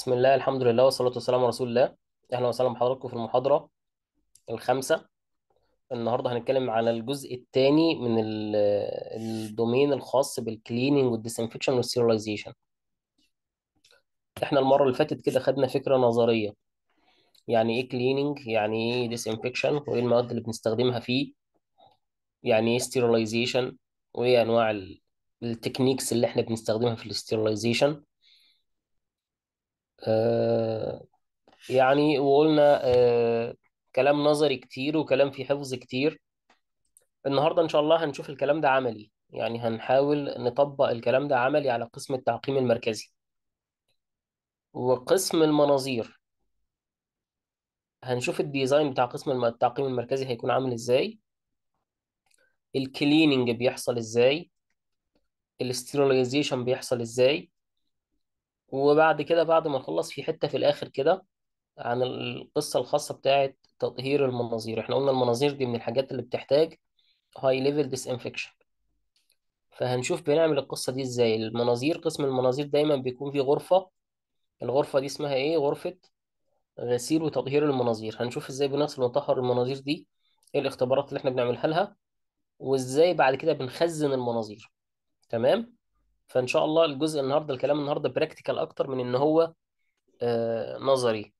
بسم الله الحمد لله والصلاة والسلام على رسول الله اهلا وسهلا بحضراتكم في المحاضرة الخامسة النهاردة هنتكلم على الجزء الثاني من الدومين الخاص بالكليننج والديسانفكشن والسيرلايزيشن احنا المرة اللي فاتت كده خدنا فكرة نظرية يعني ايه كليننج يعني ايه ديسانفكشن وايه المواد اللي بنستخدمها فيه يعني ايه سيرلايزيشن وايه انواع التكنيكس اللي احنا بنستخدمها في السيرلايزيشن آه، يعني وقلنا آه، كلام نظري كتير وكلام فيه حفظ كتير النهارده ان شاء الله هنشوف الكلام ده عملي يعني هنحاول نطبق الكلام ده عملي على قسم التعقيم المركزي وقسم المناظير هنشوف الديزاين بتاع قسم التعقيم المركزي هيكون عامل ازاي الكلينينج بيحصل ازاي الاستيراليزيشن بيحصل ازاي وبعد كده بعد ما نخلص في حتة في الآخر كده عن القصة الخاصة بتاعة تطهير المناظير احنا قلنا المناظير دي من الحاجات اللي بتحتاج هاي ليفل disinfection فهنشوف بنعمل القصة دي ازاي المناظير قسم المناظير دايما بيكون في غرفة الغرفة دي اسمها ايه غرفة غسيل وتطهير المناظير هنشوف ازاي بنغسل ونطهر المناظير دي ايه الاختبارات اللي احنا بنعملها لها وازاي بعد كده بنخزن المناظير تمام فان شاء الله الجزء النهارده الكلام النهارده براكتيكال اكتر من ان هو آه، نظري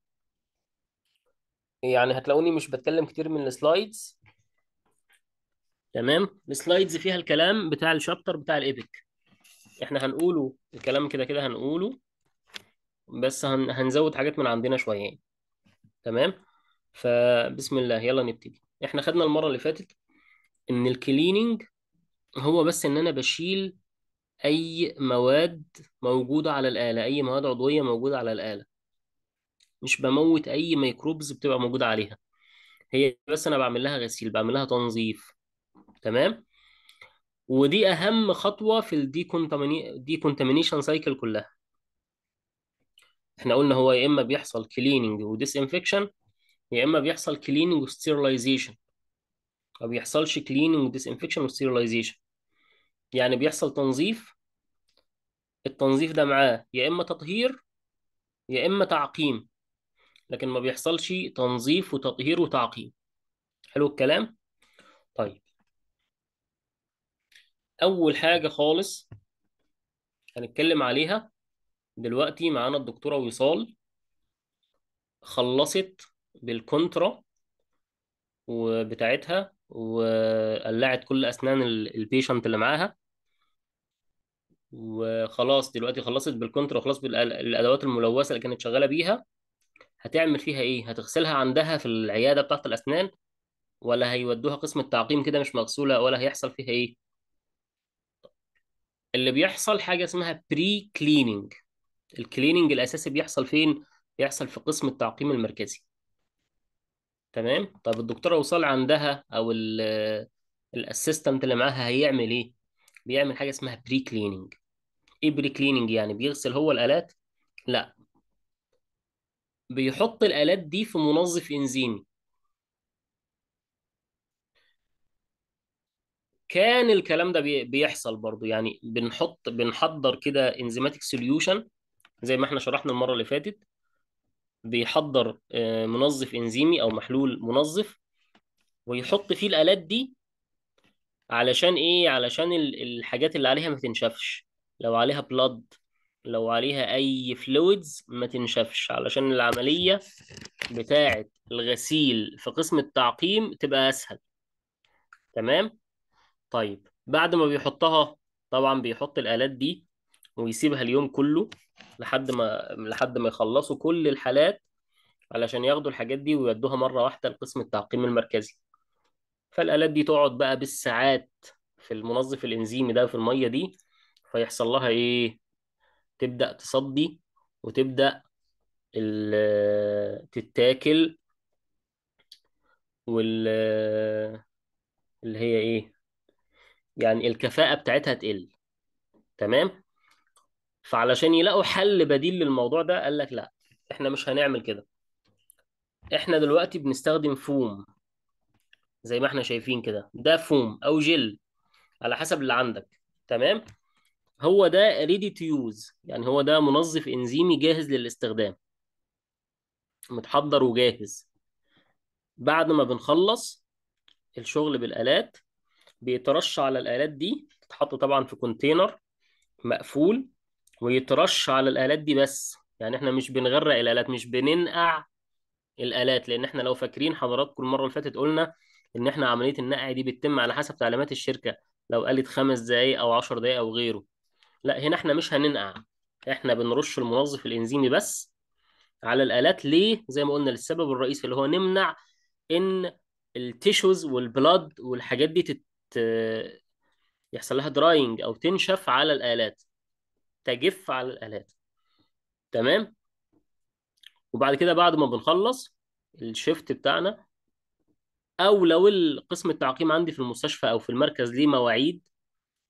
يعني هتلاقوني مش بتكلم كتير من السلايدز تمام السلايدز فيها الكلام بتاع الشابتر بتاع الايبك احنا هنقوله الكلام كده كده هنقوله بس هنزود حاجات من عندنا شويه تمام فبسم الله يلا نبتدي احنا خدنا المره اللي فاتت ان الكلينينج هو بس ان انا بشيل أي مواد موجودة على الآلة أي مواد عضوية موجودة على الآلة مش بموت أي ميكروبز بتبقى موجودة عليها هي بس أنا بعمل لها غسيل بعمل لها تنظيف تمام ودي أهم خطوة في الديكونتامينيشن سايكل كلها احنا قلنا هو يا إما بيحصل كليننج وديس انفكشن يا إما بيحصل كليننج وستيرلايزيشن ما بيحصلش كليننج وديس انفكشن وستيرلايزيشن يعني بيحصل تنظيف التنظيف ده معاه يا إما تطهير يا إما تعقيم لكن ما بيحصلش تنظيف وتطهير وتعقيم حلو الكلام طيب أول حاجة خالص هنتكلم عليها دلوقتي معانا الدكتورة وصال خلصت بالكونترا وبتاعتها وقلعت كل أسنان البيشنت اللي معاها وخلاص دلوقتي خلصت بالكونترا وخلاص بالادوات الملوثه اللي كانت شغاله بيها هتعمل فيها ايه هتغسلها عندها في العياده بتاعه الاسنان ولا هيودوها قسم التعقيم كده مش مغسوله ولا هيحصل فيها ايه اللي بيحصل حاجه اسمها بري كليننج الكليننج الاساسي بيحصل فين بيحصل في قسم التعقيم المركزي تمام طب الدكتوره وصال عندها او الاسيستنت اللي معاها هيعمل ايه بيعمل حاجه اسمها بري كليننج ابري كليننج يعني بيغسل هو الالات لا بيحط الالات دي في منظف انزيمي كان الكلام ده بيحصل برضو يعني بنحط بنحضر كده انزيماتيك سوليوشن زي ما احنا شرحنا المره اللي فاتت بيحضر آه، منظف انزيمي او محلول منظف ويحط فيه الالات دي علشان ايه علشان الحاجات اللي عليها ما تنشفش لو عليها بلاد لو عليها اي فلويدز ما تنشفش علشان العمليه بتاعه الغسيل في قسم التعقيم تبقى اسهل تمام طيب بعد ما بيحطها طبعا بيحط الالات دي ويسيبها اليوم كله لحد ما لحد ما يخلصوا كل الحالات علشان ياخدوا الحاجات دي ويودوها مره واحده لقسم التعقيم المركزي فالالات دي تقعد بقى بالساعات في المنظف الانزيمي ده في الميه دي فيحصل لها ايه تبدا تصدي وتبدا تتاكل وال اللي هي ايه يعني الكفاءة بتاعتها تقل تمام فعلشان يلاقوا حل بديل للموضوع ده قال لك لا احنا مش هنعمل كده احنا دلوقتي بنستخدم فوم زي ما احنا شايفين كده ده فوم او جل على حسب اللي عندك تمام هو ده ريدي تو يوز يعني هو ده منظف انزيمي جاهز للاستخدام متحضر وجاهز بعد ما بنخلص الشغل بالآلات بيترش على الآلات دي تتحط طبعا في كونتينر مقفول ويترش على الآلات دي بس يعني احنا مش بنغرق الآلات مش بننقع الآلات لأن احنا لو فاكرين حضراتكم المرة اللي فاتت قلنا إن احنا عملية النقع دي بتتم على حسب تعليمات الشركة لو قالت خمس دقايق أو عشر دقايق أو غيره لا هنا احنا مش هننقع احنا بنرش المنظف الانزيمي بس على الالات ليه زي ما قلنا للسبب الرئيسي اللي هو نمنع ان التيشوز والبلاد والحاجات دي تت... يحصل لها دراينج او تنشف على الالات تجف على الالات تمام وبعد كده بعد ما بنخلص الشيفت بتاعنا او لو القسم التعقيم عندي في المستشفى او في المركز ليه مواعيد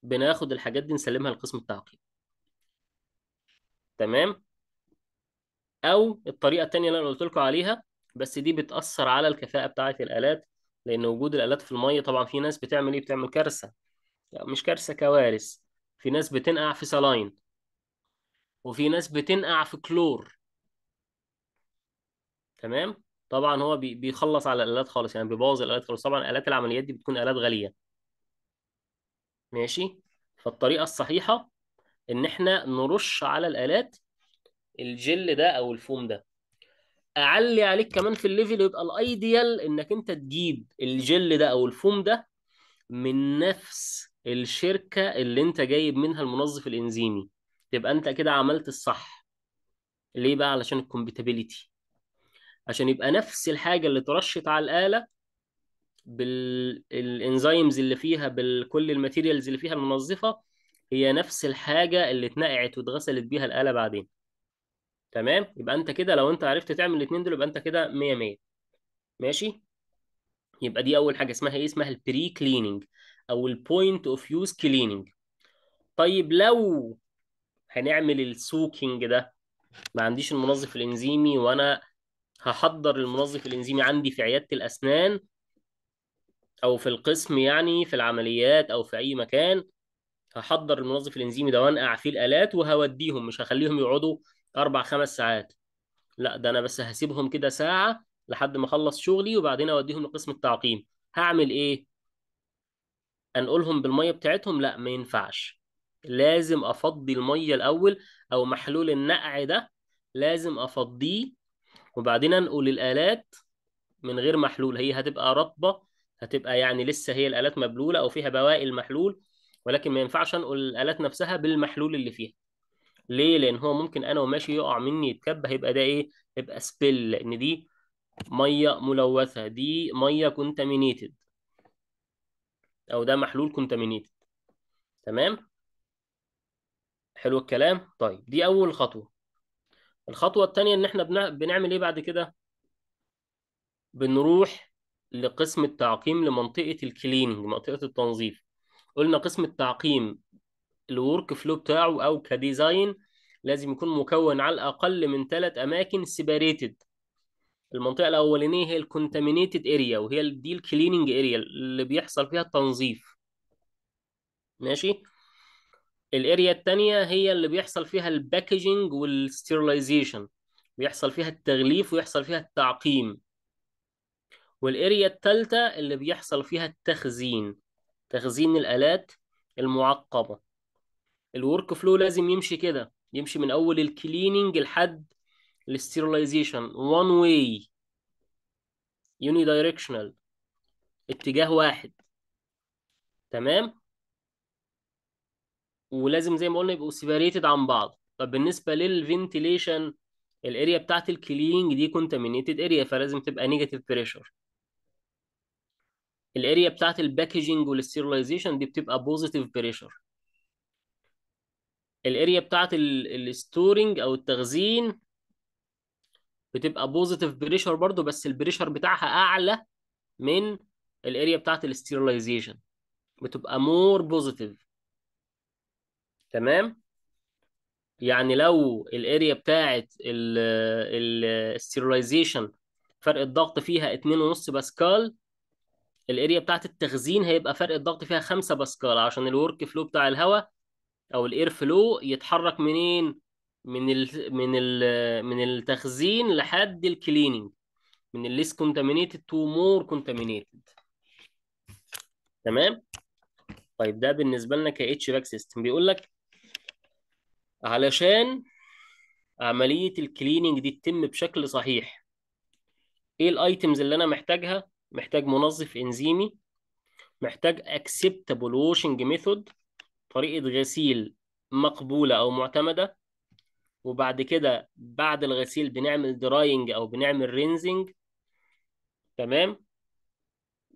بناخد الحاجات دي نسلمها لقسم التعقيم تمام او الطريقه الثانيه اللي انا قلت لكم عليها بس دي بتاثر على الكفاءه بتاعه الالات لان وجود الالات في الميه طبعا في ناس بتعمل ايه بتعمل كارثه مش كارثه كوارث في ناس بتنقع في سلاين وفي ناس بتنقع في كلور تمام طبعا هو بيخلص على الالات خالص يعني بيبوظ الالات خالص طبعا الات العمليات دي بتكون الات غاليه ماشي فالطريقة الصحيحة إن إحنا نرش على الآلات الجل ده أو الفوم ده أعلي عليك كمان في الليفل يبقى الأيديال إنك أنت تجيب الجل ده أو الفوم ده من نفس الشركة اللي أنت جايب منها المنظف الإنزيمي تبقى أنت كده عملت الصح ليه بقى علشان الكومبيتابيليتي عشان يبقى نفس الحاجة اللي ترشت على الآلة بالانزيمز اللي فيها بكل الماتيريالز اللي فيها المنظفه هي نفس الحاجه اللي اتنقعت واتغسلت بيها الاله بعدين تمام يبقى انت كده لو انت عرفت تعمل الاثنين دول يبقى انت كده 100 100 ماشي يبقى دي اول حاجه اسمها ايه اسمها البري كليننج او البوينت اوف يوز كليننج طيب لو هنعمل السوكينج ده ما عنديش المنظف الانزيمي وانا هحضر المنظف الانزيمي عندي في عياده الاسنان او في القسم يعني في العمليات او في اي مكان هحضر المنظف الانزيمي ده وانقع فيه الالات وهوديهم مش هخليهم يقعدوا اربع خمس ساعات لا ده انا بس هسيبهم كده ساعه لحد ما اخلص شغلي وبعدين اوديهم لقسم التعقيم هعمل ايه انقلهم بالميه بتاعتهم لا ما ينفعش لازم افضي الميه الاول او محلول النقع ده لازم افضيه وبعدين انقل الالات من غير محلول هي هتبقى رطبه هتبقى يعني لسه هي الآلات مبلولة أو فيها بواقي المحلول ولكن ما ينفعش أنقل الآلات نفسها بالمحلول اللي فيها ليه؟ لأن هو ممكن أنا وماشي يقع مني يتكب هيبقى ده إيه؟ يبقى سبيل لأن دي مية ملوثة دي مية كونتامينيتد أو ده محلول كونتامينيتد تمام؟ حلو الكلام؟ طيب دي أول خطوة الخطوة التانية إن إحنا بنعمل إيه بعد كده؟ بنروح لقسم التعقيم لمنطقة الكليننج منطقة التنظيف قلنا قسم التعقيم الورك فلو بتاعه أو كديزاين لازم يكون مكون على الأقل من ثلاث أماكن سيباريتد المنطقة الأولانية هي الكونتامينيتد اريا وهي دي الكليننج اريا اللي بيحصل فيها التنظيف ماشي الاريا التانية هي اللي بيحصل فيها الباكجينج والستيرلايزيشن بيحصل فيها التغليف ويحصل فيها التعقيم والاريا الثالثه اللي بيحصل فيها التخزين تخزين الالات المعقبه الورك فلو لازم يمشي كده يمشي من اول الكليننج لحد الاستيرلايزيشن وان واي يوني دايركشنال اتجاه واحد تمام ولازم زي ما قلنا يبقوا سيباريتد عن بعض طب بالنسبه للفنتيليشن الاريا بتاعت الكلينج دي كونتامينيتد اريا فلازم تبقى نيجاتيف بريشر الاريا بتاعت الباكجينج والاستيرلايزيشن دي بتبقى بوزيتيف بريشر الاريا بتاعت الستورنج او التخزين بتبقى بوزيتيف بريشر برضو بس البريشر بتاعها اعلى من الاريا بتاعت الاستيرلايزيشن بتبقى مور بوزيتيف تمام يعني لو الاريا بتاعت الاستيرلايزيشن فرق الضغط فيها 2.5 باسكال الاريا بتاعت التخزين هيبقى فرق الضغط فيها 5 باسكال عشان الورك فلو بتاع الهواء او الاير فلو يتحرك منين من الـ من الـ من التخزين لحد الكليننج من الليس كونتامينيتد تو مور كونتامينيتد تمام طيب ده بالنسبه لنا كاتش باك سيستم بيقول لك علشان عمليه الكليننج دي تتم بشكل صحيح ايه الايتيمز اللي انا محتاجها محتاج منظف انزيمي محتاج acceptable washing method طريقة غسيل مقبولة أو معتمدة وبعد كده بعد الغسيل بنعمل دراينج أو بنعمل رينزنج تمام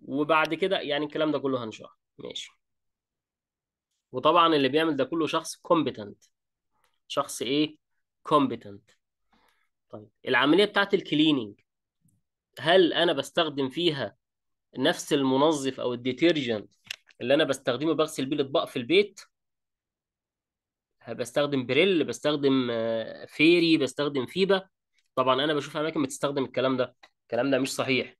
وبعد كده يعني الكلام ده كله هنشرحه ماشي وطبعا اللي بيعمل ده كله شخص كومبتنت شخص ايه كومبتنت طيب العمليه بتاعت الكليننج هل انا بستخدم فيها نفس المنظف او الديترجنت اللي انا بستخدمه بغسل بيه الاطباق في البيت بستخدم بريل بستخدم آه، فيري بستخدم فيبا طبعا انا بشوف اماكن بتستخدم الكلام ده الكلام ده مش صحيح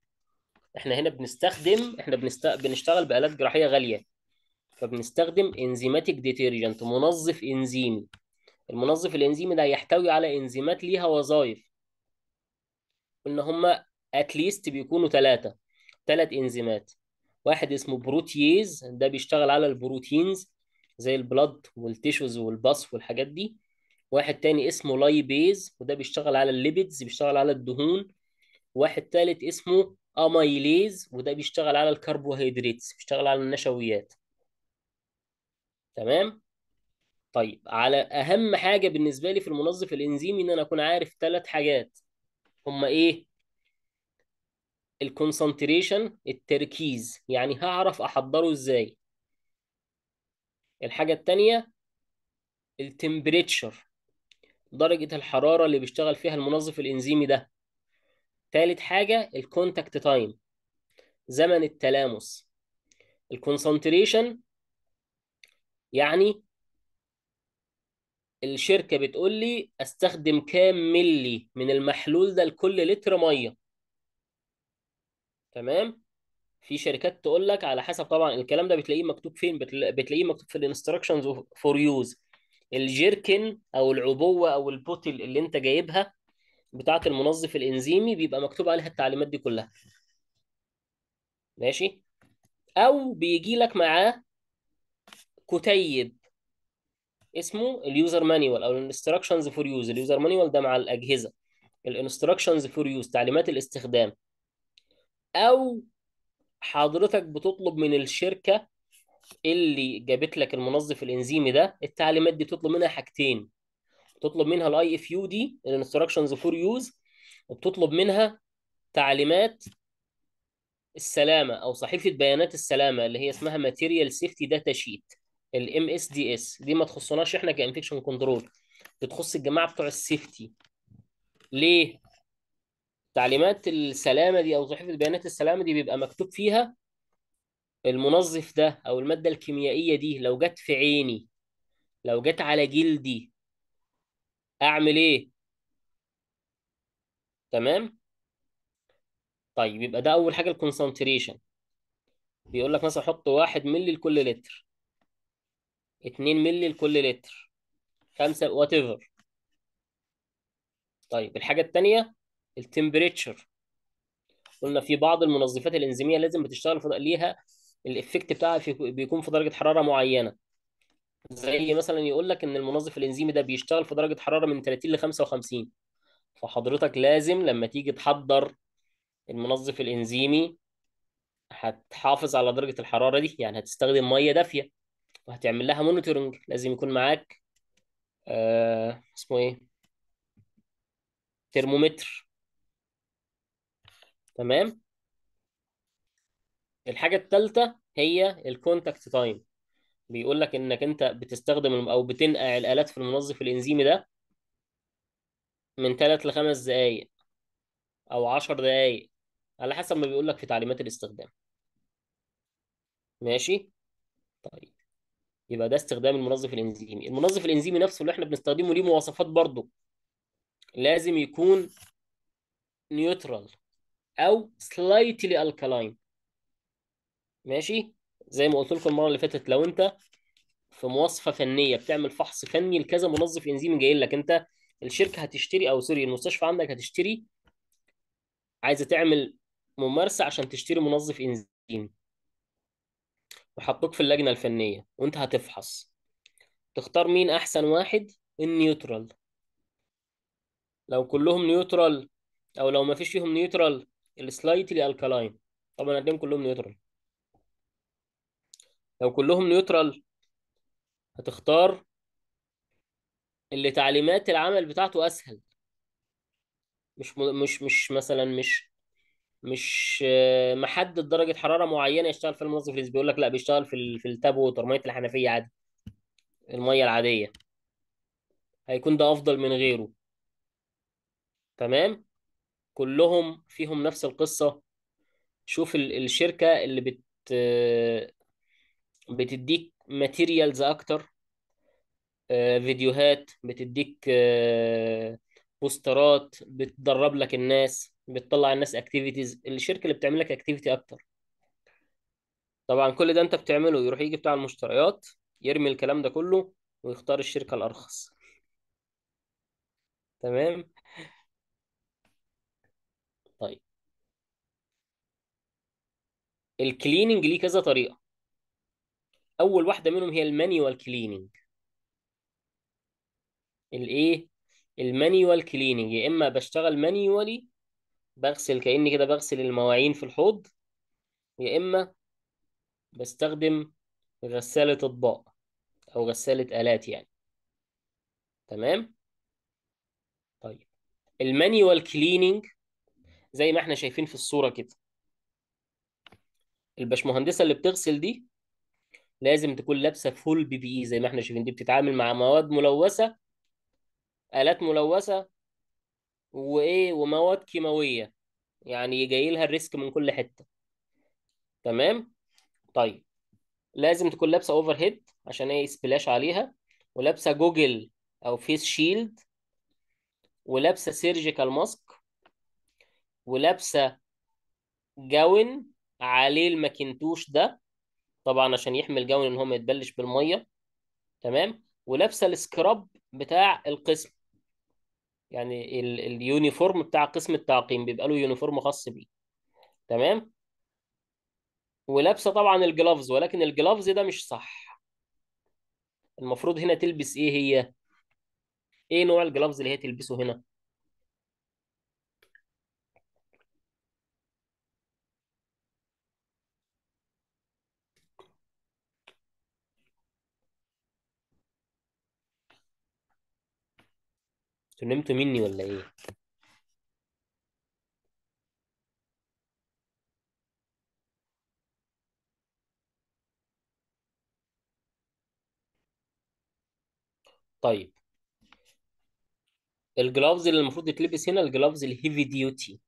احنا هنا بنستخدم احنا بنست... بنشتغل بالات جراحيه غاليه فبنستخدم انزيماتيك ديترجنت منظف انزيمي المنظف الانزيمي ده يحتوي على انزيمات ليها وظائف ان هما اتليست بيكونوا ثلاثه ثلاث انزيمات واحد اسمه بروتييز ده بيشتغل على البروتينز زي البلد والتيشوز والباص والحاجات دي واحد تاني اسمه لايبيز وده بيشتغل على الليبيدز بيشتغل على الدهون واحد تالت اسمه امايليز وده بيشتغل على الكربوهيدرات بيشتغل على النشويات تمام طيب على اهم حاجه بالنسبه لي في المنظف الانزيمي ان انا اكون عارف ثلاث حاجات هما ايه الكونسنتريشن التركيز يعني هعرف احضره ازاي الحاجة التانية التمبريتشر درجة الحرارة اللي بيشتغل فيها المنظف الإنزيمي ده تالت حاجة الكونتاكت تايم زمن التلامس الكونسنتريشن يعني الشركة بتقول لي استخدم كام ملي من المحلول ده لكل لتر مية تمام في شركات تقول لك على حسب طبعا الكلام ده بتلاقيه مكتوب فين بتلاقيه مكتوب في الانستراكشنز فور يوز الجيركن او العبوه او البوتل اللي انت جايبها بتاعه المنظف الانزيمي بيبقى مكتوب عليها التعليمات دي كلها ماشي او بيجي لك معاه كتيب اسمه اليوزر مانيوال او الانستراكشنز فور يوز اليوزر مانيوال ده مع الاجهزه الانستراكشنز فور يوز تعليمات الاستخدام او حضرتك بتطلب من الشركه اللي جابت لك المنظف الانزيمي ده التعليمات دي تطلب منها حاجتين تطلب منها الاي اف يو دي الانستراكشنز فور يوز وبتطلب منها تعليمات السلامه او صحيفه بيانات السلامه اللي هي اسمها ماتيريال سيفتي داتا شيت الام اس دي اس دي ما تخصناش احنا كانفكشن كنترول بتخص الجماعه بتوع السيفتي ليه تعليمات السلامه دي او صحيفه بيانات السلامه دي بيبقى مكتوب فيها المنظف ده او الماده الكيميائيه دي لو جت في عيني لو جت على جلدي اعمل ايه تمام طيب يبقى ده اول حاجه الكونسنتريشن بيقول لك مثلا حط واحد ملي لكل لتر اتنين ملي لكل لتر خمسة وات ايفر طيب الحاجة التانية التمبريتشر قلنا في بعض المنظفات الانزيميه لازم بتشتغل في ليها الافكت بتاعها في بيكون في درجه حراره معينه زي مثلا يقول لك ان المنظف الانزيمي ده بيشتغل في درجه حراره من 30 ل 55 فحضرتك لازم لما تيجي تحضر المنظف الانزيمي هتحافظ على درجه الحراره دي يعني هتستخدم ميه دافيه وهتعمل لها مونيتورنج لازم يكون معاك آه اسمه ايه ترمومتر تمام الحاجة الثالثة هي الكونتاكت تايم بيقول لك انك انت بتستخدم او بتنقع الالات في المنظف الانزيمي ده من 3 ل 5 دقائق او 10 دقائق على حسب ما بيقول لك في تعليمات الاستخدام ماشي طيب يبقى ده استخدام المنظف الانزيمي المنظف الانزيمي نفسه اللي احنا بنستخدمه ليه مواصفات برضه لازم يكون نيوترال او سلايتلي الكالاين ماشي زي ما قلت لكم المره اللي فاتت لو انت في مواصفه فنيه بتعمل فحص فني لكذا منظف انزيم جاي لك انت الشركه هتشتري او سوري المستشفى عندك هتشتري عايزه تعمل ممارسه عشان تشتري منظف انزيم وحطوك في اللجنه الفنيه وانت هتفحص تختار مين احسن واحد النيوترال لو كلهم نيوترال او لو ما فيش فيهم نيوترال السلايتلي الكالاين طبعا هتلاقيهم كلهم نيوترال لو كلهم نيوترال هتختار اللي تعليمات العمل بتاعته اسهل مش مش مش مثلا مش مش آه، محدد درجة حرارة معينة يشتغل في المنظف اللي بيقول لك لا بيشتغل في في التاب ووتر مية الحنفية عادي المية العادية هيكون ده أفضل من غيره تمام كلهم فيهم نفس القصة شوف الشركة اللي بت بتديك ماتيريالز أكتر آه، فيديوهات بتديك آه، بوسترات بتدرب لك الناس بتطلع الناس اكتيفيتيز الشركه اللي بتعمل لك اكتيفيتي اكتر طبعا كل ده انت بتعمله يروح يجي بتاع المشتريات يرمي الكلام ده كله ويختار الشركه الارخص تمام الكليننج ليه كذا طريقه اول واحده منهم هي المانيوال كليننج الايه المانيوال كليننج يا اما بشتغل مانيوالي بغسل كاني كده بغسل المواعين في الحوض يا اما بستخدم غسالة اطباق او غسالة الات يعني تمام طيب المانيوال كليننج زي ما احنا شايفين في الصورة كده الباشمهندسه اللي بتغسل دي لازم تكون لابسه فول بي بي اي زي ما احنا شايفين دي بتتعامل مع مواد ملوثه الات ملوثه وايه ومواد كيماويه يعني جاي لها الريسك من كل حته تمام طيب لازم تكون لابسه اوفر هيد عشان ايه سبلاش عليها ولابسه جوجل او فيس شيلد ولابسه سيرجيكال ماسك ولابسه جاون عليه المكنتوش ده طبعا عشان يحمي الجو ان هو ما يتبلش بالميه تمام ولابسه السكراب بتاع القسم يعني اليونيفورم بتاع قسم التعقيم بيبقى له يونيفورم خاص بيه تمام ولابسه طبعا الجلافز ولكن الجلافز ده مش صح المفروض هنا تلبس ايه هي ايه نوع الجلافز اللي هي تلبسه هنا انتوا نمتوا مني ولا ايه؟ طيب الجلافز اللي المفروض يتلبس هنا الجلافز الهيفي ديوتي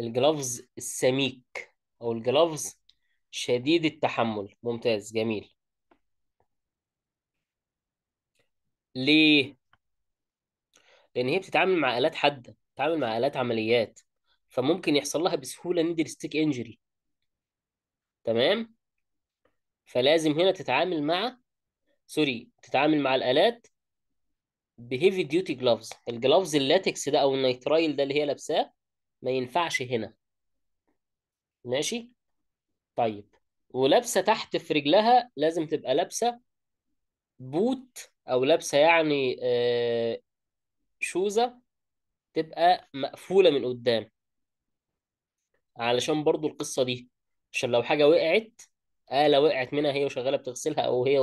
الجلافز السميك او الجلافز شديد التحمل ممتاز جميل ليه لان هي بتتعامل مع الات حاده بتتعامل مع الات عمليات فممكن يحصل لها بسهوله نيدل ستيك انجري تمام فلازم هنا تتعامل مع سوري تتعامل مع الالات بهيفي ديوتي جلوفز الجلوفز اللاتكس ده او النيترايل ده اللي هي لابساه ما ينفعش هنا ماشي طيب ولابسه تحت في رجلها لازم تبقى لابسه بوت او لابسه يعني آه، شوزة تبقى مقفولة من قدام علشان برضو القصة دي عشان لو حاجة وقعت آلة وقعت منها هي وشغالة بتغسلها أو هي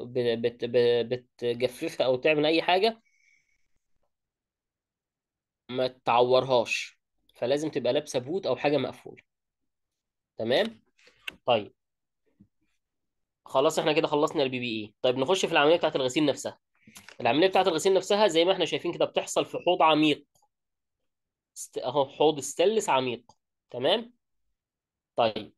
بت... بتجففها أو تعمل أي حاجة ما تعورهاش فلازم تبقى لابسة بوت أو حاجة مقفولة تمام طيب خلاص احنا كده خلصنا البي بي اي طيب نخش في العملية بتاعة الغسيل نفسها العمليه بتاعه الغسيل نفسها زي ما احنا شايفين كده بتحصل في حوض عميق است... اهو حوض ستلس عميق تمام طيب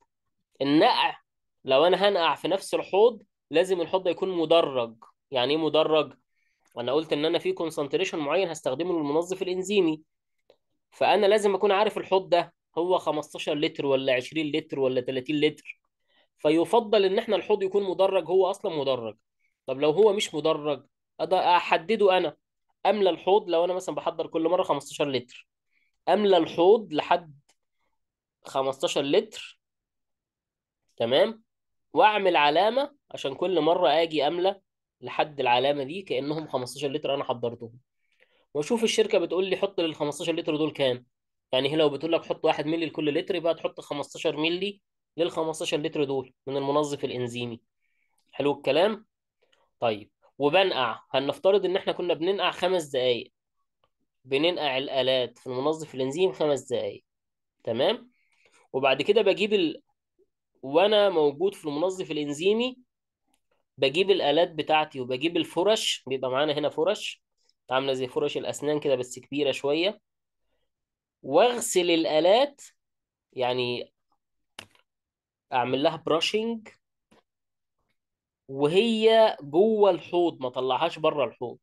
النقع لو انا هنقع في نفس الحوض لازم الحوض ده يكون مدرج يعني ايه مدرج وانا قلت ان انا في كونسنتريشن معين هستخدمه للمنظف الانزيمي فانا لازم اكون عارف الحوض ده هو 15 لتر ولا 20 لتر ولا 30 لتر فيفضل ان احنا الحوض يكون مدرج هو اصلا مدرج طب لو هو مش مدرج احدده انا املى الحوض لو انا مثلا بحضر كل مره 15 لتر املى الحوض لحد 15 لتر تمام واعمل علامه عشان كل مره اجي املى لحد العلامه دي كانهم 15 لتر انا حضرتهم واشوف الشركه بتقول لي حط لل 15 لتر دول كام يعني هي لو بتقول لك حط 1 مللي لكل لتر يبقى تحط 15 مللي لل 15 لتر دول من المنظف الانزيمي حلو الكلام طيب وبنقع هنفترض ان احنا كنا بننقع خمس دقايق بننقع الالات في المنظف الانزيم خمس دقايق تمام وبعد كده بجيب ال... وانا موجود في المنظف الانزيمي بجيب الالات بتاعتي وبجيب الفرش بيبقى معانا هنا فرش عامله زي فرش الاسنان كده بس كبيره شويه واغسل الالات يعني اعمل لها براشنج وهي جوه الحوض ما طلعهاش بره الحوض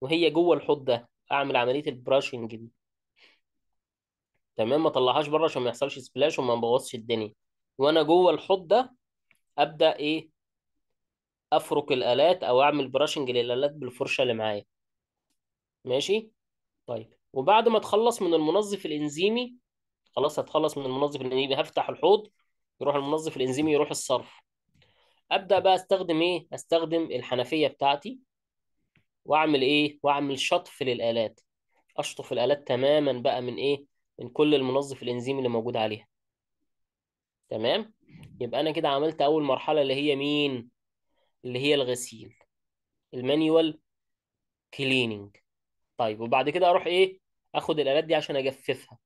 وهي جوه الحوض ده اعمل عمليه البراشنج دي تمام ما طلعهاش بره عشان ما يحصلش سبلاش وما نبوظش الدنيا وانا جوه الحوض ده ابدا ايه افرك الالات او اعمل براشنج للالات بالفرشه اللي معايا ماشي طيب وبعد ما اتخلص من المنظف الانزيمي خلاص هتخلص من المنظف الانزيمي هفتح الحوض يروح المنظف الانزيمي يروح الصرف ابدا بقى استخدم ايه استخدم الحنفيه بتاعتي واعمل ايه واعمل شطف للالات اشطف الالات تماما بقى من ايه من كل المنظف الانزيم اللي موجود عليها تمام يبقى انا كده عملت اول مرحله اللي هي مين اللي هي الغسيل المانيوال كليننج طيب وبعد كده اروح ايه اخد الالات دي عشان اجففها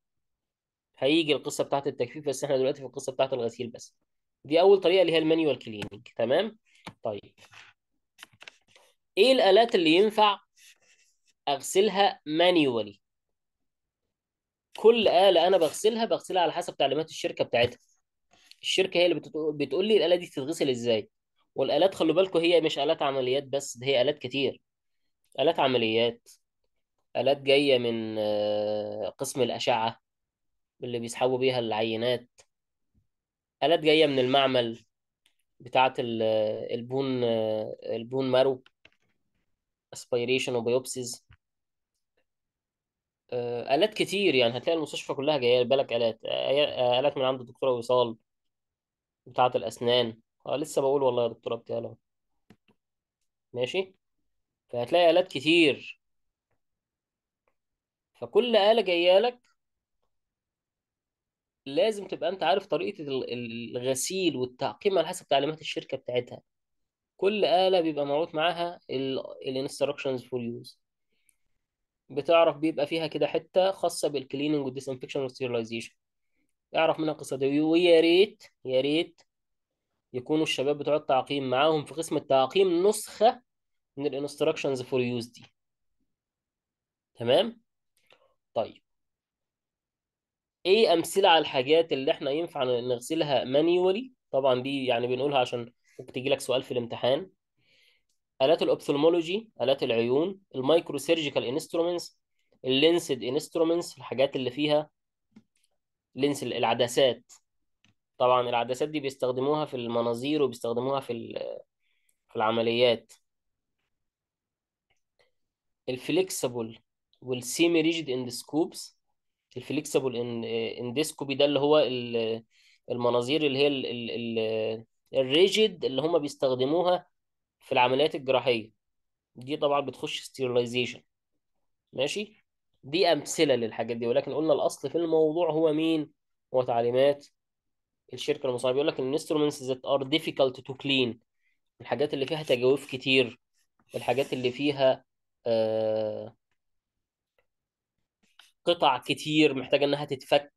هيجي القصه بتاعت التجفيف بس احنا دلوقتي في القصه بتاعت الغسيل بس دي اول طريقه اللي هي المانيوال كليننج تمام طيب ايه الالات اللي ينفع اغسلها مانيوالي كل آلة أنا بغسلها بغسلها على حسب تعليمات الشركة بتاعتها الشركة هي اللي بتقول لي الآلة دي تتغسل إزاي والآلات خلوا بالكم هي مش آلات عمليات بس ده هي آلات كتير آلات عمليات آلات جاية من آه، قسم الأشعة اللي بيسحبوا بيها العينات آلات جاية من المعمل بتاعة البون البون مارو اسبيريشن وبيوبسيز آه، آلات كتير يعني هتلاقي المستشفى كلها جاية بالك آلات آه، آه، آلات من عند الدكتورة وصال بتاعة الأسنان اه لسه بقول والله يا دكتورة بتاعه ماشي فهتلاقي آلات كتير فكل آلة جاية لك لازم تبقى انت عارف طريقه الغسيل والتعقيم على حسب تعليمات الشركه بتاعتها كل آلة بيبقى موجود معاها الانستراكشنز فور يوز بتعرف بيبقى فيها كده حتة خاصة بالكليننج والديسانفكشن والستيرلايزيشن اعرف منها القصة دي ويا ريت يا ريت يكونوا الشباب بتوع التعقيم معاهم في قسم التعقيم نسخة من الانستراكشنز فور يوز دي تمام طيب ايه امثله على الحاجات اللي احنا ينفع نغسلها مانيولي طبعا دي يعني بنقولها عشان تيجي لك سؤال في الامتحان الات الاوبثلمولوجي الات العيون المايكرو سيرجيكال انسترومنتس اللينسد انسترومنتس الحاجات اللي فيها لينس العدسات طبعا العدسات دي بيستخدموها في المناظير وبيستخدموها في في العمليات الفليكسبل والسيمي ريجيد اندسكوبس الفليكسبل اندسكوبي ده اللي هو المناظير اللي هي ال الريجيد اللي هم بيستخدموها في العمليات الجراحية دي طبعا بتخش ستيرلايزيشن ماشي دي أمثلة للحاجات دي ولكن قلنا الأصل في الموضوع هو مين هو تعليمات الشركة المصنعة بيقول لك الانسترومنتس ذات ار difficult تو كلين الحاجات اللي فيها تجاوف كتير الحاجات اللي فيها آه قطع كتير محتاجه انها تتفك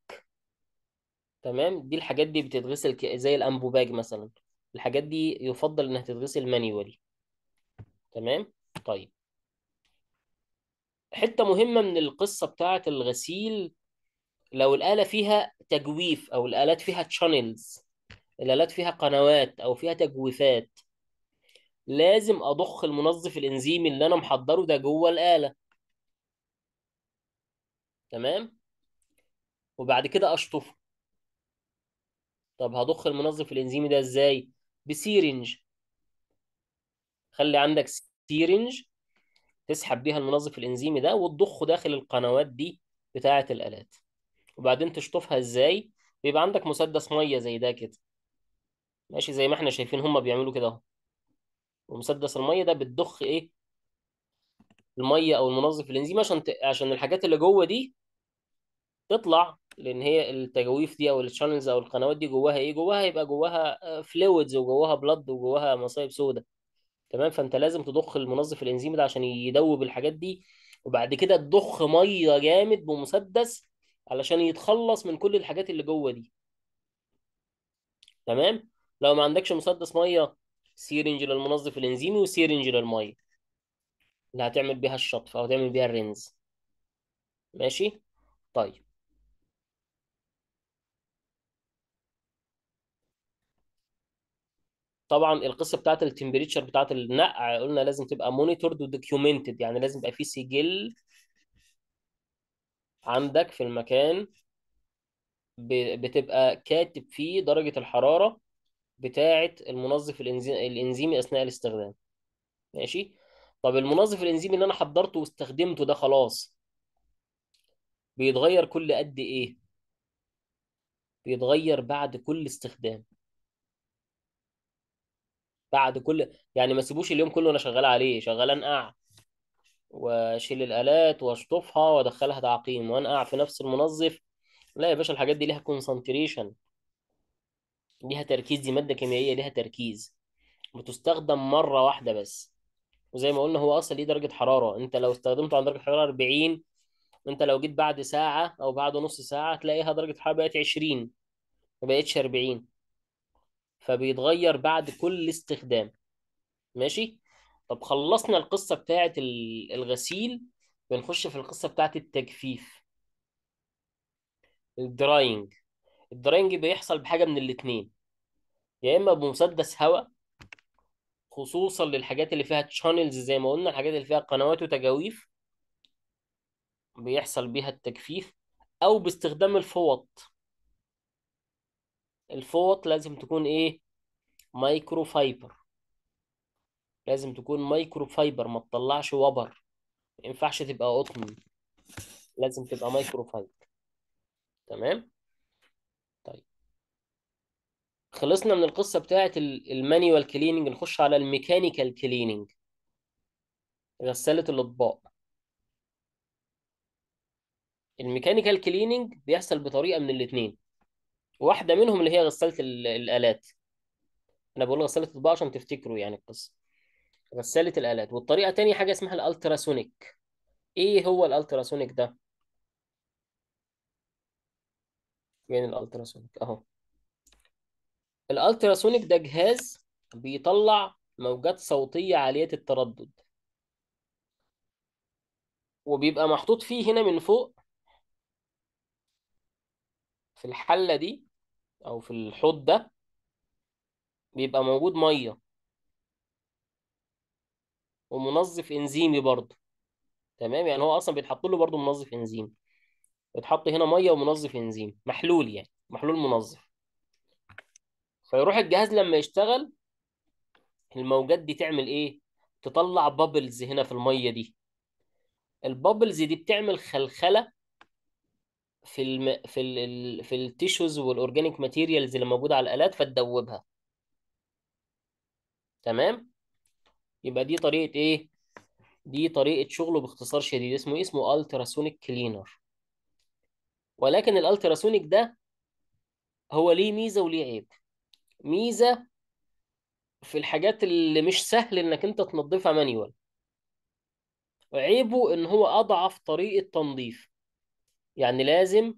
تمام دي الحاجات دي بتتغسل زي الأنبوباج مثلا الحاجات دي يفضل انها تتغسل مانيوالي تمام طيب حته مهمه من القصه بتاعه الغسيل لو الآلة فيها تجويف أو الآلات فيها channels الآلات فيها قنوات أو فيها تجويفات لازم أضخ المنظف الإنزيمي اللي أنا محضره ده جوه الآلة تمام وبعد كده اشطفه طب هضخ المنظف الانزيمي ده ازاي بسيرنج خلي عندك سيرنج تسحب بيها المنظف الانزيمي ده وتضخه داخل القنوات دي بتاعه الالات وبعدين تشطفها ازاي بيبقى عندك مسدس ميه زي ده كده ماشي زي ما احنا شايفين هما بيعملوا كده اهو ومسدس الميه ده بتضخ ايه الميه او المنظف الانزيمي عشان ت... عشان الحاجات اللي جوه دي تطلع لان هي التجاويف دي او الشانلز او القنوات دي جواها ايه جواها يبقى جواها فلويدز وجواها بلد وجواها مصايب سوداء تمام فانت لازم تضخ المنظف الانزيمي ده عشان يدوب الحاجات دي وبعد كده تضخ ميه جامد بمسدس علشان يتخلص من كل الحاجات اللي جوه دي تمام لو ما عندكش مسدس ميه سيرنج للمنظف الانزيمي وسيرنج للميه اللي هتعمل بيها الشطف او تعمل بيها الرنز ماشي طيب طبعا القصه بتاعت التمبريتشر بتاعت النقع قلنا لازم تبقى مونيتورد ودوكيومنتد يعني لازم يبقى في سجل عندك في المكان بتبقى كاتب فيه درجه الحراره بتاعه المنظف الانزيمي اثناء الاستخدام ماشي طب المنظف الانزيمي اللي انا حضرته واستخدمته ده خلاص بيتغير كل قد ايه بيتغير بعد كل استخدام بعد كل يعني ما سيبوش اليوم كله انا شغال عليه شغال انقع واشيل الالات واشطفها وادخلها تعقيم وانقع في نفس المنظف لا يا باشا الحاجات دي ليها كونسنتريشن ليها تركيز دي ماده كيميائيه ليها تركيز بتستخدم مره واحده بس وزي ما قلنا هو اصلا ليه درجه حراره انت لو استخدمته عند درجه حراره 40 انت لو جيت بعد ساعه او بعد نص ساعه تلاقيها درجه حراره بقت 20 ما بقتش 40 فبيتغير بعد كل استخدام ماشي طب خلصنا القصة بتاعة الغسيل بنخش في القصة بتاعة التجفيف الدراينج الدراينج بيحصل بحاجة من الاتنين يا إما بمسدس هواء خصوصا للحاجات اللي فيها تشانلز زي ما قلنا الحاجات اللي فيها قنوات وتجاويف بيحصل بيها التجفيف أو باستخدام الفوط الفوط لازم تكون ايه مايكرو فايبر لازم تكون مايكرو فايبر ما تطلعش وبر ما ينفعش تبقى قطن لازم تبقى مايكرو فايبر تمام طيب خلصنا من القصه بتاعه المانيوال كليننج نخش على الميكانيكال كليننج غساله الاطباق الميكانيكال كليننج بيحصل بطريقه من الاثنين واحده منهم اللي هي غساله الالات انا بقول غساله الاطباق عشان تفتكروا يعني القصه غساله الالات والطريقه تانية حاجه اسمها الالتراسونيك ايه هو الالتراسونيك ده فين الالتراسونيك اهو الالتراسونيك ده جهاز بيطلع موجات صوتيه عاليه التردد وبيبقى محطوط فيه هنا من فوق في الحله دي او في الحوض ده بيبقى موجود ميه ومنظف انزيمي برضه تمام يعني هو اصلا بيتحط له برضه منظف انزيمي بيتحط هنا ميه ومنظف انزيمي محلول يعني محلول منظف فيروح الجهاز لما يشتغل الموجات دي تعمل ايه تطلع بابلز هنا في الميه دي البابلز دي بتعمل خلخله في الم... في ال... في التيشوز والاورجانيك ماتيريالز اللي موجوده على الالات فتدوبها تمام يبقى دي طريقه ايه دي طريقه شغله باختصار شديد اسمه إيه؟ اسمه التراسونيك كلينر ولكن الالتراسونيك ده هو ليه ميزه وليه عيب ميزه في الحاجات اللي مش سهل انك انت تنظفها مانيوال عيبه ان هو اضعف طريقه تنظيف يعني لازم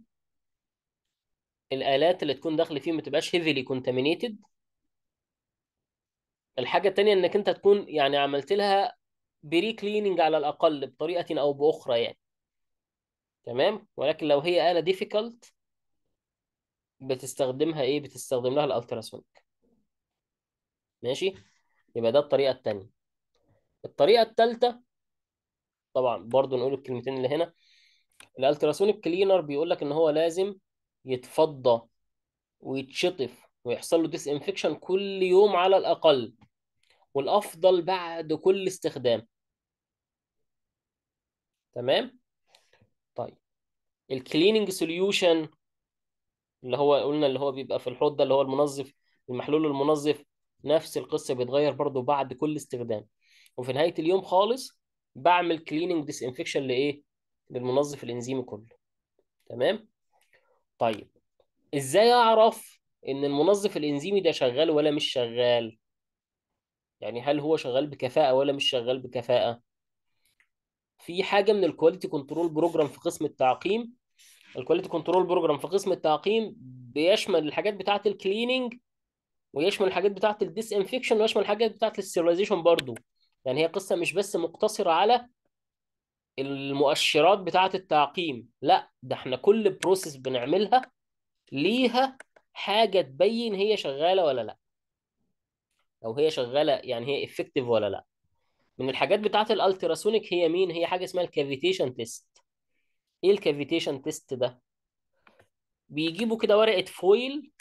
الآلات اللي تكون داخل فيه ما تبقاش heavily كونتامينيتد الحاجة التانية انك انت تكون يعني عملت لها بري كليننج على الأقل بطريقة أو بأخرى يعني تمام ولكن لو هي آلة ديفيكالت بتستخدمها ايه بتستخدم لها الالتراسونيك ماشي يبقى ده الطريقه الثانيه الطريقه الثالثه طبعا برضو نقول الكلمتين اللي هنا الالتراسونيك كلينر بيقول لك ان هو لازم يتفضى ويتشطف ويحصل له ديس انفكشن كل يوم على الاقل والافضل بعد كل استخدام تمام طيب الكليننج سوليوشن اللي هو قلنا اللي هو بيبقى في الحوض ده اللي هو المنظف المحلول المنظف نفس القصه بيتغير برضو بعد كل استخدام وفي نهايه اليوم خالص بعمل كليننج ديس انفكشن لايه للمنظف الانزيمي كله تمام طيب ازاي اعرف ان المنظف الانزيمي ده شغال ولا مش شغال يعني هل هو شغال بكفاءة ولا مش شغال بكفاءة في حاجة من الكواليتي كنترول بروجرام في قسم التعقيم الكواليتي كنترول بروجرام في قسم التعقيم بيشمل الحاجات بتاعة الكليننج ويشمل الحاجات بتاعة الديس انفكشن ويشمل الحاجات بتاعة السيريزيشن برضو يعني هي قصة مش بس مقتصرة على المؤشرات بتاعه التعقيم لا ده احنا كل بروسيس بنعملها ليها حاجه تبين هي شغاله ولا لا او هي شغاله يعني هي افكتيف ولا لا من الحاجات بتاعه الالتراسونيك هي مين هي حاجه اسمها الكافيتيشن تيست ايه الكافيتيشن تيست ده بيجيبوا كده ورقه فويل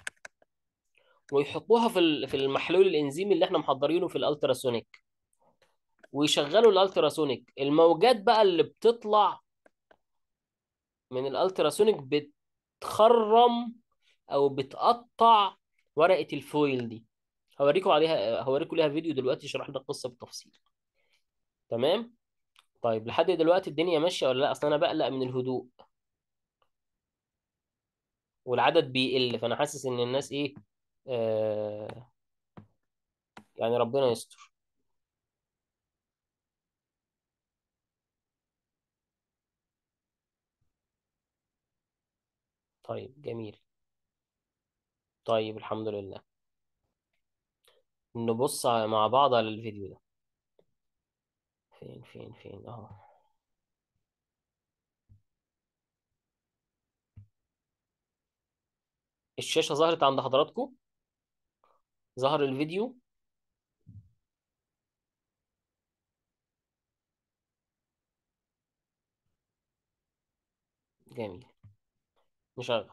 ويحطوها في في المحلول الانزيمي اللي احنا محضرينه في الالتراسونيك ويشغلوا الالتراسونيك الموجات بقى اللي بتطلع من الالتراسونيك بتخرم او بتقطع ورقه الفويل دي هوريكم عليها هوريكم ليها فيديو دلوقتي يشرح لنا القصه بالتفصيل تمام طيب لحد دلوقتي الدنيا ماشيه ولا لا اصل انا بقلق من الهدوء والعدد بيقل فانا حاسس ان الناس ايه آه يعني ربنا يستر طيب جميل طيب الحمد لله نبص مع بعض على الفيديو ده فين فين فين اهو الشاشة ظهرت عند حضراتكم ظهر الفيديو جميل ان شاء الله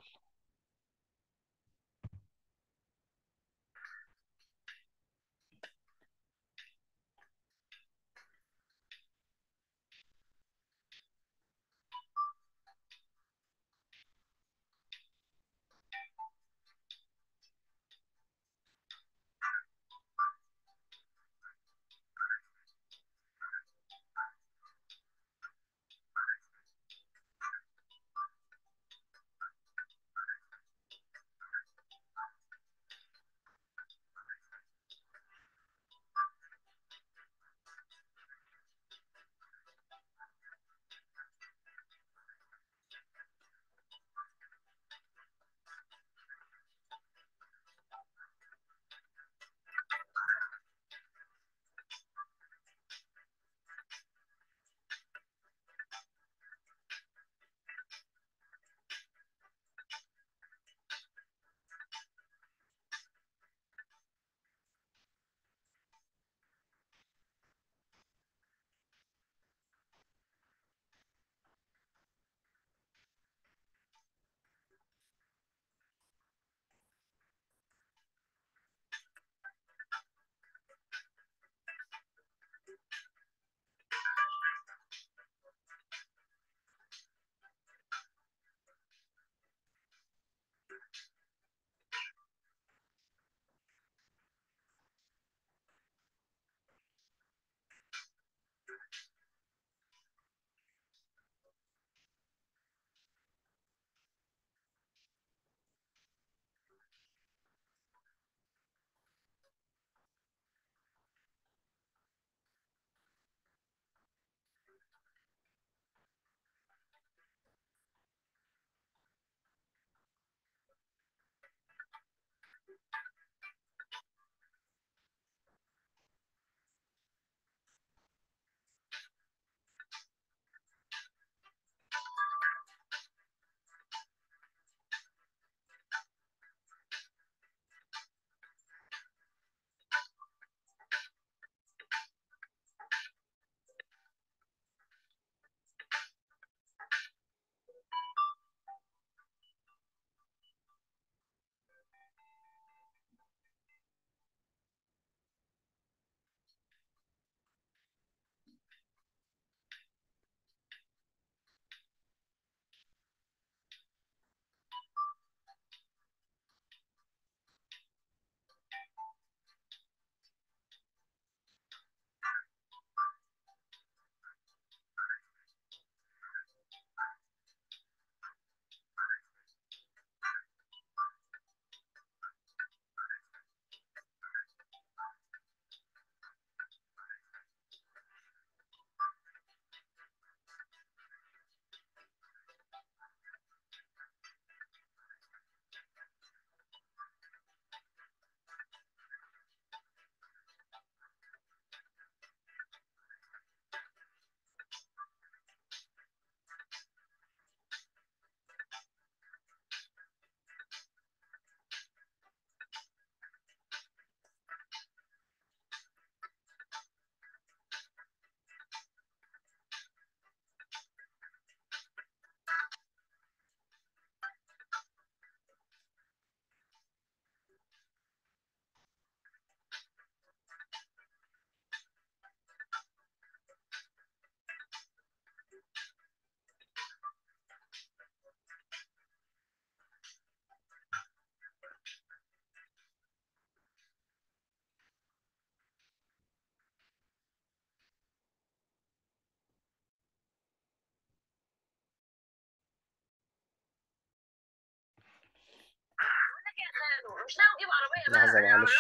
مش ناوي اجيب عربيه بقى لحظه معلش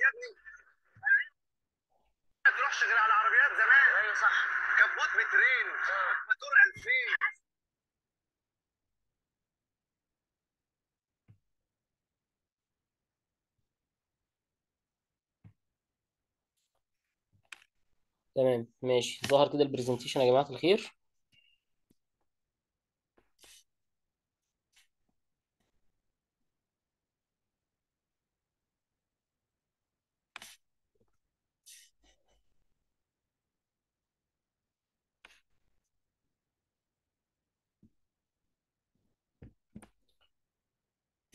يا ابني ما تروحش غير على زمان ايوه صح كبوت مترين 2000 تمام ماشي ظهر كده البرزنتيشن يا جماعه الخير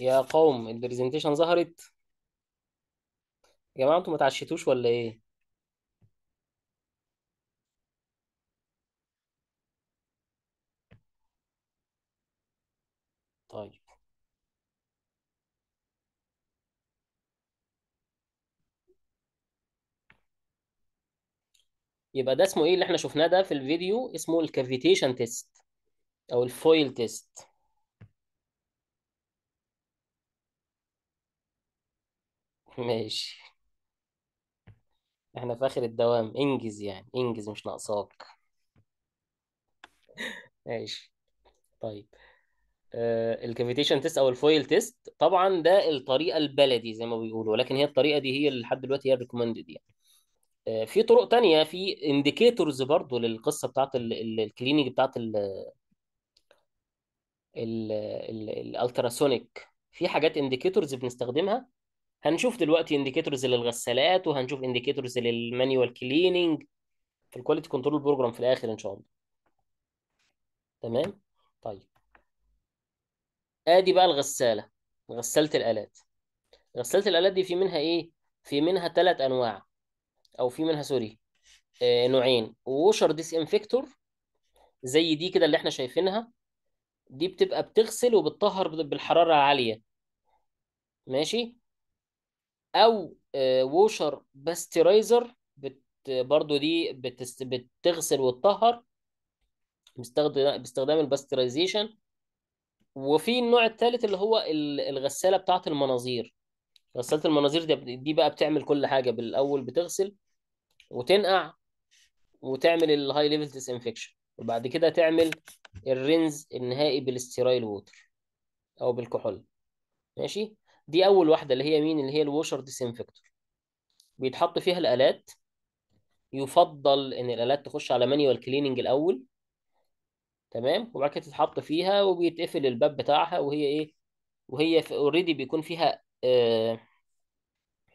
يا قوم البرزنتيشن ظهرت يا جماعة انتوا متعشيتوش ولا ايه؟ طيب يبقى ده اسمه ايه اللي احنا شفناه ده في الفيديو اسمه الكافيتيشن تيست او الفويل تيست ماشي احنا في اخر الدوام انجز يعني انجز مش ناقصاك ماشي طيب آه، الكافيتيشن تيست او الفويل تيست طبعا ده الطريقه البلدي زي ما بيقولوا ولكن هي الطريقه دي هي اللي لحد دلوقتي هي الريكومندد يعني آه، في طرق تانية في انديكيتورز برضو للقصه بتاعت الكلينيك بتاعت الالتراسونيك في حاجات انديكيتورز بنستخدمها هنشوف دلوقتي انديكيتورز للغسالات وهنشوف انديكيتورز للمانيوال كليننج في الكواليتي كنترول بروجرام في الاخر ان شاء الله تمام طيب ادي بقى الغساله غساله الالات غساله الالات دي في منها ايه في منها ثلاث انواع او في منها سوري آه نوعين ووشر ديس انفكتور زي دي كده اللي احنا شايفينها دي بتبقى بتغسل وبتطهر بالحراره عاليه ماشي او آه، ووشر باستيرايزر بت برضو دي بتغسل وتطهر باستخدام الباستيرايزيشن وفي النوع الثالث اللي هو الغساله بتاعه المناظير غساله المناظير دي, دي بقى بتعمل كل حاجه بالاول بتغسل وتنقع وتعمل الهاي ليفل ديس انفكشن وبعد كده تعمل الرنز النهائي بالستيرايل ووتر او بالكحول ماشي دي اول واحده اللي هي مين اللي هي الوشر ديسينفكتور بيتحط فيها الالات يفضل ان الالات تخش على مانيوال كليننج الاول تمام وبعد كده تتحط فيها وبيتقفل الباب بتاعها وهي ايه وهي اوريدي بيكون فيها آه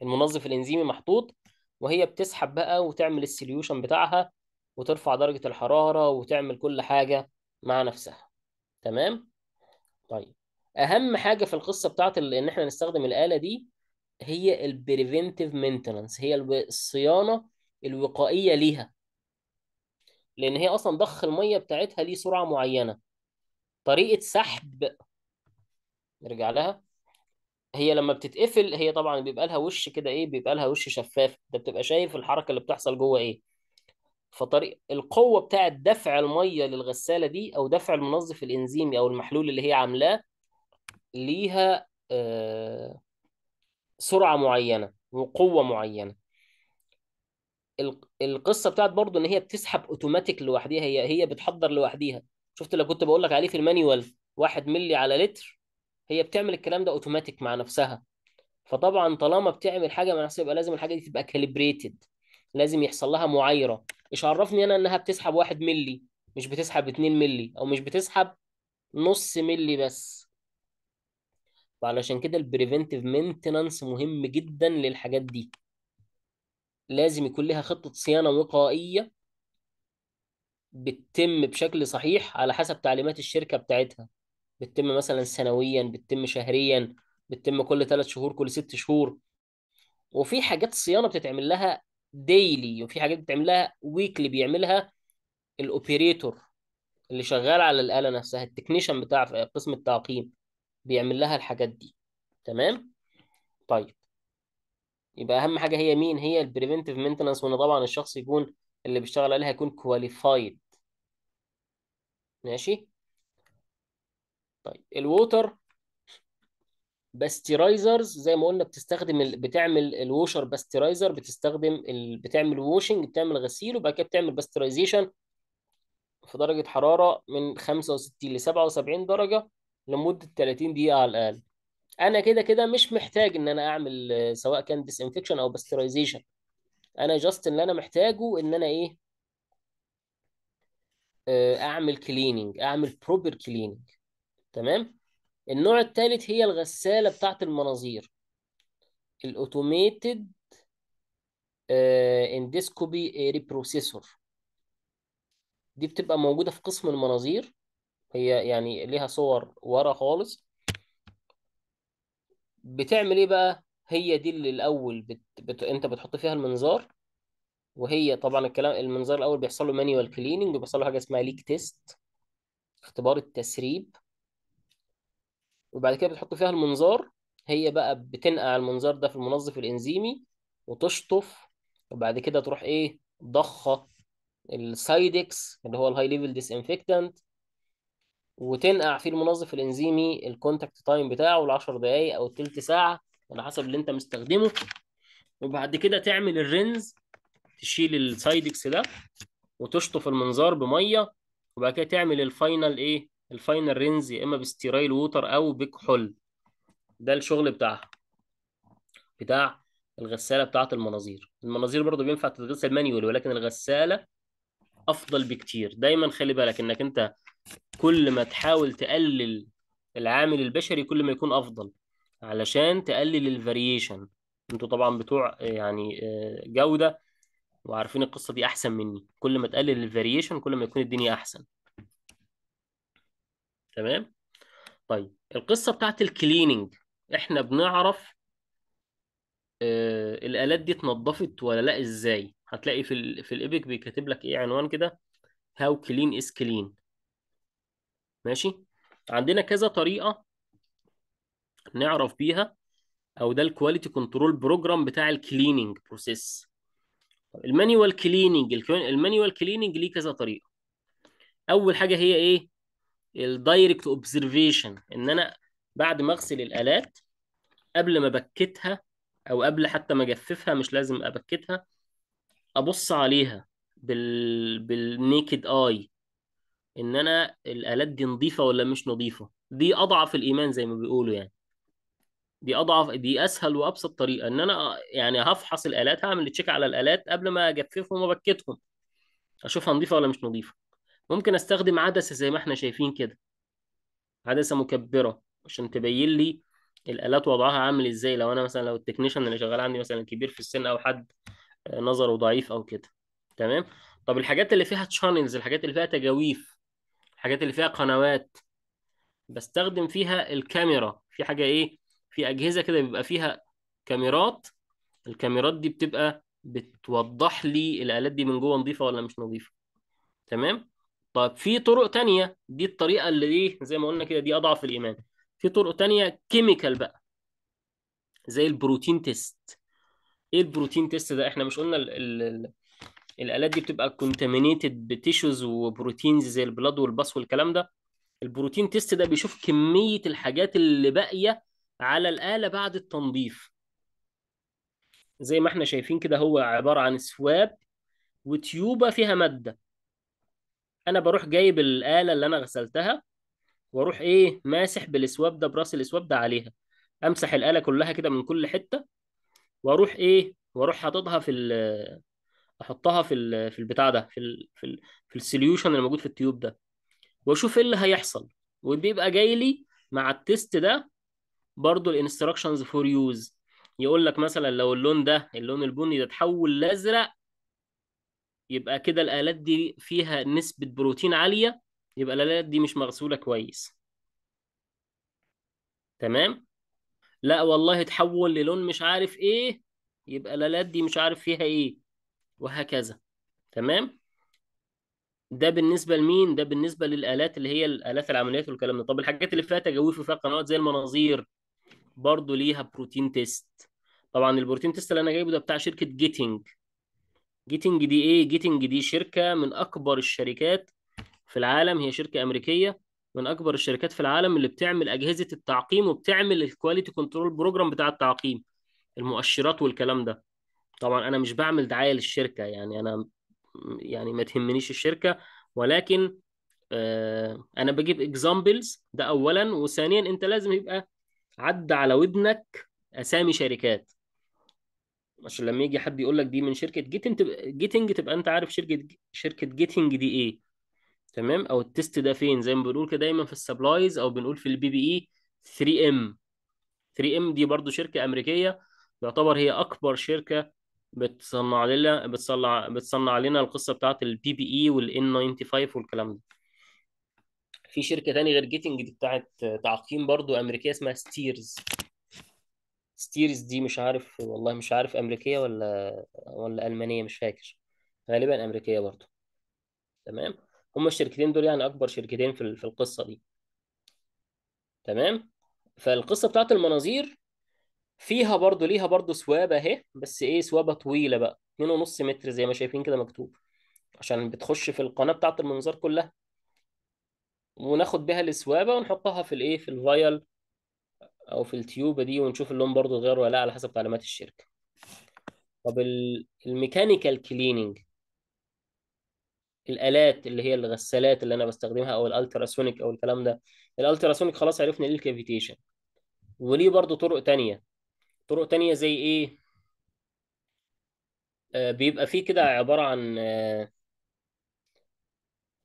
المنظف الانزيمي محطوط وهي بتسحب بقى وتعمل السليوشن بتاعها وترفع درجة الحرارة وتعمل كل حاجة مع نفسها تمام طيب اهم حاجه في القصه بتاعت ان احنا نستخدم الاله دي هي البريفنتيف مينتنانس هي الصيانه الوقائيه ليها لان هي اصلا ضخ الميه بتاعتها ليه سرعه معينه طريقه سحب نرجع لها هي لما بتتقفل هي طبعا بيبقى لها وش كده ايه بيبقى لها وش شفاف ده بتبقى شايف الحركه اللي بتحصل جوه ايه فطريق القوه بتاعه دفع الميه للغساله دي او دفع المنظف الانزيمي او المحلول اللي هي عاملاه ليها آه، سرعة معينة وقوة معينة القصة بتاعت برضو ان هي بتسحب اوتوماتيك لوحديها هي هي بتحضر لوحديها شفت اللي كنت بقول لك عليه في المانيوال واحد ملي على لتر هي بتعمل الكلام ده اوتوماتيك مع نفسها فطبعا طالما بتعمل حاجه مع نفسها يبقى لازم الحاجه دي تبقى كاليبريتد لازم يحصل لها معايره ايش عرفني انا انها بتسحب واحد ملي مش بتسحب 2 ملي او مش بتسحب نص ملي بس وعلشان كده البريفنتيف مينتنانس مهم جدا للحاجات دي لازم يكون لها خطة صيانة وقائية بتتم بشكل صحيح على حسب تعليمات الشركة بتاعتها بتتم مثلا سنويا بتتم شهريا بتتم كل ثلاث شهور كل ست شهور وفي حاجات صيانة بتتعمل لها ديلي وفي حاجات بتتعمل لها ويكلي بيعملها الاوبريتور اللي شغال على الآلة نفسها التكنيشن بتاع قسم التعقيم بيعمل لها الحاجات دي تمام طيب يبقى اهم حاجه هي مين هي البريفنتيف مينتنس وان طبعا الشخص يكون اللي بيشتغل عليها يكون كواليفايد ماشي طيب الووتر باسترايزرز زي ما قلنا بتستخدم ال... بتعمل الووشر باسترايزر بتستخدم ال... بتعمل ووشنج بتعمل غسيل وبعد كده بتعمل باسترايزيشن في درجه حراره من 65 ل 77 درجه لمده 30 دقيقه على الاقل انا كده كده مش محتاج ان انا اعمل آه، سواء كان ديس انفكشن او باسترايزيشن انا جاست اللي انا محتاجه ان انا ايه آه، اعمل كليننج اعمل بروبر كليننج تمام النوع الثالث هي الغساله بتاعه المناظير الاوتوميتد اندسكوبي ريبروسيسور دي بتبقى موجوده في قسم المناظير هي يعني ليها صور ورا خالص بتعمل ايه بقى هي دي اللي الاول بت... بت... انت بتحط فيها المنظار وهي طبعا الكلام المنظار الاول بيحصل له مانيوال كليننج وبيحصل له حاجه اسمها ليك تيست اختبار التسريب وبعد كده بتحط فيها المنظار هي بقى بتنقع المنظار ده في المنظف الانزيمي وتشطف وبعد كده تروح ايه ضخه السايدكس اللي هو الهاي ليفل ديس انفكتنت وتنقع فيه المنظف الانزيمي الكونتاكت تايم بتاعه ال 10 دقائق او الثلث ساعه على حسب اللي انت مستخدمه وبعد كده تعمل الرنز تشيل السايدكس ده وتشطف المنظار بميه وبعد كده تعمل الفاينل ايه الفاينل رينز يا اما بستيرايل ووتر او بكحول ده الشغل بتاعها بتاع الغساله بتاعه المناظير المناظير برضو بينفع تتغسل مانيوال ولكن الغساله افضل بكتير دايما خلي بالك انك انت كل ما تحاول تقلل العامل البشري كل ما يكون افضل علشان تقلل الفاريشن انتوا طبعا بتوع يعني آه، جوده وعارفين القصه دي احسن مني كل ما تقلل الفاريشن كل ما يكون الدنيا احسن تمام طيب القصه بتاعت الكليننج احنا بنعرف آه الالات دي اتنضفت ولا لا ازاي هتلاقي في الـ في الايبك بيكاتب لك ايه عنوان كده هاو كلين از كلين ماشي عندنا كذا طريقه نعرف بيها او ده الكواليتي كنترول بروجرام بتاع الكليننج بروسيس المانيوال كليننج المانيوال كليننج ليه كذا طريقه اول حاجه هي ايه الدايركت اوبزرفيشن ان انا بعد ما اغسل الالات قبل ما بكتها او قبل حتى ما اجففها مش لازم ابكتها ابص عليها بال بالنيكد اي ان انا الالات دي نظيفه ولا مش نظيفه دي اضعف الايمان زي ما بيقولوا يعني دي اضعف دي اسهل وابسط طريقه ان انا يعني هفحص الالات هعمل تشيك على الالات قبل ما اجففهم وابكتهم اشوفها نظيفه ولا مش نظيفه ممكن استخدم عدسه زي ما احنا شايفين كده عدسه مكبره عشان تبين لي الالات وضعها عامل ازاي لو انا مثلا لو التكنيشن اللي شغال عندي مثلا كبير في السن او حد آه، نظره ضعيف او كده تمام طب الحاجات اللي فيها تشانلز الحاجات اللي فيها تجاويف الحاجات اللي فيها قنوات بستخدم فيها الكاميرا في حاجه ايه في اجهزه كده بيبقى فيها كاميرات الكاميرات دي بتبقى بتوضح لي الالات دي من جوه نظيفه ولا مش نظيفه تمام طب في طرق تانية دي الطريقه اللي ايه زي ما قلنا كده دي اضعف الايمان في طرق تانية كيميكال بقى زي البروتين تيست ايه البروتين تيست ده احنا مش قلنا ال ال الالات دي بتبقى كونتامينيتد بتيشوز وبروتينز زي البلاد والباس والكلام ده البروتين تيست ده بيشوف كميه الحاجات اللي باقيه على الاله بعد التنظيف زي ما احنا شايفين كده هو عباره عن سواب وتيوبه فيها ماده انا بروح جايب الاله اللي انا غسلتها واروح ايه ماسح بالسواب ده براس الاسواب ده عليها امسح الاله كلها كده من كل حته واروح ايه واروح حاططها في احطها في في البتاع ده في الـ في, الـ في السليوشن اللي موجود في التيوب ده واشوف ايه اللي هيحصل وبيبقى جاي لي مع التيست ده برضو الانستراكشنز فور يوز يقول لك مثلا لو اللون ده اللون البني ده اتحول لازرق يبقى كده الالات دي فيها نسبه بروتين عاليه يبقى الالات دي مش مغسوله كويس تمام لا والله اتحول للون مش عارف ايه يبقى الالات دي مش عارف فيها ايه وهكذا تمام ده بالنسبه لمين ده بالنسبه للالات اللي هي الالات العمليات والكلام ده طب الحاجات اللي فيها تجويف وفيها قنوات زي المناظير برضو ليها بروتين تيست طبعا البروتين تيست اللي انا جايبه ده بتاع شركه جيتنج جيتنج دي ايه جيتنج دي شركه من اكبر الشركات في العالم هي شركه امريكيه من اكبر الشركات في العالم اللي بتعمل اجهزه التعقيم وبتعمل الكواليتي كنترول بروجرام بتاع التعقيم المؤشرات والكلام ده طبعا انا مش بعمل دعايه للشركه يعني انا يعني ما تهمنيش الشركه ولكن آه، انا بجيب اكزامبلز ده اولا وثانيا انت لازم يبقى عدى على ودنك اسامي شركات عشان لما يجي حد يقول لك دي من شركه جيتنج جيتنج تبقى انت عارف شركه شركه جيتنج دي ايه تمام او التست ده فين زي ما بنقول كده دايما في السبلايز او بنقول في البي بي اي 3 ام 3 ام دي برضو شركه امريكيه يعتبر هي اكبر شركه بتصنع لنا بتصنع بتصنع لنا القصه بتاعت البي بي اي والان 95 والكلام ده في شركه تاني غير جيتنج دي بتاعت تعقيم برضو امريكيه اسمها ستيرز ستيرز دي مش عارف والله مش عارف امريكيه ولا ولا المانيه مش فاكر غالبا امريكيه برضو تمام هما الشركتين دول يعني اكبر شركتين في في القصه دي تمام فالقصه بتاعت المناظير فيها برضو ليها برضو سوابه اهي بس ايه سوابه طويله بقى 2.5 متر زي ما شايفين كده مكتوب عشان بتخش في القناه بتاعه المنظار كلها وناخد بيها السوابه ونحطها في الايه في الفايل او في التيوبه دي ونشوف اللون برضو اتغير ولا لا على حسب تعليمات الشركه طب الميكانيكال كليننج الالات اللي هي الغسالات اللي انا بستخدمها او الالتراسونيك او الكلام ده الالتراسونيك خلاص عرفنا ليه الكافيتيشن وليه برضو طرق تانية طرق تانية زي ايه آه بيبقى فيه كده عبارة عن آه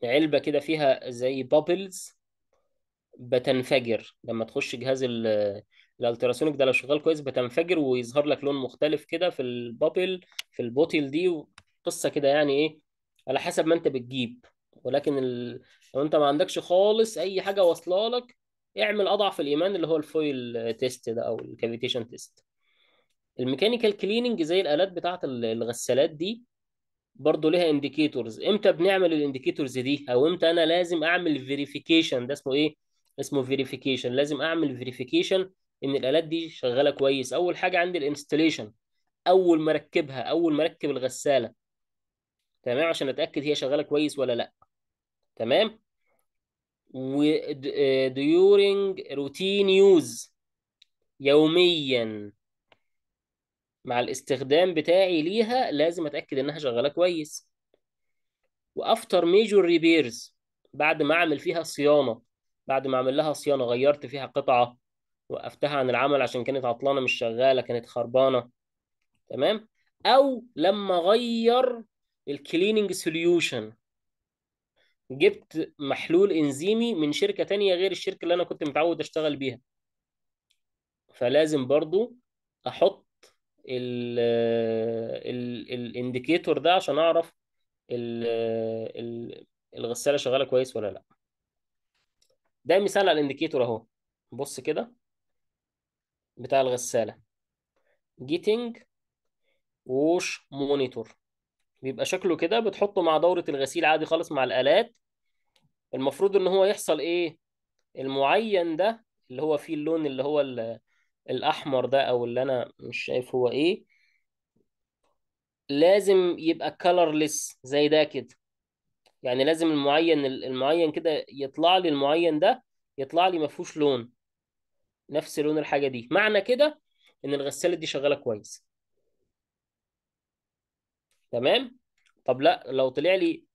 علبة كده فيها زي بابلز بتنفجر لما تخش جهاز الالتراسونيك ده لو شغال كويس بتنفجر ويظهر لك لون مختلف كده في البابل في البوتل دي قصة كده يعني ايه على حسب ما انت بتجيب ولكن ال... لو انت ما عندكش خالص اي حاجة واصلة لك اعمل اضعف الايمان اللي هو الفويل تيست ده او الكافيتيشن تيست الميكانيكال كليننج زي الالات بتاعه الغسالات دي برضه ليها انديكيتورز امتى بنعمل الانديكيتورز دي او امتى انا لازم اعمل فيريفيكيشن ده اسمه ايه اسمه فيريفيكيشن لازم اعمل فيريفيكيشن ان الالات دي شغاله كويس اول حاجه عندي الانستليشن اول ما اركبها اول ما اركب الغساله تمام عشان اتاكد هي شغاله كويس ولا لا تمام و آه، during روتين يوز يوميا مع الاستخدام بتاعي ليها لازم اتاكد انها شغاله كويس وافتر ميجور ريبيرز بعد ما اعمل فيها صيانه بعد ما اعمل لها صيانه غيرت فيها قطعه وقفتها عن العمل عشان كانت عطلانه مش شغاله كانت خربانه تمام او لما غير الكليننج سوليوشن جبت محلول انزيمي من شركه تانية غير الشركه اللي انا كنت متعود اشتغل بيها فلازم برضو احط الانديكيتور ده عشان اعرف الـ الـ الغساله شغاله كويس ولا لا ده مثال على الانديكيتور اهو بص كده بتاع الغساله جيتنج ووش مونيتور بيبقى شكله كده بتحطه مع دوره الغسيل عادي خالص مع الالات المفروض ان هو يحصل ايه المعين ده اللي هو فيه اللون اللي هو الأحمر ده أو اللي أنا مش شايف هو إيه لازم يبقى كلرلس زي ده كده يعني لازم المعين المعين كده يطلع لي المعين ده يطلع لي ما فيهوش لون نفس لون الحاجة دي معنى كده إن الغسالة دي شغالة كويس تمام طب لا لو طلع لي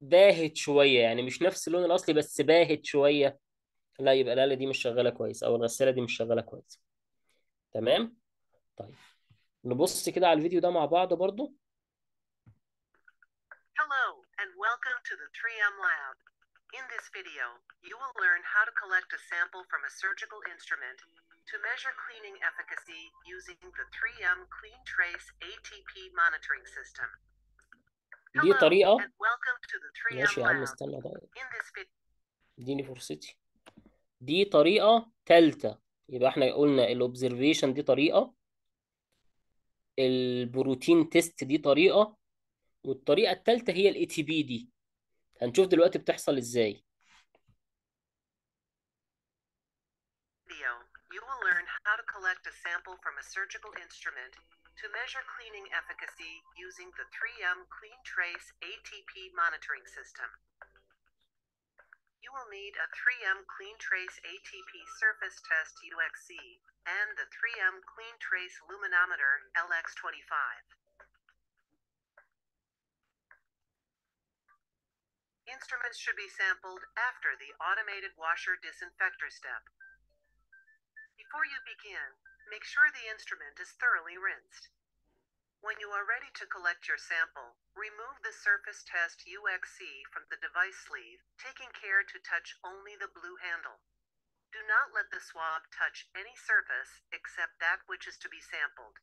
باهت شوية يعني مش نفس اللون الأصلي بس باهت شوية لا يبقى الآلة دي مش شغالة كويس أو الغسالة دي مش شغالة كويس تمام طيب نبص كده على الفيديو ده مع بعض برضو Hello and welcome to the 3M Lab. In this video, you will learn how to collect a sample from a surgical instrument to measure cleaning efficacy using the 3M Clean Trace ATP monitoring system. دي طريقة ماشي يا عم استنى بقى اديني فرصتي دي طريقة تالتة يبقى احنا قلنا الاوبزرفيشن دي طريقة البروتين تيست دي طريقة والطريقة التالتة هي الاي تي بي دي هنشوف دلوقتي بتحصل ازاي You will learn how to collect a sample from a surgical instrument to measure cleaning efficacy using the 3M CleanTrace ATP monitoring system. You will need a 3M CleanTrace ATP Surface Test UXC and the 3M CleanTrace Luminometer LX25. Instruments should be sampled after the automated washer disinfector step. Before you begin, make sure the instrument is thoroughly rinsed. When you are ready to collect your sample, remove the Surface Test UXC from the device sleeve, taking care to touch only the blue handle. Do not let the swab touch any surface except that which is to be sampled.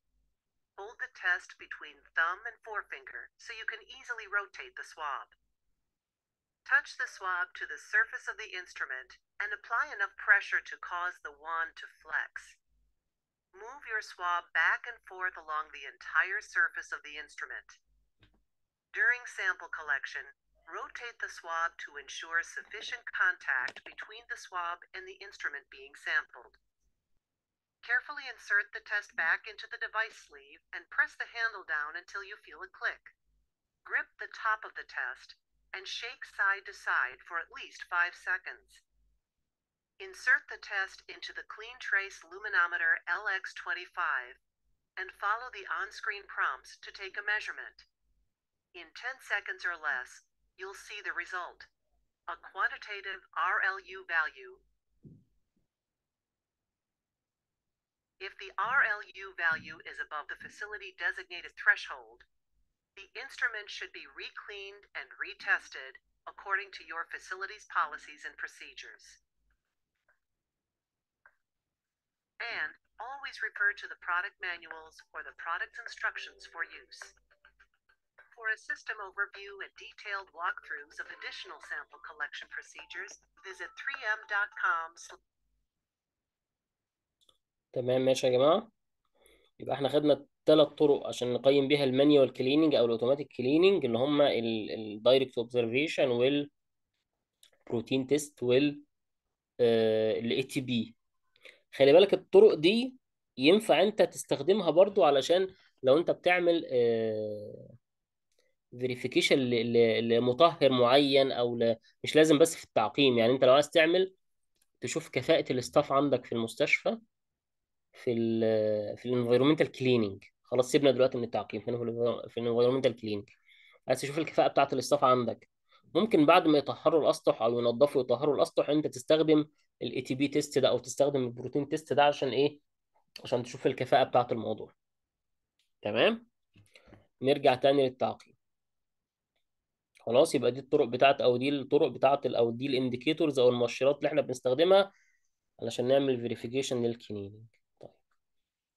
Hold the test between thumb and forefinger so you can easily rotate the swab. Touch the swab to the surface of the instrument and apply enough pressure to cause the wand to flex. Move your swab back and forth along the entire surface of the instrument. During sample collection, rotate the swab to ensure sufficient contact between the swab and the instrument being sampled. Carefully insert the test back into the device sleeve and press the handle down until you feel a click. Grip the top of the test and shake side to side for at least 5 seconds. Insert the test into the Clean Trace Luminometer LX25 and follow the on-screen prompts to take a measurement. In 10 seconds or less, you'll see the result, a quantitative RLU value. If the RLU value is above the facility designated threshold, the instrument should be re-cleaned and retested according to your facility's policies and procedures. and always refer to the product manuals or the product instructions for use. For a system overview and detailed walkthroughs of additional sample collection procedures, visit 3m.com. تمام ماشي يا جماعة يبقى احنا خدنا تلات طرق عشان نقيم بيها المانيوال كليننج او الاوتوماتيك كليننج اللي هم الدايركت اوبزرفيشن والبروتين تيست وال الاي تي بي خلي بالك الطرق دي ينفع انت تستخدمها برضو علشان لو انت بتعمل فيريفيكيشن آه، لمطهر معين او ل... مش لازم بس في التعقيم يعني انت لو عايز تعمل تشوف كفاءة الاستاف عندك في المستشفى في الـ في الانفيرومنتال كليننج خلاص سيبنا دلوقتي من التعقيم خلينا في الانفيرومنتال كليننج عايز تشوف الكفاءة بتاعة الاستاف عندك ممكن بعد ما يطهروا الاسطح او ينظفوا يطهروا الاسطح انت تستخدم الاي تي بي تيست ده او تستخدم البروتين تيست ده عشان ايه عشان تشوف الكفاءه بتاعه الموضوع تمام نرجع تاني للتعقيم خلاص يبقى دي الطرق بتاعه او دي الطرق بتاعه او دي الانديكيتورز او المؤشرات اللي احنا بنستخدمها علشان نعمل فيريفيكيشن للكليننج طيب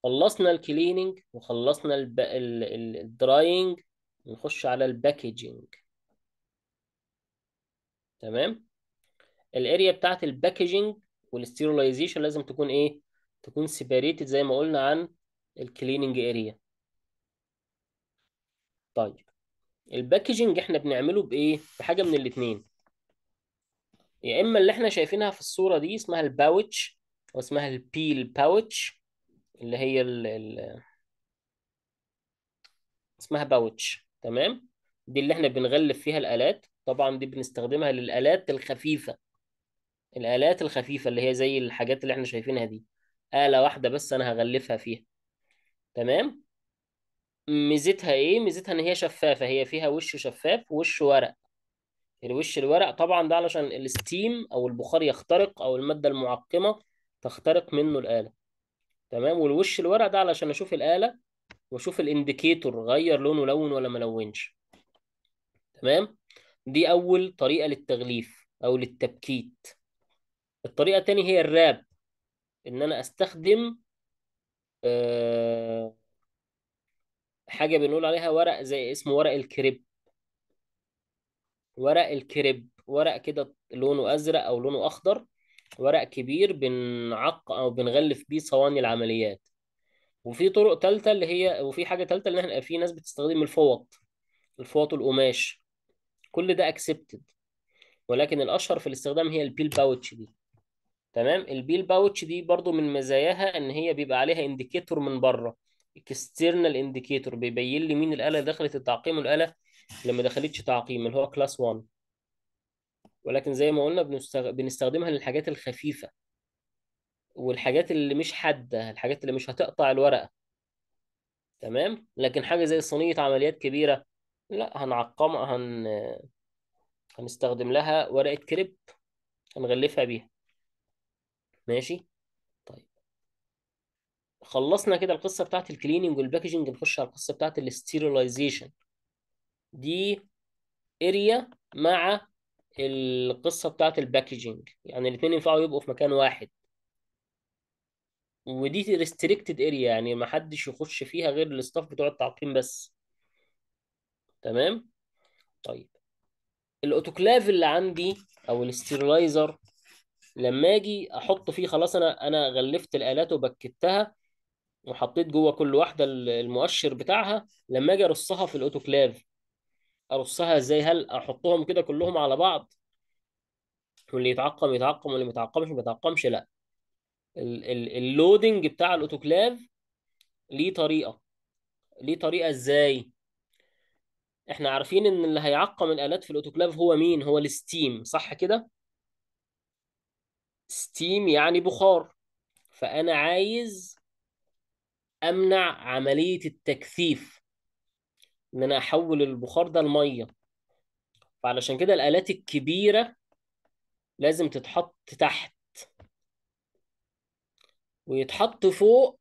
خلصنا الكليننج وخلصنا الدراينج نخش على الباكجينج تمام الاريا بتاعت الباكجينج والاستيرلايزيشن لازم تكون ايه تكون سيباريتد زي ما قلنا عن الكليننج اريا طيب الباكجينج احنا بنعمله بايه بحاجه من الاثنين يا اما اللي احنا شايفينها في الصوره دي اسمها الباوتش او اسمها البيل باوتش اللي هي ال ال اسمها باوتش تمام دي اللي احنا بنغلف فيها الالات طبعا دي بنستخدمها للالات الخفيفه الآلات الخفيفة اللي هي زي الحاجات اللي احنا شايفينها دي آلة واحدة بس أنا هغلفها فيها تمام ميزتها إيه؟ ميزتها إن هي شفافة هي فيها وش شفاف ووش ورق الوش يعني الورق طبعا ده علشان الستيم أو البخار يخترق أو المادة المعقمة تخترق منه الآلة تمام والوش الورق ده علشان أشوف الآلة وأشوف الإنديكيتور غير لونه لون ولا ملونش تمام دي أول طريقة للتغليف أو للتبكيت الطريقة التانية هي الراب ان انا استخدم آه، حاجة بنقول عليها ورق زي اسمه ورق الكريب ورق الكريب ورق كده لونه ازرق او لونه اخضر ورق كبير بنعق او بنغلف بيه صواني العمليات وفي طرق تالتة اللي هي وفي حاجة تالتة اللي احنا في ناس بتستخدم الفوط الفوط والقماش كل ده اكسبتد ولكن الاشهر في الاستخدام هي البيل باوتش دي تمام البيل باوتش دي برضو من مزاياها ان هي بيبقى عليها انديكيتور من بره اكسترنال انديكيتور بيبين لي مين الاله دخلت التعقيم والاله اللي ما دخلتش تعقيم اللي هو كلاس 1 ولكن زي ما قلنا بنستغ... بنستخدمها للحاجات الخفيفه والحاجات اللي مش حاده الحاجات اللي مش هتقطع الورقه تمام لكن حاجه زي صينيه عمليات كبيره لا هنعقمها هن... هنستخدم لها ورقه كريب هنغلفها بيها ماشي طيب خلصنا كده القصه بتاعت الكليننج والباكجنج نخش على القصه بتاعت الاستيرلايزيشن دي اريا مع القصه بتاعت الباكجنج يعني الاثنين ينفعوا يبقوا في مكان واحد ودي ريستريكتد اريا يعني ما حدش يخش فيها غير الاستاف بتوع التعقيم بس تمام طيب الاوتوكلاف اللي عندي او الاستيرلايزر لما اجي احط فيه خلاص انا انا غلفت الالات وبكتها وحطيت جوه كل واحده المؤشر بتاعها لما اجي ارصها في الاوتوكلاف ارصها ازاي هل احطهم كده كلهم على بعض واللي يتعقم يتعقم واللي ما يتعقمش ما يتعقمش لا اللودنج بتاع الاوتوكلاف ليه طريقه ليه طريقه ازاي احنا عارفين ان اللي هيعقم الالات في الاوتوكلاف هو مين هو الستيم صح كده ستيم يعني بخار فأنا عايز أمنع عملية التكثيف إن أنا أحول البخار ده لمية فعلشان كده الآلات الكبيرة لازم تتحط تحت ويتحط فوق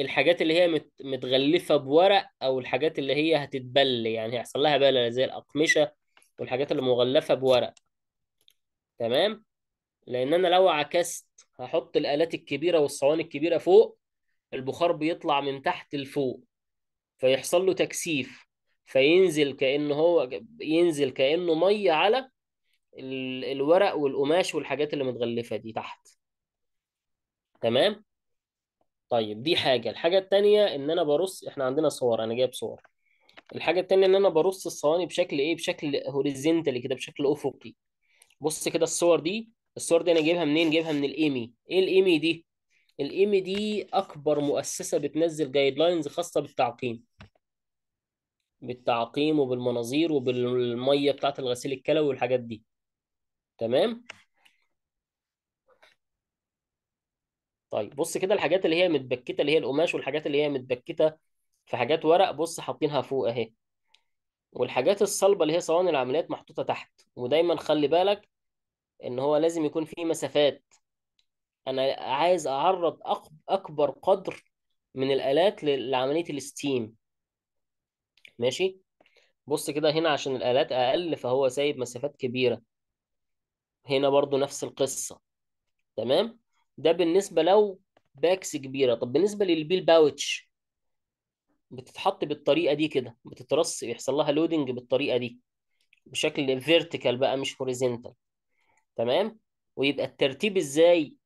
الحاجات اللي هي متغلفة بورق أو الحاجات اللي هي هتتبل يعني هيحصل لها بلل زي الأقمشة والحاجات اللي مغلفة بورق تمام لان انا لو عكست هحط الالات الكبيره والصواني الكبيره فوق البخار بيطلع من تحت لفوق فيحصل له تكثيف فينزل كانه هو ينزل كانه ميه على الورق والقماش والحاجات اللي متغلفه دي تحت تمام طيب دي حاجه الحاجه التانية ان انا برص احنا عندنا صور انا جايب صور الحاجه التانية ان انا برص الصواني بشكل ايه بشكل هوريزنتال كده بشكل افقي بص كده الصور دي الصور دي انا جايبها منين جايبها من الايمي e. ايه الايمي e دي الايمي e دي اكبر مؤسسه بتنزل جايد لاينز خاصه بالتعقيم بالتعقيم وبالمناظير وبالميه بتاعه الغسيل الكلوي والحاجات دي تمام طيب بص كده الحاجات اللي هي متبكته اللي هي القماش والحاجات اللي هي متبكته في حاجات ورق بص حاطينها فوق اهي والحاجات الصلبه اللي هي صواني العمليات محطوطه تحت ودايما خلي بالك ان هو لازم يكون في مسافات انا عايز اعرض اكبر قدر من الالات لعمليه الستيم ماشي بص كده هنا عشان الالات اقل فهو سايب مسافات كبيره هنا برضو نفس القصه تمام ده بالنسبه لو باكس كبيره طب بالنسبه للبيل باوتش بتتحط بالطريقه دي كده بتترص يحصل لها لودنج بالطريقه دي بشكل فيرتيكال بقى مش هوريزونتال تمام ويبقى الترتيب ازاي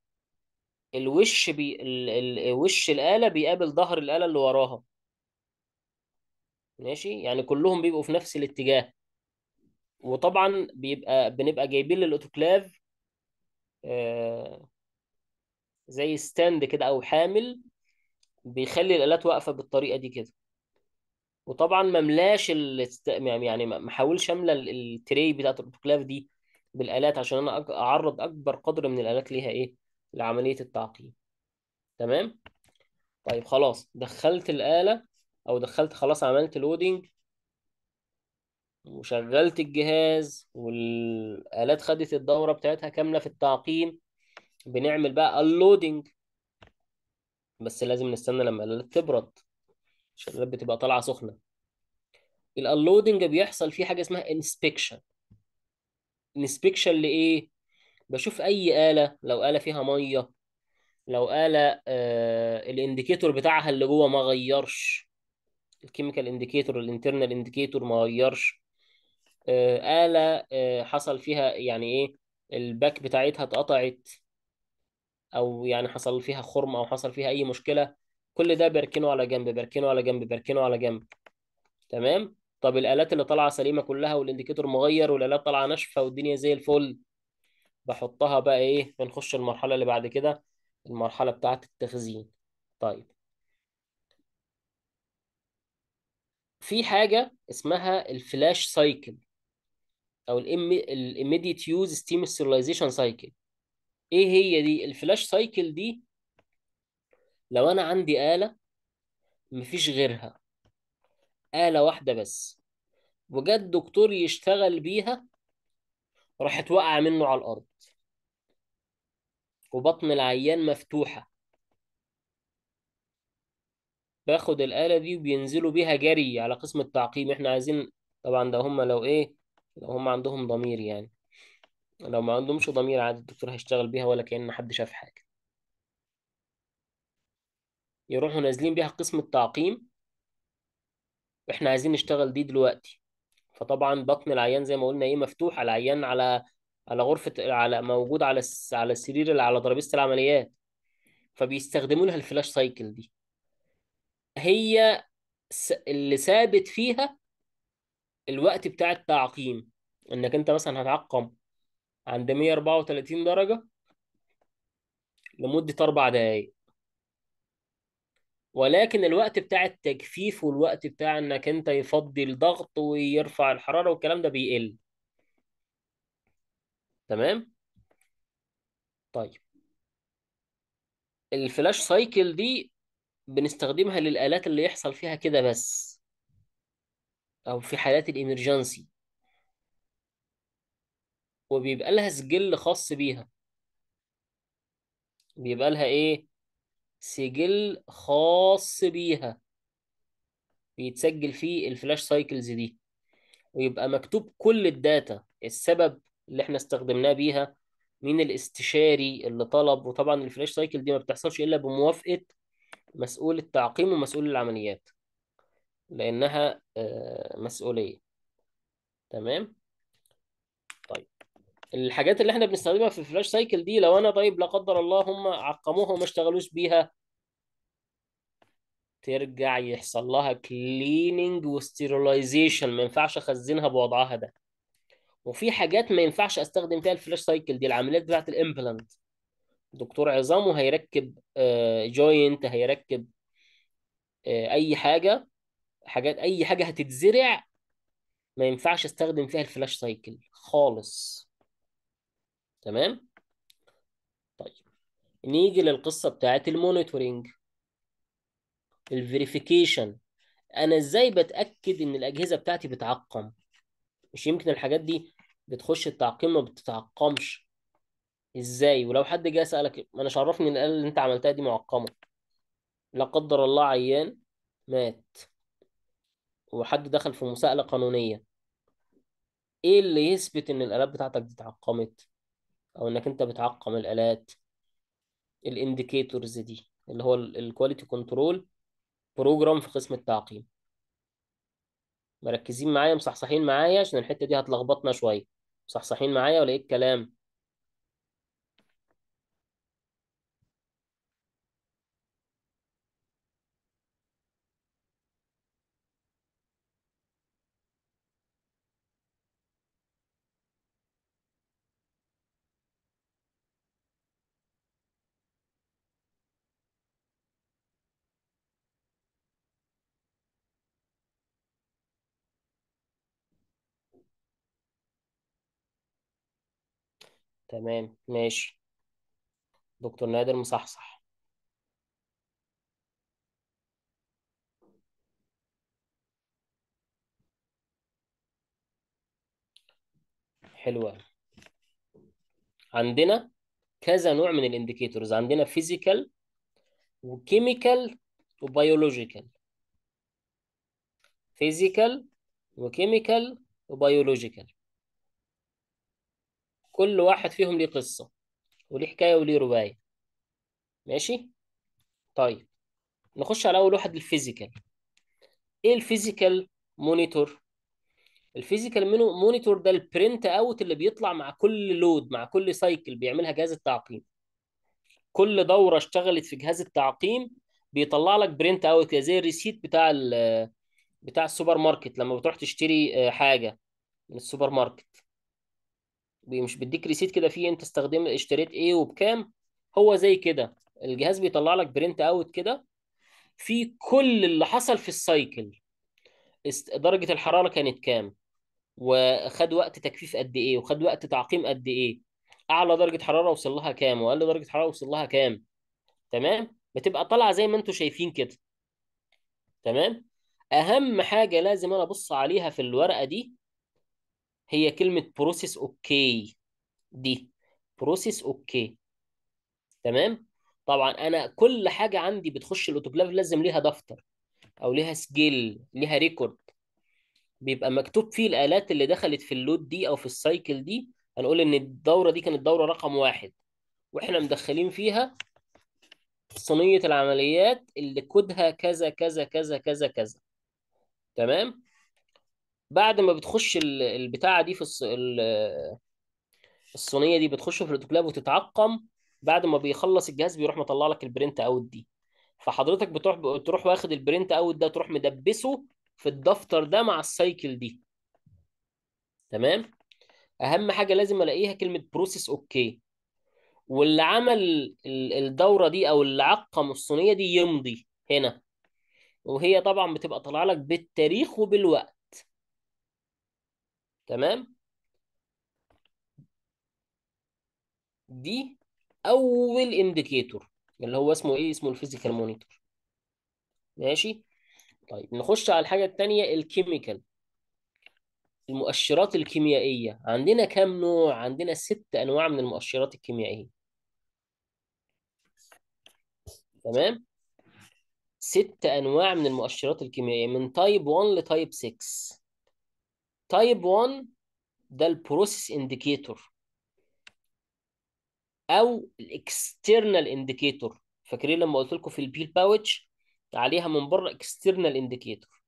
الوش بي... ال... ال... وش الآلة بيقابل ظهر الآلة اللي وراها ماشي يعني كلهم بيبقوا في نفس الاتجاه وطبعا بيبقى بنبقى جايبين للأوتوكلاف آه... زي ستاند كده أو حامل بيخلي الآلات واقفة بالطريقة دي كده وطبعا مملاش ملاش ال... يعني ما حاولش املى التري بتاعة الاوتوكلاف دي بالآلات عشان أنا أعرض أكبر قدر من الآلات ليها إيه؟ لعملية التعقيم تمام؟ طيب خلاص دخلت الآلة أو دخلت خلاص عملت لودينج وشغلت الجهاز والآلات خدت الدورة بتاعتها كاملة في التعقيم بنعمل بقى اللودينج بس لازم نستنى لما الآلات تبرد عشان الآلات بتبقى طالعة سخنة الانلودنج بيحصل فيه حاجه اسمها انسبكشن انسبكشن لايه بشوف اي آلة لو آلة فيها مية لو آلة آه الانديكيتور بتاعها اللي جوه ما غيرش الكيميكال انديكيتور الانترنال انديكيتور ما غيرش آه آلة آه حصل فيها يعني ايه الباك بتاعتها اتقطعت او يعني حصل فيها خرم او حصل فيها اي مشكلة كل ده بركنه على جنب بركنه على جنب بركنه على جنب تمام طب الالات اللي طالعه سليمه كلها والانديكيتور مغير والالات طالعه ناشفه والدنيا زي الفل بحطها بقى ايه بنخش المرحله اللي بعد كده المرحله بتاعه التخزين طيب في حاجه اسمها الفلاش سايكل او الاميديت يوز ستيم سيريلايزيشن سايكل ايه هي دي الفلاش سايكل دي لو انا عندي آلة مفيش غيرها آلة واحدة بس وجت دكتور يشتغل بيها راحت واقعة منه على الأرض وبطن العيان مفتوحة باخد الآلة دي وبينزلوا بيها جري على قسم التعقيم احنا عايزين طبعا ده هم لو ايه لو هم عندهم ضمير يعني لو ما عندهمش ضمير عادي الدكتور هيشتغل بيها ولا كأن حد شاف حاجة يروحوا نازلين بيها قسم التعقيم احنا عايزين نشتغل دي دلوقتي فطبعا بطن العيان زي ما قلنا ايه مفتوح على العيان على على غرفه على موجود على الس... على السرير اللي على ترابيزه العمليات فبيستخدموا لها الفلاش سايكل دي هي اللي ثابت فيها الوقت بتاع التعقيم انك انت مثلا هتعقم عند 134 درجه لمده اربع دقائق ولكن الوقت بتاع التجفيف والوقت بتاع انك انت يفضي الضغط ويرفع الحرارة والكلام ده بيقل تمام طيب الفلاش سايكل دي بنستخدمها للآلات اللي يحصل فيها كده بس أو في حالات الإمرجنسي وبيبقى لها سجل خاص بيها بيبقى لها إيه سجل خاص بيها بيتسجل فيه الفلاش سايكلز دي ويبقى مكتوب كل الداتا السبب اللي احنا استخدمناه بيها مين الاستشاري اللي طلب وطبعا الفلاش سايكل دي ما بتحصلش الا بموافقه مسؤول التعقيم ومسؤول العمليات لانها آه، مسؤوليه تمام الحاجات اللي احنا بنستخدمها في فلاش سايكل دي لو انا طيب لا قدر الله هم عقموها وما اشتغلوش بيها ترجع يحصل لها كليننج وستيرلايزيشن ما ينفعش اخزنها بوضعها ده وفي حاجات ما ينفعش استخدم فيها الفلاش سايكل دي العمليات بتاعت الامبلانت دكتور عظام هيركب جوينت آه، هيركب آه، اي حاجه حاجات اي حاجه هتتزرع ما ينفعش استخدم فيها الفلاش سايكل خالص تمام طيب نيجي للقصه بتاعه المونيتورنج الفيريفيكيشن انا ازاي بتاكد ان الاجهزه بتاعتي بتعقم مش يمكن الحاجات دي بتخش التعقيم ما بتتعقمش ازاي ولو حد جه سالك ما انا عرفني ان الاله اللي انت عملتها دي معقمه لا قدر الله عيان مات وحد دخل في مساءله قانونيه ايه اللي يثبت ان الالات بتاعتك دي اتعقمت او انك انت بتعقم الالات الانديكيتورز دي اللي هو الكواليتي كنترول بروجرام في قسم التعقيم مركزين معايا مصحصحين معايا عشان الحته دي هتلخبطنا شويه مصحصحين معايا ولا ايه الكلام تمام ماشي دكتور نادر مصحصح حلوة عندنا كذا نوع من الانديكيتورز عندنا فيزيكال وكيميكال وبيولوجيكال فيزيكال وكيميكال وبيولوجيكال كل واحد فيهم ليه قصة وليه حكاية وليه رواية ماشي طيب نخش على أول واحد الفيزيكال إيه الفيزيكال مونيتور الفيزيكال مونيتور ده البرنت اوت اللي بيطلع مع كل لود مع كل سايكل بيعملها جهاز التعقيم كل دوره اشتغلت في جهاز التعقيم بيطلع لك برنت اوت زي الريسيت بتاع بتاع السوبر ماركت لما بتروح تشتري آه، حاجه من السوبر ماركت مش بيديك ريسيت كده فيه انت استخدم اشتريت ايه وبكام هو زي كده الجهاز بيطلع لك برنت اوت كده في كل اللي حصل في السايكل درجة الحرارة كانت كام وخد وقت تجفيف قد ايه وخد وقت تعقيم قد ايه اعلى درجة حرارة وصل لها كام واقل درجة حرارة وصل لها كام تمام بتبقى طالعة زي ما انتم شايفين كده تمام اهم حاجة لازم انا ابص عليها في الورقة دي هي كلمة بروسيس اوكي دي بروسيس اوكي تمام طبعا انا كل حاجة عندي بتخش الاوتوكلاف لازم ليها دفتر او ليها سجل ليها ريكورد بيبقى مكتوب فيه الالات اللي دخلت في اللود دي او في السايكل دي هنقول ان الدورة دي كانت دورة رقم واحد واحنا مدخلين فيها صينية العمليات اللي كودها كذا كذا كذا كذا كذا تمام بعد ما بتخش البتاعه دي في الصينيه دي بتخش في الاوتوكلاف وتتعقم بعد ما بيخلص الجهاز بيروح مطلع لك البرنت اوت دي فحضرتك بتروح تروح واخد البرنت اوت ده تروح مدبسه في الدفتر ده مع السايكل دي تمام اهم حاجه لازم الاقيها كلمه بروسيس اوكي واللي عمل الدوره دي او اللي عقم الصينيه دي يمضي هنا وهي طبعا بتبقى طالعه لك بالتاريخ وبالوقت تمام دي اول انديكيتور اللي هو اسمه ايه اسمه الفيزيكال مونيتور ماشي طيب نخش على الحاجه الثانيه الكيميكال المؤشرات الكيميائيه عندنا كام نوع عندنا ست انواع من المؤشرات الكيميائيه تمام ست انواع من المؤشرات الكيميائيه من تايب 1 لتايب 6 تايب 1 ده البروسيس انديكيتور او الاكسترنال انديكيتور فاكرين لما قلت لكم في البيل باوتش عليها من بره اكسترنال انديكيتور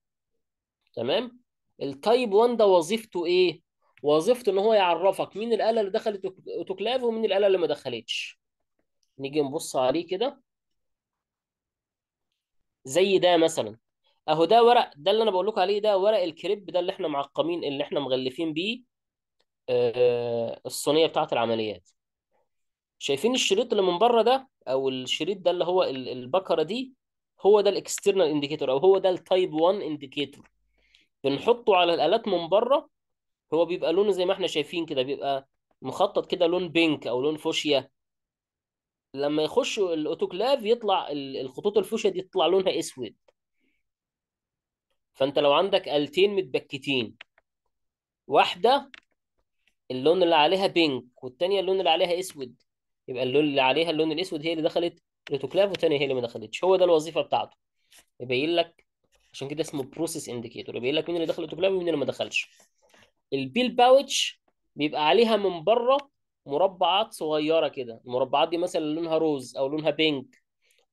تمام التايب 1 ده وظيفته ايه وظيفته ان هو يعرفك مين الاله اللي دخلت اوتوكلاف ومين الاله اللي ما دخلتش نيجي نبص عليه كده زي ده مثلا اهو ده ورق ده اللي انا بقول لكم عليه ده ورق الكريب ده اللي احنا معقمين اللي احنا مغلفين بيه آه، الصينيه بتاعه العمليات شايفين الشريط اللي من بره ده او الشريط ده اللي هو البكره دي هو ده الاكسترنال انديكيتور او هو ده التايب 1 انديكيتور بنحطه على الالات من بره هو بيبقى لونه زي ما احنا شايفين كده بيبقى مخطط كده لون بينك او لون فوشيا لما يخش الاوتوكلاف يطلع الخطوط الفوشيا دي تطلع لونها اسود فانت لو عندك آلتين متبكتين واحده اللون اللي عليها بينك والتانيه اللون اللي عليها اسود يبقى اللون اللي عليها اللون الاسود هي اللي دخلت ريتوكلاف والتانيه هي اللي ما دخلتش هو ده الوظيفه بتاعته يبين لك عشان كده اسمه بروسيس انديكيتور يبين لك مين اللي دخل ريتوكلاف ومين اللي ما دخلش البيل باوتش بيبقى عليها من بره مربعات صغيره كده المربعات دي مثلا لونها روز او لونها بينك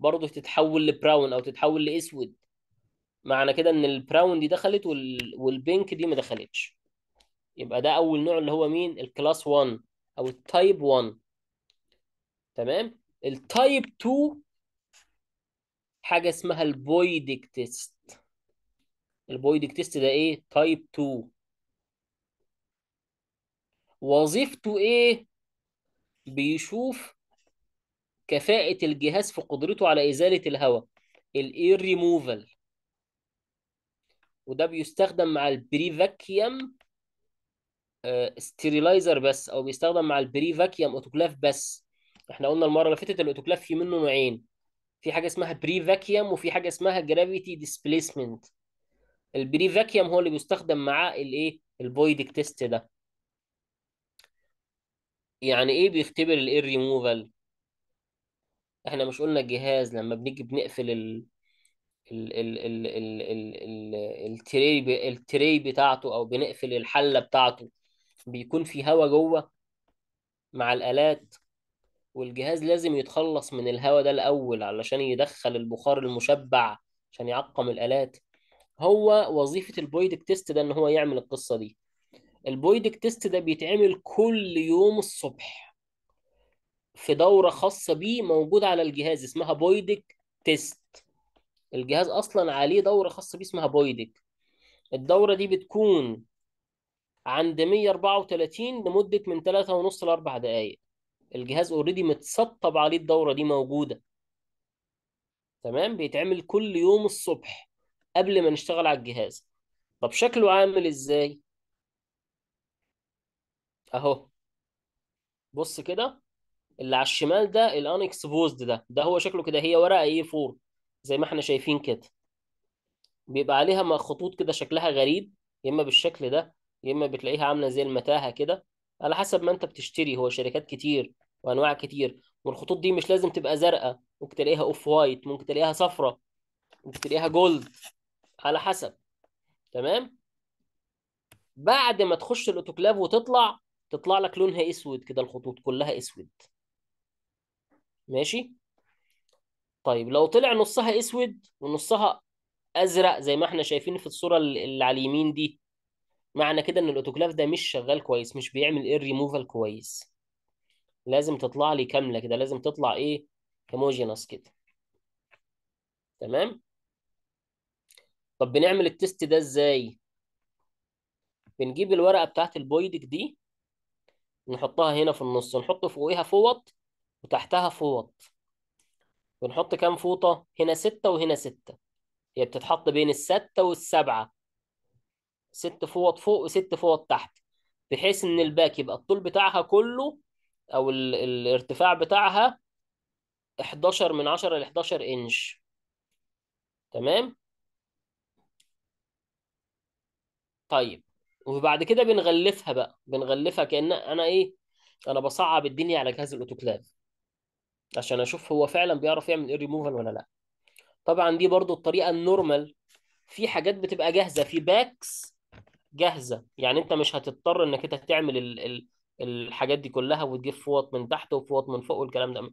برضه تتحول لبراون او تتحول لاسود معنى كده ان البراون دي دخلت وال... والبينك دي ما دخلتش يبقى ده اول نوع اللي هو مين الكلاس 1 او التايب 1 تمام التايب 2 حاجه اسمها البويدك تيست البويدك تيست ده ايه تايب 2 وظيفته ايه بيشوف كفاءة الجهاز في قدرته على إزالة الهواء الاير ريموفال وده بيستخدم مع البري فاكيوم ستيريلايزر بس او بيستخدم مع البري فاكيوم اوتوكلاف بس احنا قلنا المره اللي فاتت الاوتوكلاف في منه نوعين في حاجه اسمها بري فاكيوم وفي حاجه اسمها جرافيتي ديسبيسمنت البري فاكيوم هو اللي بيستخدم معاه الايه البويدك تيست ده يعني ايه بيختبر الاير ريموفال احنا مش قلنا الجهاز لما بنيجي بنقفل ال ال ال ال ال ال التري التري بتاعته او بنقفل الحله بتاعته بيكون في هواء جوه مع الالات والجهاز لازم يتخلص من الهواء ده الاول علشان يدخل البخار المشبع عشان يعقم الالات هو وظيفه البويدك تيست ده ان هو يعمل القصه دي البويدك تيست ده بيتعمل كل يوم الصبح في دوره خاصه بيه موجوده على الجهاز اسمها بويدك تيست الجهاز اصلا عليه دوره خاصه بيه اسمها بويدك الدوره دي بتكون عند 134 لمده من 3 ونص ل 4 دقائق الجهاز اوريدي متسطب عليه الدوره دي موجوده تمام بيتعمل كل يوم الصبح قبل ما نشتغل على الجهاز طب شكله عامل ازاي اهو بص كده اللي على الشمال ده الانكسبوزد ده ده هو شكله كده هي ورقه اي 4 زي ما احنا شايفين كده بيبقى عليها ما خطوط كده شكلها غريب يا اما بالشكل ده يا اما بتلاقيها عامله زي المتاهه كده على حسب ما انت بتشتري هو شركات كتير وانواع كتير والخطوط دي مش لازم تبقى زرقاء ممكن تلاقيها اوف وايت ممكن تلاقيها صفراء ممكن تلاقيها جولد على حسب تمام بعد ما تخش الاوتوكلاف وتطلع تطلع لك لونها اسود كده الخطوط كلها اسود ماشي طيب لو طلع نصها اسود ونصها ازرق زي ما احنا شايفين في الصوره اللي على اليمين دي معنى كده ان الاوتوكلاف ده مش شغال كويس مش بيعمل ايه ريموفال كويس لازم تطلع لي كامله كده لازم تطلع ايه هيموجينس كده تمام طب بنعمل التيست ده ازاي بنجيب الورقه بتاعت البويدك دي نحطها هنا في النص نحط فوقها فوط وتحتها فوط بنحط كام فوطة؟ هنا ستة وهنا ستة هي بتتحط بين الستة والسبعة ست فوط فوق وست فوط تحت بحيث إن الباك يبقى الطول بتاعها كله أو ال... الارتفاع بتاعها 11 من 10 ل 11 إنش تمام؟ طيب وبعد كده بنغلفها بقى بنغلفها كأن أنا إيه؟ أنا بصعب الدنيا على جهاز الأوتوكلاف عشان اشوف هو فعلا بيعرف يعمل ايه ريموفال ولا لا طبعا دي برضو الطريقه النورمال في حاجات بتبقى جاهزه في باكس جاهزه يعني انت مش هتضطر انك انت تعمل ال ال الحاجات دي كلها وتجيب فوط من تحت وفوط من فوق والكلام ده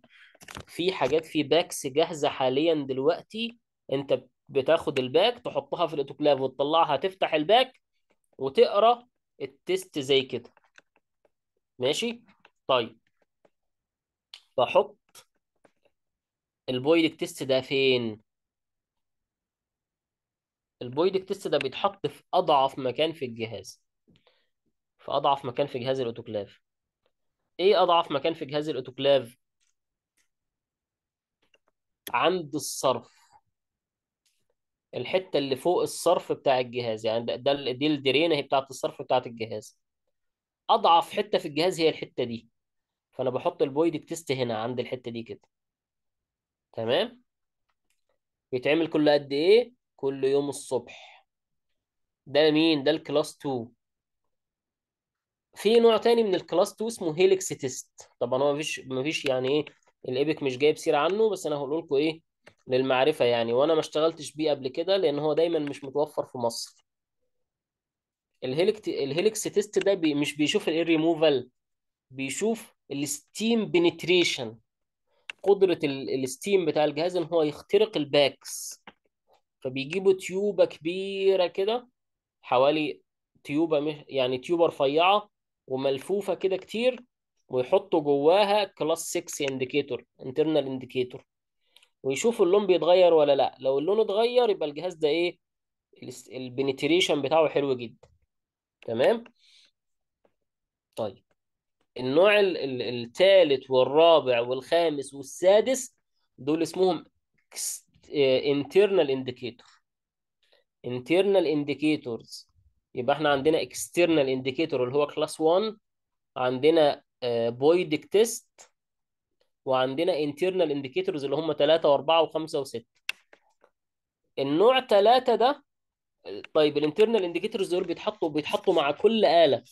في حاجات في باكس جاهزه حاليا دلوقتي انت بتاخد الباك تحطها في الاوتوكلاف وتطلعها تفتح الباك وتقرا التست زي كده ماشي طيب بحط البويدك تيست ده فين البويدك تيست ده بيتحط في اضعف مكان في الجهاز في اضعف مكان في جهاز الاوتوكلاف ايه اضعف مكان في جهاز الاوتوكلاف عند الصرف الحته اللي فوق الصرف بتاع الجهاز يعني ده, ده دي الدرينه هي بتاعه الصرف بتاعه الجهاز اضعف حته في الجهاز هي الحته دي فانا بحط البويدك تيست هنا عند الحته دي كده تمام يتعمل كل قد ايه كل يوم الصبح ده مين ده الكلاس 2 في نوع تاني من الكلاس 2 اسمه هيليكس تيست طبعا هو مفيش مفيش يعني ايه الايبك مش جايب سيره عنه بس انا هقول لكم ايه للمعرفه يعني وانا ما اشتغلتش بيه قبل كده لان هو دايما مش متوفر في مصر الهيليكت الهيليكس تيست ده بي مش بيشوف الاير ريموفال بيشوف الستيم بنتريشن قدره الستيم بتاع الجهاز ان هو يخترق الباكس فبيجيبوا تيوبه كبيره كده حوالي تيوبه يعني تيوبه رفيعه وملفوفه كده كتير ويحطوا جواها كلاس 6 انديكيتور انترنال انديكيتور ويشوفوا اللون بيتغير ولا لا لو اللون اتغير يبقى الجهاز ده ايه البنتريشن بتاعه حلو جدا تمام طيب النوع الثالث والرابع والخامس والسادس دول اسمهم آه، internal indicator internal indicators يبقى احنا عندنا external indicator اللي هو class 1 عندنا بويدك آه، تيست وعندنا internal indicators اللي هم 3 و4 و5 و6 النوع 3 ده طيب الانترنال انديكيتورز دول بيتحطوا بيتحطوا مع كل آلة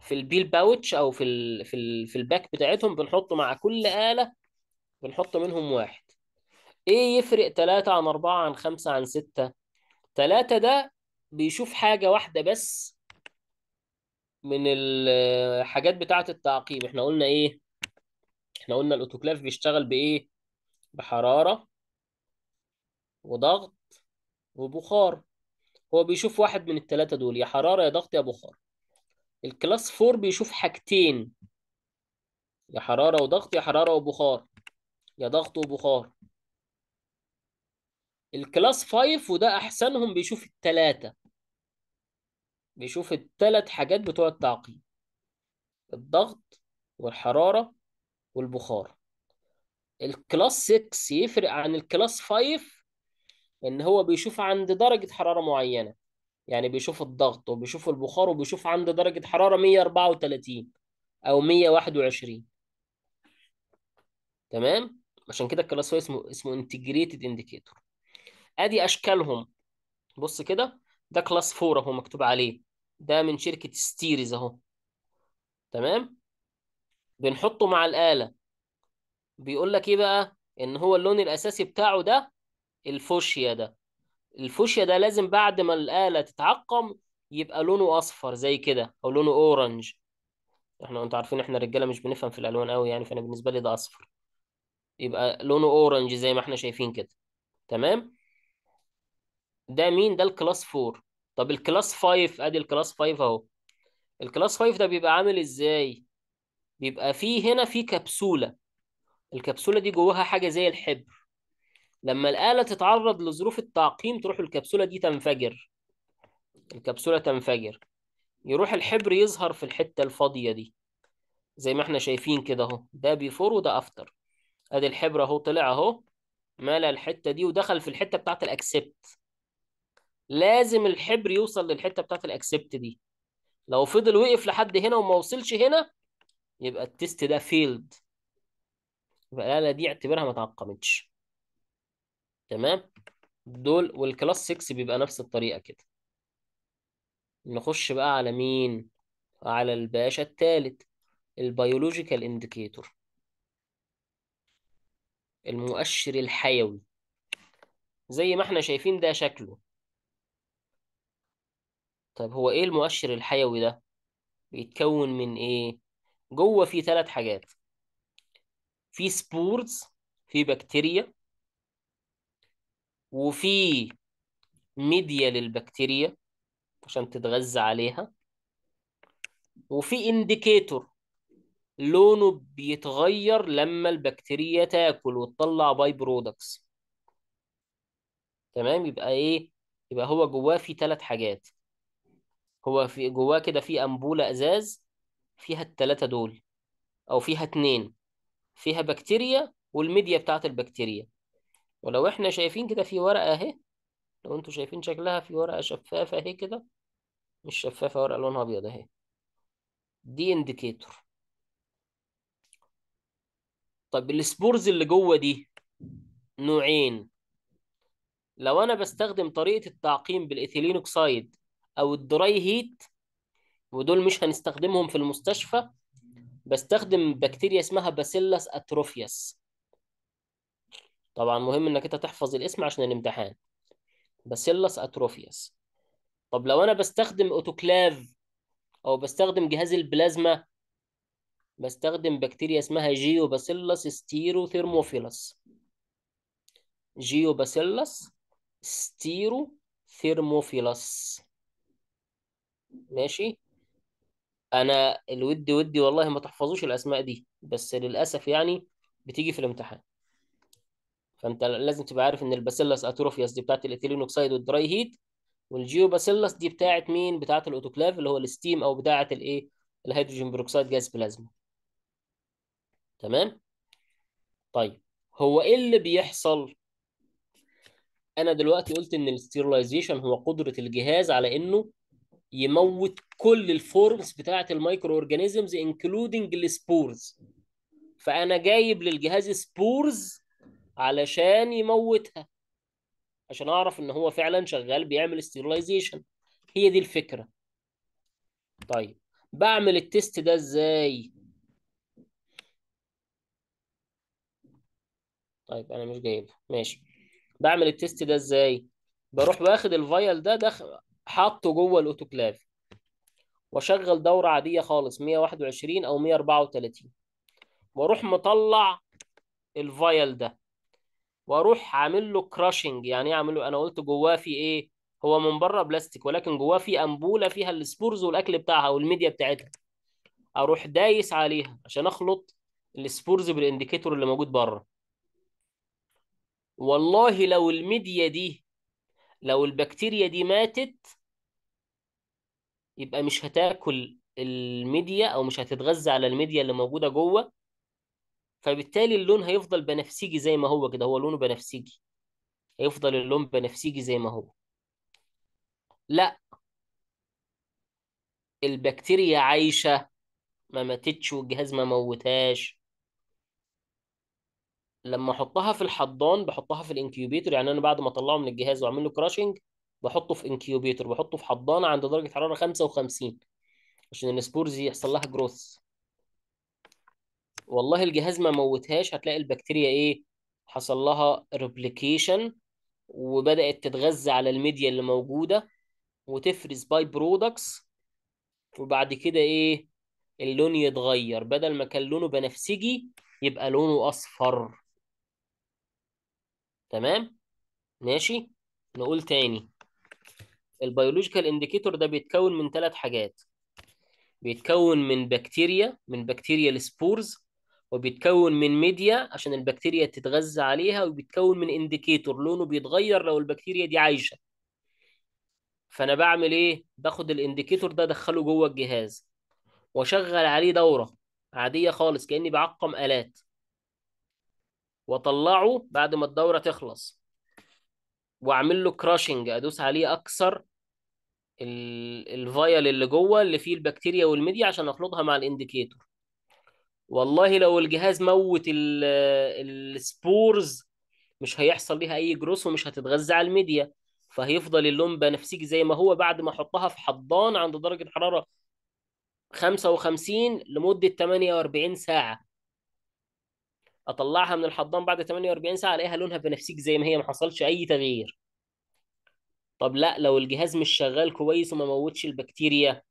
في البيل باوتش او في الـ في الـ في الباك بتاعتهم بنحطه مع كل آلة بنحط منهم واحد ايه يفرق 3 عن 4 عن 5 عن 6 3 ده بيشوف حاجة واحدة بس من الحاجات بتاعة التعقيم احنا قلنا ايه احنا قلنا الاوتوكلاف بيشتغل بايه بحرارة وضغط وبخار هو بيشوف واحد من الثلاثه دول يا حرارة يا ضغط يا بخار الكلاس 4 بيشوف حاجتين يا حرارة وضغط يا حرارة وبخار يا ضغط وبخار الكلاس 5 وده أحسنهم بيشوف التلاتة بيشوف التلات حاجات بتوع التعقيم الضغط والحرارة والبخار الكلاس 6 يفرق عن الكلاس 5 ان هو بيشوف عند درجة حرارة معينة يعني بيشوف الضغط وبيشوف البخار وبيشوف عنده درجة حرارة 134 أو 121 تمام عشان كده الكلاس هو اسمه اسمه انتجريتد انديكيتور ادي اشكالهم بص كده ده كلاس 4 اهو مكتوب عليه ده من شركة ستيريز اهو تمام بنحطه مع الآلة بيقول لك ايه بقى ان هو اللون الاساسي بتاعه ده الفوشيا ده الفوشيا ده لازم بعد ما الآلة تتعقم يبقى لونه أصفر زي كده أو لونه أورنج احنا انتوا عارفين احنا الرجالة مش بنفهم في الألوان أوي يعني فأنا بالنسبة لي ده أصفر يبقى لونه أورنج زي ما احنا شايفين كده تمام ده مين ده الكلاس 4 طب الكلاس 5 ادي الكلاس 5 اهو الكلاس 5 ده بيبقى عامل ازاي بيبقى فيه هنا في كبسولة الكبسولة دي جواها حاجة زي الحبر لما الآلة تتعرض لظروف التعقيم تروح الكبسولة دي تنفجر الكبسولة تنفجر يروح الحبر يظهر في الحتة الفاضية دي زي ما احنا شايفين كده اهو ده بيفور وده افتر ادي الحبر اهو طلع اهو مال الحتة دي ودخل في الحتة بتاعت الاكسبت لازم الحبر يوصل للحتة بتاعت الاكسبت دي لو فضل وقف لحد هنا وما وصلش هنا يبقى التيست ده فيلد يبقى الآلة دي اعتبرها ما تعقمتش تمام دول والكلاس 6 بيبقى نفس الطريقة كده نخش بقى على مين على الباشا الثالث البيولوجيكال انديكيتور المؤشر الحيوي زي ما احنا شايفين ده شكله طب هو ايه المؤشر الحيوي ده بيتكون من ايه جوه فيه ثلاث حاجات في سبورز في بكتيريا وفي ميديا للبكتيريا عشان تتغذى عليها وفي انديكيتور لونه بيتغير لما البكتيريا تاكل وتطلع باي برودكتس تمام يبقى ايه يبقى هو جواه في ثلاث حاجات هو في جواه كده في أنبولة ازاز فيها الثلاثه دول او فيها اتنين فيها بكتيريا والميديا بتاعت البكتيريا ولو احنا شايفين كده في ورقة اهي لو انتوا شايفين شكلها في ورقة شفافة اهي كده مش شفافة ورقة لونها ابيض اهي دي انديكيتور طب السبورز اللي جوه دي نوعين لو انا بستخدم طريقة التعقيم بالايثيلين اوكسايد او الدراي هيت ودول مش هنستخدمهم في المستشفى بستخدم بكتيريا اسمها باسيلاس اتروفياس طبعا مهم انك انت تحفظ الاسم عشان الامتحان باسيلس اتروفيس طب لو انا بستخدم اوتوكلاف او بستخدم جهاز البلازما بستخدم بكتيريا اسمها باسيلس ستيرو ثيرموفيلس باسيلس ستيرو ثيرموفيلس ماشي انا الود ودي والله ما تحفظوش الاسماء دي بس للاسف يعني بتيجي في الامتحان فانت لازم تبقى عارف ان الباسيلس اتروفياس دي بتاعت الايثيلين اوكسيد والدراي هيت والجيوباسيلس دي بتاعت مين بتاعت الاوتوكلاف اللي هو الستيم او بتاعت الايه الهيدروجين بروكسيد جاز بلازما تمام طيب هو ايه اللي بيحصل انا دلوقتي قلت ان الستيرلايزيشن هو قدره الجهاز على انه يموت كل الفورمز بتاعه المايكرو اورجانيزمز انكلودنج السبورز فانا جايب للجهاز سبورز علشان يموتها عشان اعرف ان هو فعلا شغال بيعمل ستيرلايزيشن هي دي الفكره طيب بعمل التيست ده ازاي طيب انا مش جايبها ماشي بعمل التيست ده ازاي بروح باخد الفايل ده دخل حاطه جوه الاوتوكلاف واشغل دوره عاديه خالص 121 او 134 واروح مطلع الفايل ده واروح عامل له كراشنج يعني ايه اعمل له انا قلت جواه في ايه هو من بره بلاستيك ولكن جواه في انبوله فيها السبورز والاكل بتاعها والميديا بتاعتها اروح دايس عليها عشان اخلط السبورز بالانديكيتور اللي موجود بره والله لو الميديا دي لو البكتيريا دي ماتت يبقى مش هتاكل الميديا او مش هتتغذى على الميديا اللي موجوده جوه فبالتالي اللون هيفضل بنفسجي زي ما هو كده هو لونه بنفسجي هيفضل اللون بنفسجي زي ما هو لا البكتيريا عايشة ما ماتتش والجهاز ما موتهاش لما احطها في الحضان بحطها في الانكيوبيتور يعني انا بعد ما اطلعه من الجهاز واعمل له كراشنج بحطه في انكيوبيتور بحطه في حضانه عند درجه حراره 55 عشان السبورز يحصل لها جروث والله الجهاز ما موتهاش هتلاقي البكتيريا ايه حصل لها ريبليكيشن وبدأت تتغذى على الميديا اللي موجودة وتفرز باي برودكتس وبعد كده ايه اللون يتغير بدل ما كان لونه بنفسجي يبقى لونه اصفر تمام ماشي نقول تاني البيولوجيكال انديكيتور ده بيتكون من ثلاث حاجات بيتكون من بكتيريا من بكتيريا السبورز وبيتكون من ميديا عشان البكتيريا تتغذى عليها وبيتكون من انديكيتور لونه بيتغير لو البكتيريا دي عايشه فانا بعمل ايه باخد الانديكيتور ده ادخله جوه الجهاز واشغل عليه دوره عاديه خالص كاني بعقم الات واطلعه بعد ما الدوره تخلص واعمل له كراشنج ادوس عليه اكسر الفايل اللي جوه اللي فيه البكتيريا والميديا عشان اخلطها مع الانديكيتور والله لو الجهاز موت السبورز مش هيحصل ليها اي جروس ومش هتتغذى على الميديا فهيفضل اللون بنفسجي زي ما هو بعد ما احطها في حضان عند درجه حراره 55 لمده 48 ساعه اطلعها من الحضان بعد 48 ساعه الاقيها لونها بنفسجي زي ما هي ما حصلش اي تغيير طب لا لو الجهاز مش شغال كويس وما موتش البكتيريا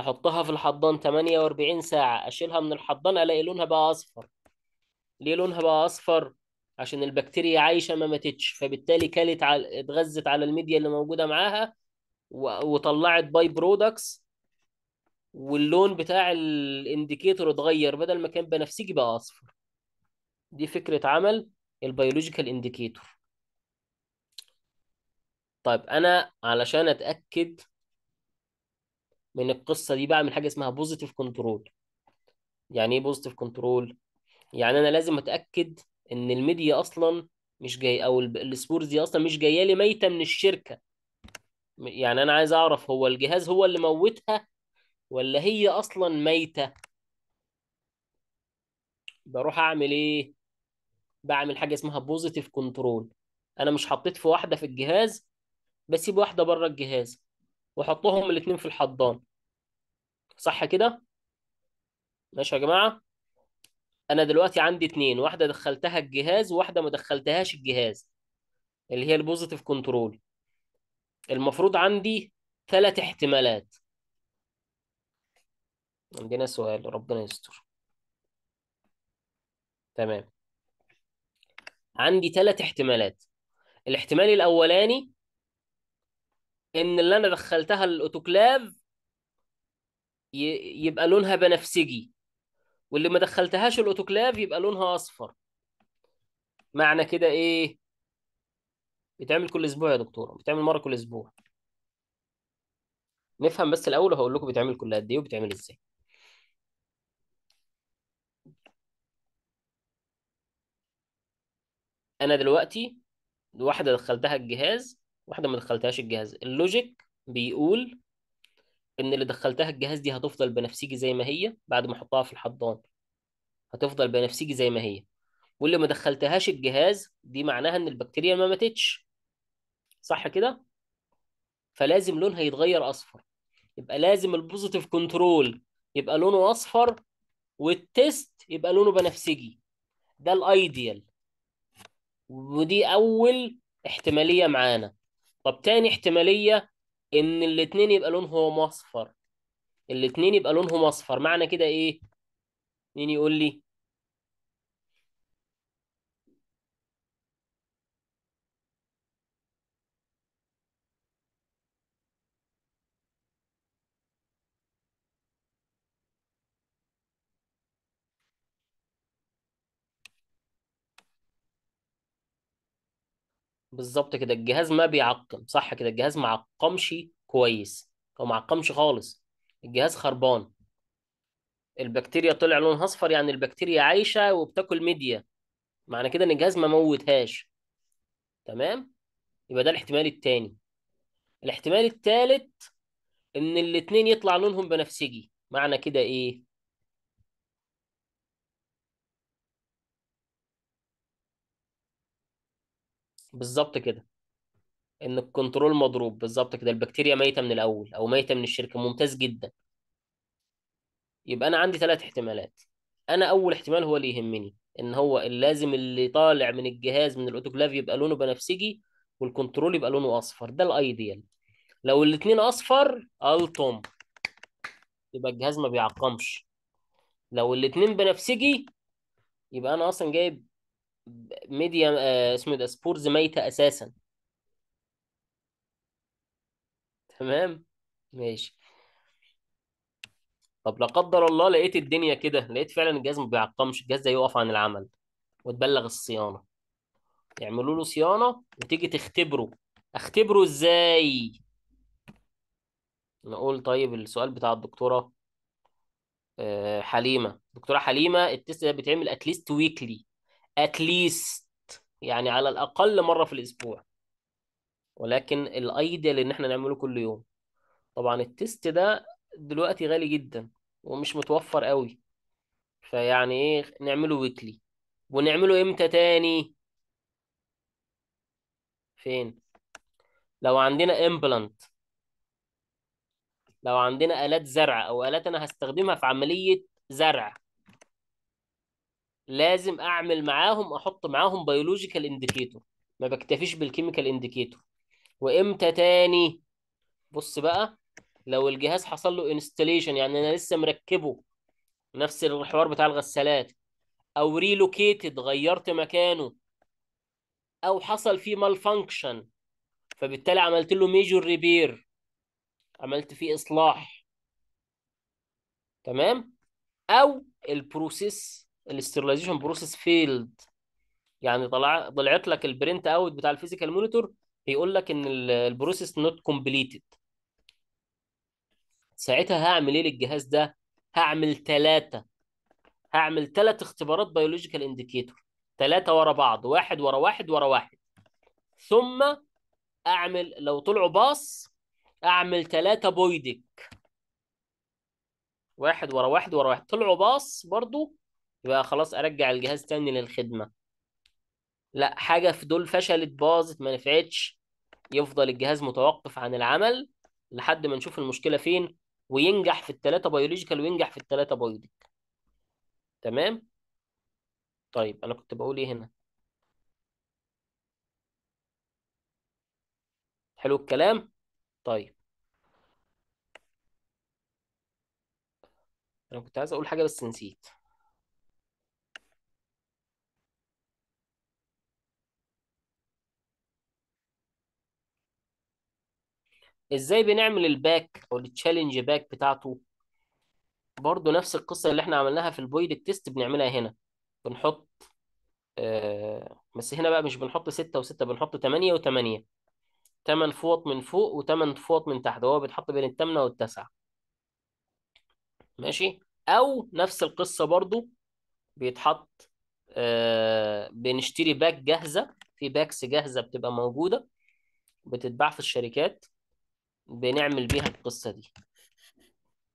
هحطها في الحضان 48 ساعة أشيلها من الحضان ألاقي لونها بقى أصفر ليه لونها بقى أصفر؟ عشان البكتيريا عايشة ما ماتتش فبالتالي كلت على اتغذت على الميديا اللي موجودة معاها و... وطلعت باي برودكتس واللون بتاع الانديكيتور اتغير بدل ما كان بنفسجي بقى أصفر دي فكرة عمل البيولوجيكال انديكيتور طيب أنا علشان أتأكد من القصه دي بقى من حاجه اسمها بوزيتيف كنترول يعني ايه بوزيتيف كنترول يعني انا لازم اتاكد ان الميديا اصلا مش جاي او السبورز دي اصلا مش جايه لي ميته من الشركه يعني انا عايز اعرف هو الجهاز هو اللي موتها ولا هي اصلا ميته بروح اعمل ايه بعمل حاجه اسمها بوزيتيف كنترول انا مش حطيت في واحده في الجهاز بسيب واحده بره الجهاز واحطهم الاثنين في الحضان صح كده ماشي يا جماعه انا دلوقتي عندي اتنين واحده دخلتها الجهاز وواحده ما دخلتهاش الجهاز اللي هي البوزيتيف كنترول المفروض عندي ثلاث احتمالات عندنا سؤال ربنا يستر تمام عندي ثلاث احتمالات الاحتمال الاولاني ان اللي انا دخلتها الاوتوكلاف يبقى لونها بنفسجي واللي ما دخلتهاش الاوتوكلاف يبقى لونها اصفر معنى كده ايه بيتعمل كل اسبوع يا دكتوره بيتعمل مره كل اسبوع نفهم بس الاول وهقول لكم بيتعمل كل قد ايه وبيتعمل ازاي انا دلوقتي واحده دخلتها الجهاز واحده ما دخلتهاش الجهاز اللوجيك بيقول ان اللي دخلتها الجهاز دي هتفضل بنفسجي زي ما هي بعد ما احطها في الحضان هتفضل بنفسجي زي ما هي واللي ما دخلتهاش الجهاز دي معناها ان البكتيريا ما ماتتش صح كده فلازم لونها يتغير اصفر يبقى لازم البوزيتيف كنترول يبقى لونه اصفر والتيست يبقى لونه بنفسجي ده الايديال ودي اول احتماليه معانا طب تاني احتماليه ان الاتنين يبقى لونهم اصفر الاتنين يبقى لونهم اصفر معنى كده ايه مين يقول لي بالظبط كده الجهاز ما بيعقم صح كده الجهاز ما عقمش كويس هو ما عقمش خالص الجهاز خربان البكتيريا طلع لونها اصفر يعني البكتيريا عايشه وبتاكل ميديا معنى كده ان الجهاز ما موتهاش تمام يبقى ده الاحتمال التاني الاحتمال التالت ان الاتنين يطلع لونهم بنفسجي معنى كده ايه بالظبط كده ان الكنترول مضروب بالظبط كده البكتيريا ميتة من الاول او ميتة من الشركة ممتاز جدا يبقى انا عندي ثلاث احتمالات انا اول احتمال هو اللي يهمني ان هو اللازم اللي طالع من الجهاز من الاوتوكلاف يبقى لونه بنفسجي والكنترول يبقى لونه اصفر ده الايديال لو الاتنين اصفر التوم يبقى الجهاز ما بيعقمش لو الاتنين بنفسجي يبقى انا اصلا جايب ميديا آه، اسمه إيه ده سبورز ميتة أساسا تمام ماشي طب لا قدر الله لقيت الدنيا كده لقيت فعلا الجهاز ما بيعقمش الجهاز ده يقف عن العمل وتبلغ الصيانة يعملوا له صيانة وتيجي تختبره اختبره ازاي نقول طيب السؤال بتاع الدكتورة آه، حليمة دكتورة حليمة التست ده بيتعمل اتليست ويكلي اتليست يعني على الاقل مره في الاسبوع ولكن الايديال ان احنا نعمله كل يوم طبعا التيست ده دلوقتي غالي جدا ومش متوفر قوي فيعني ايه نعمله ويكلي ونعمله امتى تاني فين لو عندنا امبلانت لو عندنا آلات زرع او آلات انا هستخدمها في عملية زرع لازم اعمل معاهم احط معاهم بيولوجيكال انديكيتور ما بكتفيش بالكيميكال انديكيتور وامتى تاني بص بقى لو الجهاز حصل له انستليشن يعني انا لسه مركبه نفس الحوار بتاع الغسالات او ريلوكيتد غيرت مكانه او حصل فيه مال فانكشن فبالتالي عملت له ميجور ريبير عملت فيه اصلاح تمام او البروسيس الاسترلايزيشن بروسيس فيلد يعني طلع طلعت لك البرنت اوت بتاع الفيزيكال مونيتور بيقول لك ان البروسيس نوت كومبليتد ساعتها هعمل ايه للجهاز ده هعمل ثلاثة هعمل ثلاث اختبارات بيولوجيكال انديكيتور ثلاثة ورا بعض واحد ورا واحد ورا واحد ثم اعمل لو طلعوا باص اعمل ثلاثة بويدك واحد ورا واحد ورا واحد طلعوا باص برضو يبقى خلاص ارجع الجهاز تاني للخدمة لا حاجة في دول فشلت باظت ما نفعتش يفضل الجهاز متوقف عن العمل لحد ما نشوف المشكلة فين وينجح في التلاتة بيولوجيكال وينجح في التلاتة بايدك تمام طيب انا كنت بقول ايه هنا حلو الكلام طيب انا كنت عايز اقول حاجة بس نسيت ازاي بنعمل الباك او التشالنج باك بتاعته برضو نفس القصة اللي احنا عملناها في البويد تيست بنعملها هنا بنحط آه بس هنا بقى مش بنحط ستة وستة بنحط تمانية وتمانية تمن فوط من فوق وتمن فوط من تحت وهو بيتحط بين التامنة والتاسعة ماشي او نفس القصة برضو بيتحط آه بنشتري باك جاهزة في باكس جاهزة بتبقى موجودة بتتباع في الشركات بنعمل بيها القصة دي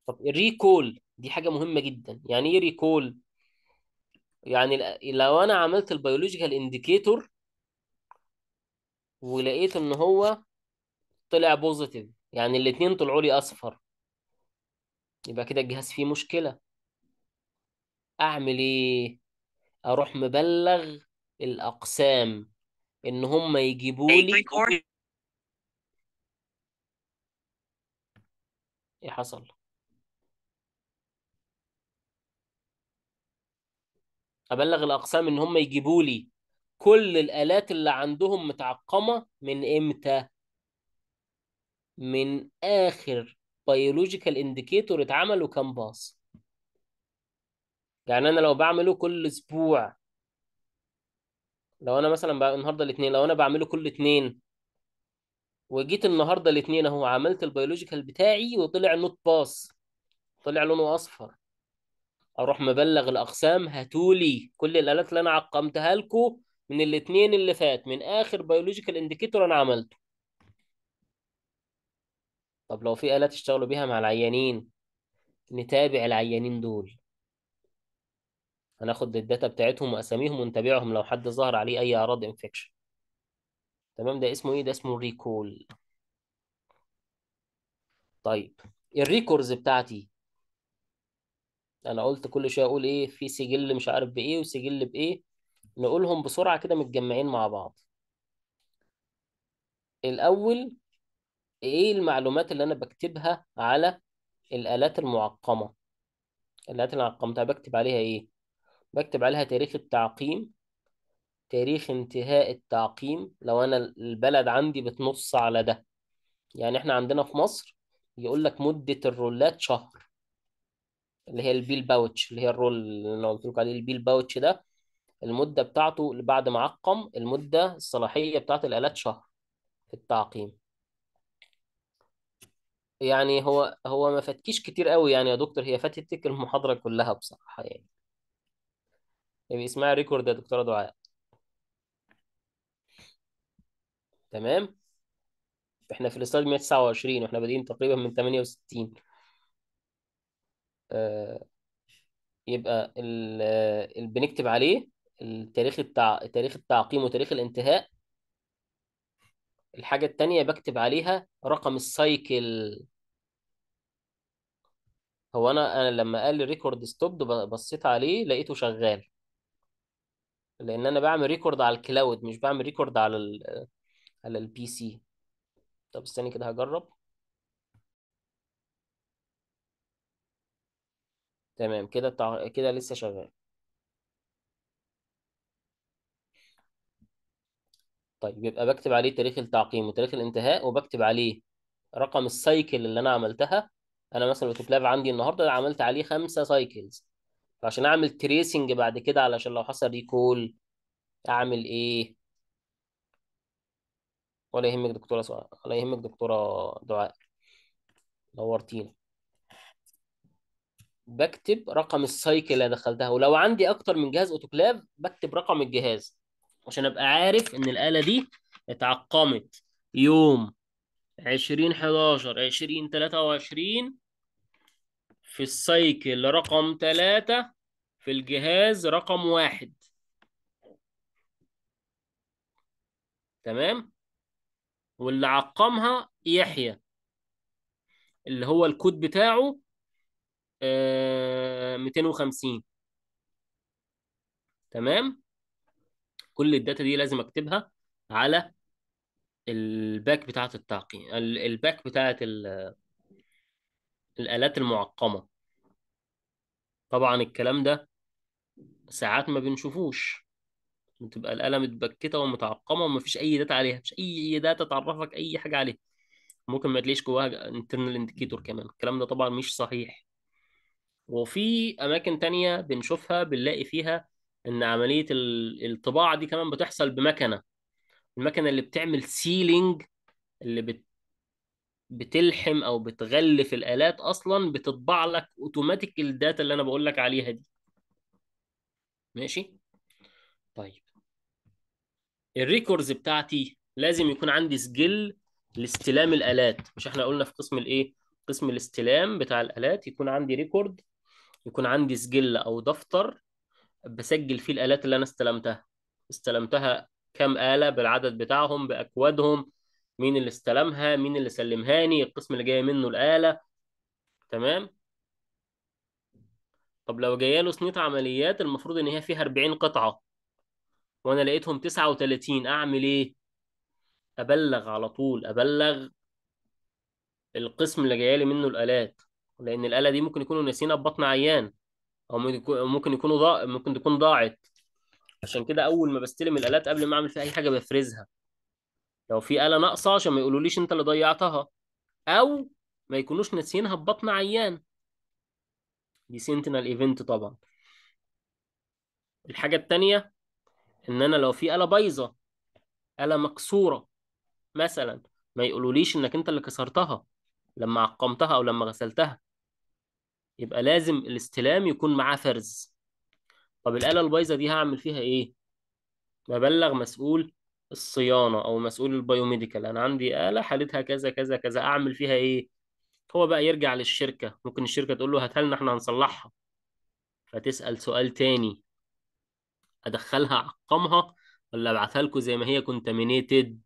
طب الريكول دي حاجة مهمة جدا يعني ايه ريكول يعني لو انا عملت البيولوجيكال انديكيتور ولقيت ان هو طلع بوزيتيف يعني الاتنين طلعوا لي اصفر يبقى كده الجهاز فيه مشكلة اعمل ايه اروح مبلغ الاقسام ان هم يجيبوا لي ايه حصل ابلغ الاقسام ان هم يجيبوا لي كل الالات اللي عندهم متعقمه من امتى من اخر بيولوجيكال انديكيتور اتعمل وكان باص يعني انا لو بعمله كل اسبوع لو انا مثلا بقى النهارده الاثنين لو انا بعمله كل اثنين وجيت النهارده الاثنين اهو عملت البيولوجيكال بتاعي وطلع نوت باس طلع لونه اصفر اروح مبلغ الاقسام هاتولي كل الالات اللي انا عقمتها لكم من الاثنين اللي فات من اخر بيولوجيكال انديكيتور انا عملته طب لو في الات اشتغلوا بيها مع العيانين نتابع العيانين دول هناخد الداتا بتاعتهم واساميهم ونتابعهم لو حد ظهر عليه اي اعراض انفكشن تمام ده اسمه ايه ده اسمه ريكول طيب الريكوردز بتاعتي انا قلت كل شويه اقول ايه في سجل مش عارف بايه وسجل بايه نقولهم بسرعه كده متجمعين مع بعض الاول ايه المعلومات اللي انا بكتبها على الالات المعقمه الالات المعقمه بكتب عليها ايه بكتب عليها تاريخ التعقيم تاريخ انتهاء التعقيم لو أنا البلد عندي بتنص على ده يعني إحنا عندنا في مصر يقول لك مدة الرولات شهر اللي هي البيل باوتش اللي هي الرول اللي أنا قلت لكم عليه البيل باوتش ده المدة بتاعته بعد ما عقم المدة الصلاحية بتاعت الآلات شهر في التعقيم يعني هو هو ما فاتكيش كتير قوي يعني يا دكتور هي فاتتك المحاضرة كلها بصراحة يعني يعني اسمعي ريكورد يا دكتورة دعاء تمام احنا في الاستاد 129 واحنا بادئين تقريبا من 68 آه، يبقى اللي بنكتب عليه التاريخ التع... تاريخ التعقيم وتاريخ الانتهاء الحاجة التانية بكتب عليها رقم السايكل هو انا انا لما قال لي ريكورد ستوب بصيت عليه لقيته شغال لان انا بعمل ريكورد على الكلاود مش بعمل ريكورد على ال... على البي سي طب استني كده هجرب تمام كده تع... كده لسه شغال طيب يبقى بكتب عليه تاريخ التعقيم وتاريخ الانتهاء وبكتب عليه رقم السايكل اللي انا عملتها انا مثلا الكتلاب عندي النهارده عملت عليه خمسة سايكلز فعشان اعمل تريسنج بعد كده علشان لو حصل ريكول اعمل ايه ولا يهمك دكتورة سؤال ولا يهمك دكتورة دعاء نورتينا بكتب رقم السايكل اللي دخلتها ولو عندي اكتر من جهاز اوتوكلاف بكتب رقم الجهاز عشان ابقى عارف ان الاله دي اتعقمت يوم 20 11 20 23 في السايكل رقم 3 في الجهاز رقم واحد تمام واللي عقمها يحيى اللي هو الكود بتاعه 250 آه، تمام كل الداتا دي لازم اكتبها على الباك بتاعه التعقيم الباك بتاعه الالات المعقمه طبعا الكلام ده ساعات ما بنشوفوش بتبقى الآلة متبكتة ومتعقمة ومفيش أي داتا عليها مفيش أي داتا تعرفك أي حاجة عليها ممكن ما تلاقيش جواها انترنال انديكيتور كمان الكلام ده طبعا مش صحيح وفي أماكن تانية بنشوفها بنلاقي فيها إن عملية الطباعة دي كمان بتحصل بمكنة المكنة اللي بتعمل سيلينج اللي بت بتلحم او بتغلف الالات اصلا بتطبع لك اوتوماتيك الداتا اللي انا بقول لك عليها دي ماشي طيب الريكوردز بتاعتي لازم يكون عندي سجل لاستلام الالات مش احنا قلنا في قسم الايه قسم الاستلام بتاع الالات يكون عندي ريكورد يكون عندي سجل او دفتر بسجل فيه الالات اللي انا استلمتها استلمتها كام اله بالعدد بتاعهم باكوادهم مين اللي استلمها مين اللي سلمهاني القسم اللي جاي منه الاله تمام طب لو جايه له صنيعه عمليات المفروض ان هي فيها 40 قطعه وانا لقيتهم 39 اعمل ايه ابلغ على طول ابلغ القسم اللي جاي لي منه الالات لان الاله دي ممكن يكونوا ناسيين ببطن عيان او ممكن يكونوا ضا... ممكن تكون ضاعت عشان كده اول ما بستلم الالات قبل ما اعمل فيها اي حاجه بفرزها لو في اله ناقصه عشان ما يقولوليش انت اللي ضيعتها او ما يكونوش ناسيينها ببطن عيان دي سنتنال ايفنت طبعا الحاجه التانيه ان انا لو في آلة بايظة آلة مكسورة مثلا ما يقولوليش انك انت اللي كسرتها لما عقمتها او لما غسلتها يبقى لازم الاستلام يكون معاه فرز طب الآلة البايظة دي هعمل فيها ايه ببلغ مسؤول الصيانة او مسؤول البيوميديكال انا عندي آلة حالتها كذا كذا كذا اعمل فيها ايه هو بقى يرجع للشركة ممكن الشركة تقول له هات لنا احنا هنصلحها فتسأل سؤال تاني ادخلها اعقمها ولا ابعتها لكم زي ما هي كونتامينيتد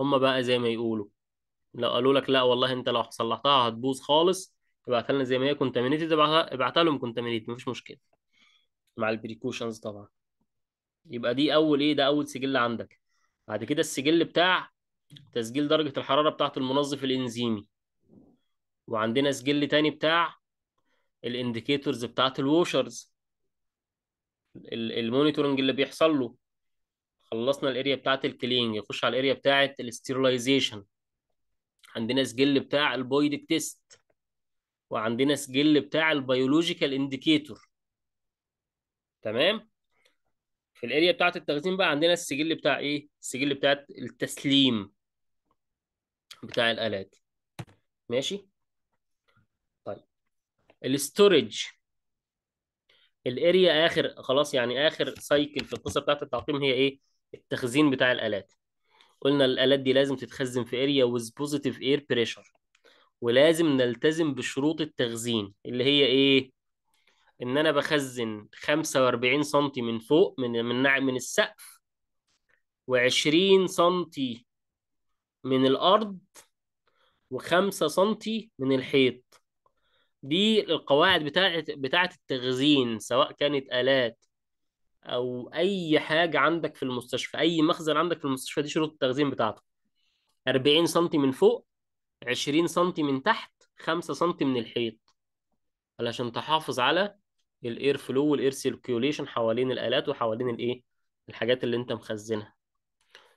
هم بقى زي ما يقولوا لو قالوا لك لا والله انت لو صلحتها هتبوظ خالص ابعتها لنا زي ما هي كونتامينيتد ابعتها لهم كونتامينيتد مفيش مشكله مع البريكوشنز طبعا يبقى دي اول ايه ده اول سجل عندك بعد كده السجل بتاع تسجيل درجه الحراره بتاعه المنظف الانزيمي وعندنا سجل تاني بتاع الانديكيتورز بتاعه الووشرز المونيتورنج اللي بيحصل له خلصنا الاريا بتاعت الكلينج يخش على الاريا بتاعت الاستيرلايزيشن عندنا سجل بتاع البويد تيست وعندنا سجل بتاع البيولوجيكال انديكيتور تمام في الاريا بتاعت التخزين بقى عندنا السجل بتاع ايه السجل بتاع التسليم بتاع الالات ماشي طيب الاستورج الاريا اخر خلاص يعني اخر سايكل في القصه بتاعت التعقيم هي ايه التخزين بتاع الالات قلنا الالات دي لازم تتخزن في اريا ويز بوزيتيف اير بريشر ولازم نلتزم بشروط التخزين اللي هي ايه ان انا بخزن 45 سم من فوق من من من السقف و20 سم من الارض و5 سم من الحيط دي القواعد بتاعت بتاعت التخزين سواء كانت الات او اي حاجه عندك في المستشفى اي مخزن عندك في المستشفى دي شروط التخزين بتاعته 40 سم من فوق 20 سم من تحت 5 سم من الحيط علشان تحافظ على الاير فلو والاير سيركيوليشن حوالين الالات وحوالين الايه الحاجات اللي انت مخزنها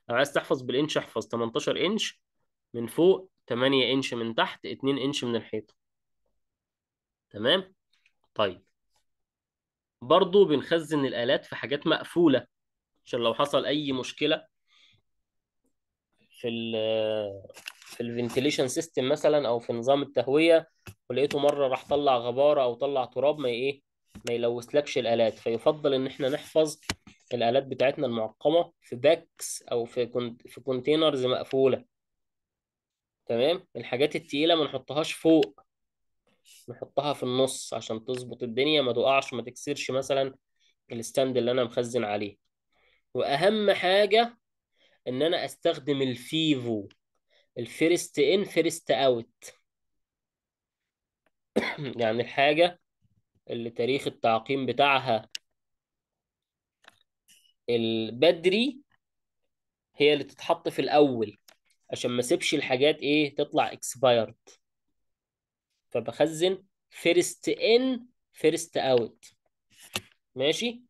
لو عايز تحفظ بالانش احفظ 18 انش من فوق 8 انش من تحت 2 انش من الحيطه تمام طيب برضو بنخزن الآلات في حاجات مقفولة عشان لو حصل أي مشكلة في الـ في الفنتيليشن سيستم مثلا او في نظام التهويه ولقيته مره راح طلع غبار او طلع تراب ما ايه ما يلوثلكش الالات فيفضل ان احنا نحفظ الالات بتاعتنا المعقمه في باكس او في في كونتينرز مقفوله تمام الحاجات التقيله ما نحطهاش فوق نحطها في النص عشان تظبط الدنيا ما تقعش ما تكسرش مثلا الستاند اللي انا مخزن عليه واهم حاجه ان انا استخدم الفيفو الفيرست ان فيرست اوت يعني الحاجه اللي تاريخ التعقيم بتاعها البدري هي اللي تتحط في الاول عشان ما سيبش الحاجات ايه تطلع اكسبايرد فبخزن فيرست ان فيرست اوت ماشي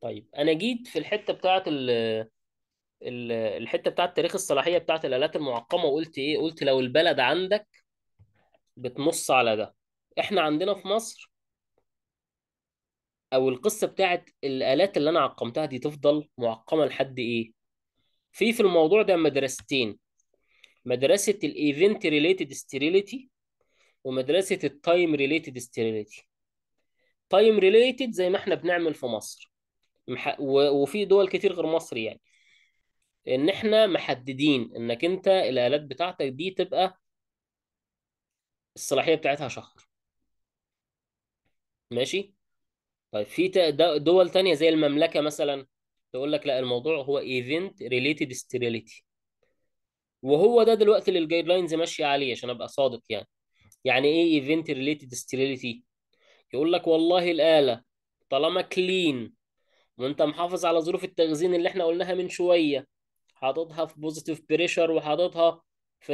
طيب انا جيت في الحته بتاعه ال الحته بتاعه تاريخ الصلاحيه بتاعه الالات المعقمه وقلت ايه قلت لو البلد عندك بتنص على ده احنا عندنا في مصر او القصه بتاعه الالات اللي انا عقمتها دي تفضل معقمه لحد ايه في في الموضوع ده مدرستين مدرسه الايفنت ريليتد ستيريليتي ومدرسه التايم ريليتد ستيريليتي تايم ريليتد زي ما احنا بنعمل في مصر وفي دول كتير غير مصر يعني ان احنا محددين انك انت الالات بتاعتك دي تبقى الصلاحيه بتاعتها شهر ماشي طيب في دول تانية زي المملكه مثلا تقول لك لا الموضوع هو ايفنت ريليتد ستيريليتي وهو ده دلوقتي اللي الجايد لاينز ماشيه عليه عشان ابقى صادق يعني يعني ايه ايفنت ريليتد ستيريليتي يقول لك والله الآلة طالما كلين وانت محافظ على ظروف التخزين اللي احنا قلناها من شوية حاططها في بوزيتيف بريشر وحاططها في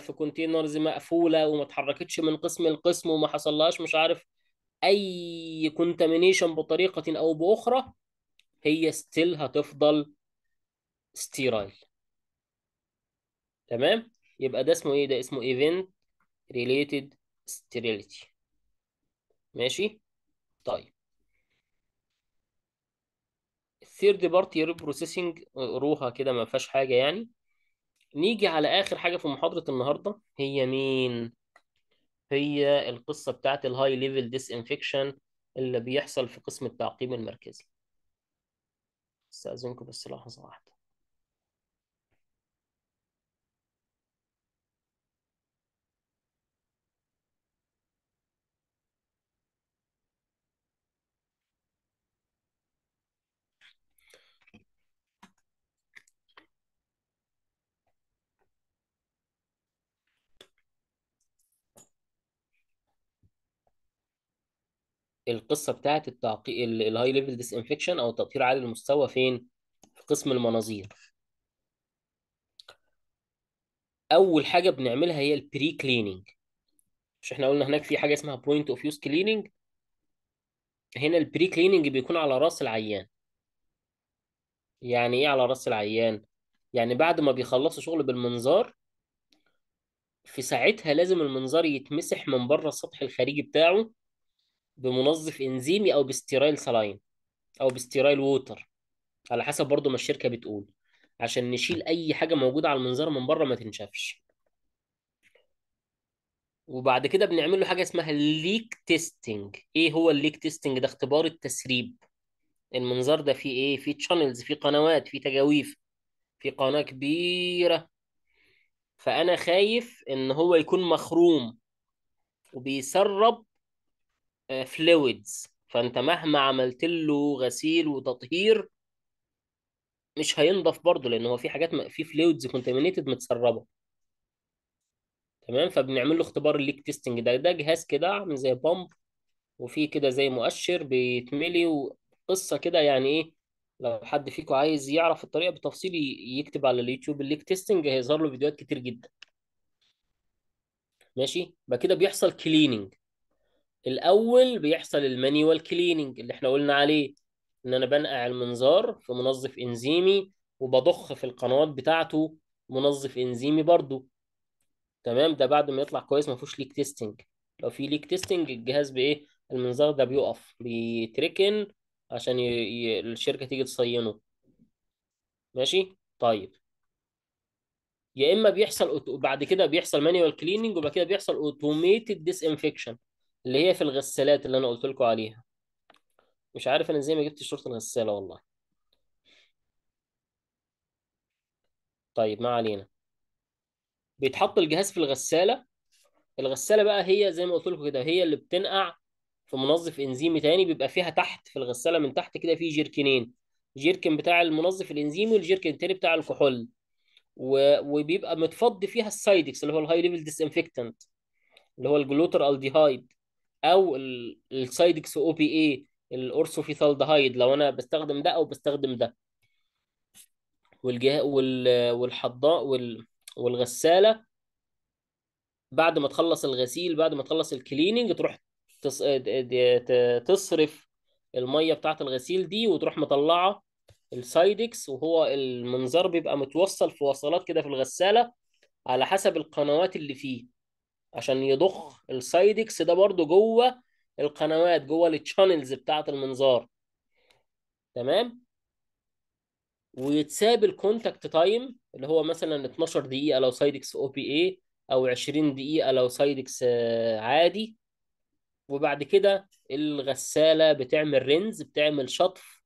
في كونتينرز مقفولة وما اتحركتش من قسم لقسم وما حصلهاش مش عارف اي كونتامينيشن بطريقة او باخرى هي ستيل هتفضل ستيرايل تمام يبقى ده اسمه ايه ده اسمه ايفنت related sterility ماشي طيب الثيرد بارتي بروسيسنج روها كده ما فيهاش حاجه يعني نيجي على اخر حاجه في محاضره النهارده هي مين هي القصه بتاعه الهاي ليفل ديس انفكشن اللي بيحصل في قسم التعقيم المركزي استاذنكم بس لحظه واحده القصه بتاعت التعقيق الهاي ليفل ديس انفكشن او التقطير عالي المستوى فين في قسم المناظير اول حاجه بنعملها هي البري كليننج مش احنا قلنا هناك في حاجه اسمها بوينت اوف يوز كليننج هنا البري كليننج بيكون على راس العيان يعني ايه على راس العيان يعني بعد ما بيخلصوا شغل بالمنظار في ساعتها لازم المنظار يتمسح من بره السطح الخارجي بتاعه بمنظف انزيمي او بستيرايل سلاين او بستيرايل ووتر على حسب برضو ما الشركه بتقول عشان نشيل اي حاجه موجوده على المنظار من بره ما تنشفش وبعد كده بنعمل له حاجه اسمها الليك تيستنج ايه هو الليك تيستنج ده اختبار التسريب المنظار ده فيه ايه فيه تشانلز فيه قنوات فيه تجاويف فيه قناه كبيره فانا خايف ان هو يكون مخروم وبيسرب فلويدز آه، فانت مهما عملت له غسيل وتطهير مش هينضف برضه لان هو في حاجات في فلويدز كونتامينيتد متسربه تمام فبنعمل له اختبار الليك تيستنج ده ده جهاز كده عامل زي بامب وفي كده زي مؤشر بيتملي وقصه كده يعني ايه لو حد فيكم عايز يعرف الطريقه بالتفصيل يكتب على اليوتيوب الليك تيستنج هيظهر له فيديوهات كتير جدا ماشي بقى كده بيحصل كليننج الاول بيحصل المانيوال كليننج اللي احنا قلنا عليه ان انا بنقع المنظار في منظف انزيمي وبضخ في القنوات بتاعته منظف انزيمي برضو تمام ده بعد ما يطلع كويس ما فيهوش ليك تيستنج لو في ليك تيستنج الجهاز بايه المنظار ده بيقف بيتركن عشان ي... ي... الشركه تيجي تصينه ماشي طيب يا اما بيحصل بعد كده بيحصل مانيوال كليننج وبعد كده بيحصل اوتوميتد ديس انفكشن اللي هي في الغسالات اللي انا قلت لكم عليها مش عارف انا ازاي ما جبتش شرطة الغسالة والله طيب ما علينا بيتحط الجهاز في الغسالة الغسالة بقى هي زي ما قلت لكم كده هي اللي بتنقع في منظف انزيمي تاني بيبقى فيها تحت في الغسالة من تحت كده في جيركنين جيركن بتاع المنظف الانزيمي والجيركن التاني بتاع الكحول و... وبيبقى متفضي فيها السايدكس اللي هو الهاي ليفل ديسانفكتنت اللي هو الجلوتر الديهايد او السايدكس او بي اي الاورثوفيثالدهايد لو انا بستخدم ده او بستخدم ده والجه وال والحضاء وال والغساله بعد ما تخلص الغسيل بعد ما تخلص الكليننج تروح تص... تصرف الميه بتاعه الغسيل دي وتروح مطلعه السايدكس وهو المنظار بيبقى متوصل في وصلات كده في الغساله على حسب القنوات اللي فيه عشان يضخ السايدكس ده برضو جوه القنوات جوه التشانلز بتاعه المنظار تمام ويتساب الكونتاكت تايم اللي هو مثلا 12 دقيقه لو سايدكس او بي اي او 20 دقيقه لو سايدكس آه، عادي وبعد كده الغساله بتعمل رينز بتعمل شطف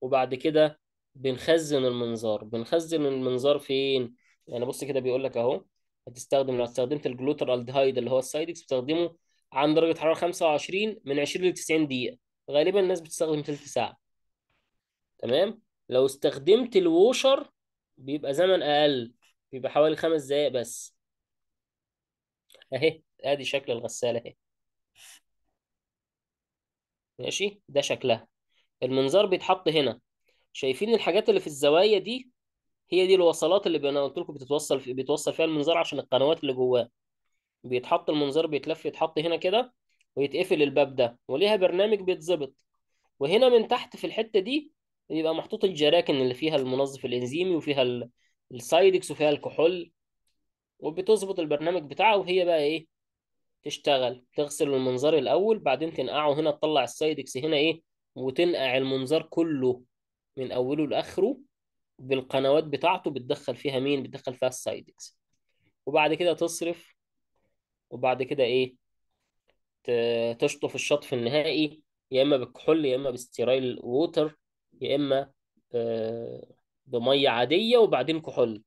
وبعد كده بنخزن المنظار بنخزن المنظار فين يعني بص كده بيقول لك اهو هتستخدم لو استخدمت الجلوترالدهايد اللي هو السايدكس بتستخدمه عند درجه حراره 25 من 20 ل 90 دقيقه غالبا الناس بتستخدم ثلث ساعه تمام لو استخدمت الووشر بيبقى زمن اقل بيبقى حوالي خمس دقايق بس اهي ادي شكل الغساله اهي ماشي ده شكلها المنظار بيتحط هنا شايفين الحاجات اللي في الزوايا دي هي دي الوصلات اللي انا قلت لكم بتتوصل في بيتوصل فيها المنظار عشان القنوات اللي جواه بيتحط المنظار بيتلف يتحط هنا كده ويتقفل الباب ده وليها برنامج بيتظبط وهنا من تحت في الحته دي يبقى محطوط الجراكن اللي فيها المنظف الانزيمي وفيها السايدكس وفيها الكحول وبتظبط البرنامج بتاعها وهي بقى ايه تشتغل تغسل المنظار الاول بعدين تنقعه هنا تطلع السايدكس هنا ايه وتنقع المنظار كله من اوله لاخره بالقنوات بتاعته بتدخل فيها مين بتدخل فيها السايدكس وبعد كده تصرف وبعد كده ايه تشطف الشطف النهائي يا اما بالكحول يا اما بستيرايل ووتر يا اما آه، بميه عاديه وبعدين كحول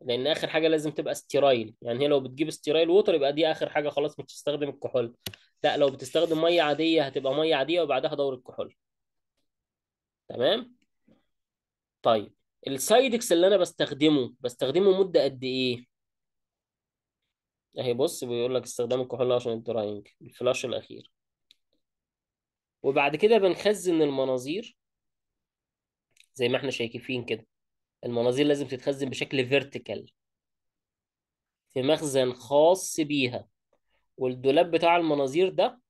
لان اخر حاجه لازم تبقى ستيرايل يعني هي لو بتجيب ستيرايل ووتر يبقى دي اخر حاجه خلاص مش تستخدم الكحول لا لو بتستخدم ميه عاديه هتبقى ميه عاديه وبعدها دور الكحول تمام طيب السايدكس اللي انا بستخدمه بستخدمه مده قد ايه اهي بص بيقول لك استخدام الكحول عشان الدراينج الفلاش الاخير وبعد كده بنخزن المناظير زي ما احنا شايفين كده المناظير لازم تتخزن بشكل فيرتيكال في مخزن خاص بيها والدولاب بتاع المناظير ده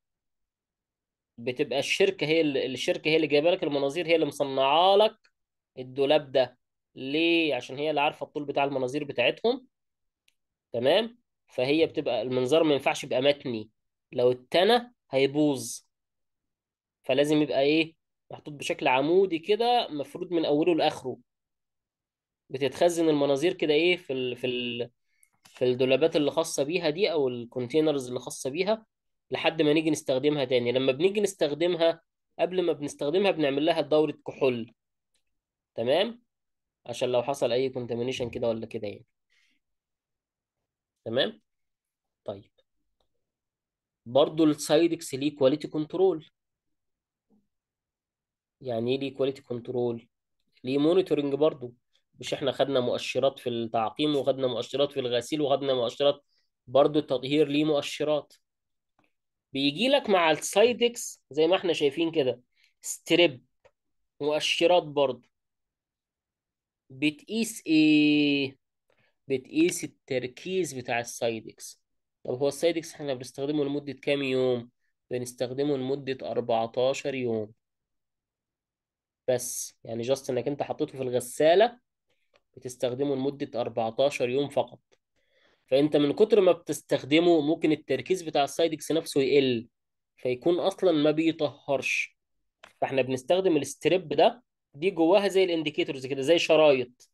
بتبقى الشركه هي اللي الشركه هي اللي جايبه لك المناظير هي اللي مصنعه لك الدولاب ده ليه عشان هي اللي عارفه الطول بتاع المناظير بتاعتهم تمام فهي بتبقى المنظار ما ينفعش يبقى متني لو اتنى هيبوظ فلازم يبقى ايه محطوط بشكل عمودي كده مفروض من اوله لاخره بتتخزن المناظير كده ايه في الـ في الـ في الدولابات اللي خاصه بيها دي او الكونتينرز اللي خاصه بيها لحد ما نيجي نستخدمها تاني لما بنيجي نستخدمها قبل ما بنستخدمها بنعمل لها دورة كحول تمام عشان لو حصل اي كونتامينيشن كده ولا كده يعني تمام طيب برضو السايدكس ليه كواليتي كنترول يعني ايه ليه كواليتي كنترول ليه مونيتورنج برضو مش احنا خدنا مؤشرات في التعقيم وخدنا مؤشرات في الغسيل وخدنا مؤشرات برضو التطهير ليه مؤشرات بيجي لك مع السايدكس زي ما احنا شايفين كده ستريب مؤشرات برضو بتقيس ايه بتقيس التركيز بتاع السايدكس طب هو السايدكس احنا بنستخدمه لمدة كام يوم بنستخدمه لمدة 14 يوم بس يعني جاست انك انت حطيته في الغسالة بتستخدمه لمدة 14 يوم فقط فانت من كتر ما بتستخدمه ممكن التركيز بتاع السايدكس نفسه يقل فيكون اصلا ما بيطهرش فاحنا بنستخدم الستريب ده دي جواها زي الانديكيتورز كده زي شرايط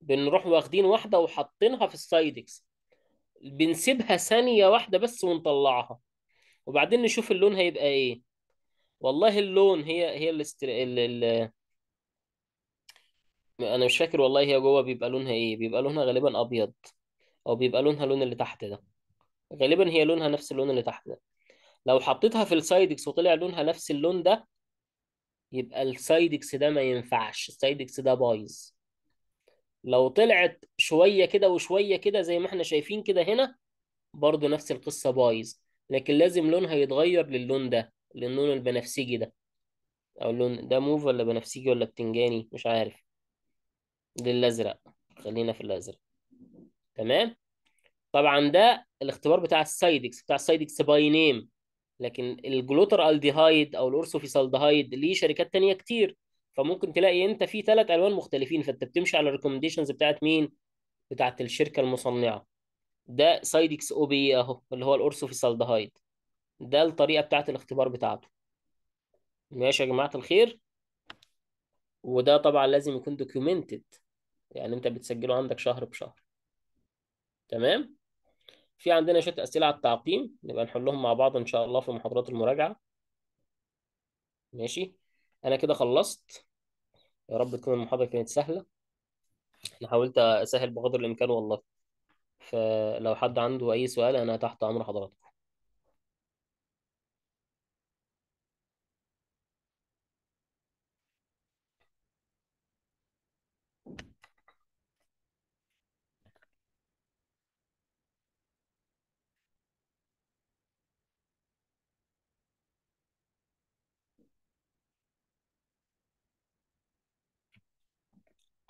بنروح واخدين واحده وحاطينها في السايدكس بنسيبها ثانيه واحده بس ونطلعها وبعدين نشوف اللون هيبقى ايه والله اللون هي هي الاستر... ال... ال... انا مش فاكر والله هي جوه بيبقى لونها ايه بيبقى لونها غالبا ابيض او بيبقى لونها اللون اللي تحت ده غالبا هي لونها نفس اللون اللي تحت ده لو حطيتها في السايدكس وطلع لونها نفس اللون ده يبقى السايدكس ده ما ينفعش السايدكس ده بايظ لو طلعت شوية كده وشوية كده زي ما احنا شايفين كده هنا برضو نفس القصة بايظ لكن لازم لونها يتغير للون ده للون البنفسجي ده او اللون ده موف ولا بنفسجي ولا بتنجاني مش عارف للازرق خلينا في الازرق تمام طبعا ده الاختبار بتاع السايدكس بتاع السايدكس باي نيم لكن الجلوتر الديهايد او الاورثوفيسالدهايد ليه شركات تانية كتير فممكن تلاقي انت في ثلاث الوان مختلفين فانت بتمشي على الريكومنديشنز بتاعت مين بتاعت الشركه المصنعه ده سايدكس او بي اهو اللي هو الاورثوفيسالدهايد ده الطريقه بتاعت الاختبار بتاعته ماشي يا جماعه الخير وده طبعا لازم يكون دوكيومنتد يعني انت بتسجله عندك شهر بشهر تمام في عندنا شوية أسئلة على التعقيم نبقى نحلهم مع بعض إن شاء الله في محاضرات المراجعة ماشي أنا كده خلصت يا رب تكون المحاضرة كانت سهلة أنا حاولت أسهل بقدر الإمكان والله فلو حد عنده أي سؤال أنا تحت أمر حضراتكم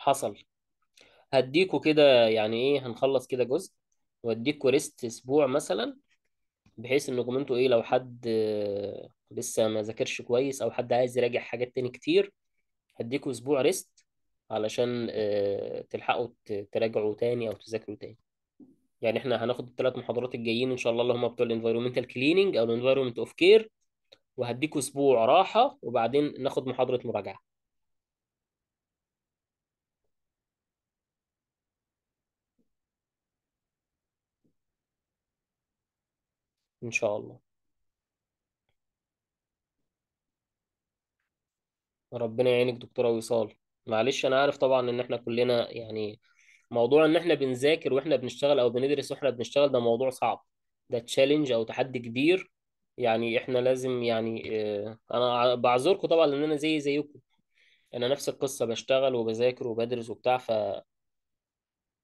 حصل هديكوا كده يعني ايه هنخلص كده جزء واديكوا ريست اسبوع مثلا بحيث انكم انتوا ايه لو حد لسه ما ذاكرش كويس او حد عايز يراجع حاجات تاني كتير هديكوا اسبوع ريست علشان آه، تلحقوا تراجعوا تاني او تذاكروا تاني يعني احنا هناخد الثلاث محاضرات الجايين ان شاء الله اللي هم بتوع الانفيرومنتال كليننج او الانفيرومنت اوف كير وهديكوا اسبوع راحة وبعدين ناخد محاضرة مراجعة إن شاء الله ربنا يعينك دكتورة وصال معلش أنا عارف طبعا إن إحنا كلنا يعني موضوع إن إحنا بنذاكر وإحنا بنشتغل أو بندرس وإحنا بنشتغل ده موضوع صعب ده تشالنج أو تحدي كبير يعني إحنا لازم يعني آه، أنا بعذركم طبعا لأن أنا زي زيكم أنا نفس القصة بشتغل وبذاكر وبدرس وبتاع ف...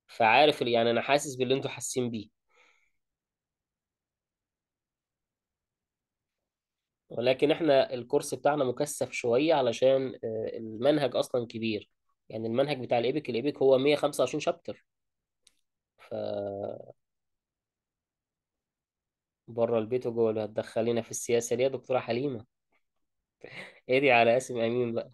فعارف يعني أنا حاسس باللي أنتوا حاسين بيه ولكن احنا الكورس بتاعنا مكثف شويه علشان آه، المنهج اصلا كبير يعني المنهج بتاع الايبك الايبك هو 125 شابتر ف بره البيت وجوه اللي هتدخلينا في السياسه ليه يا دكتوره حليمه ايه دي على قاسم امين بقى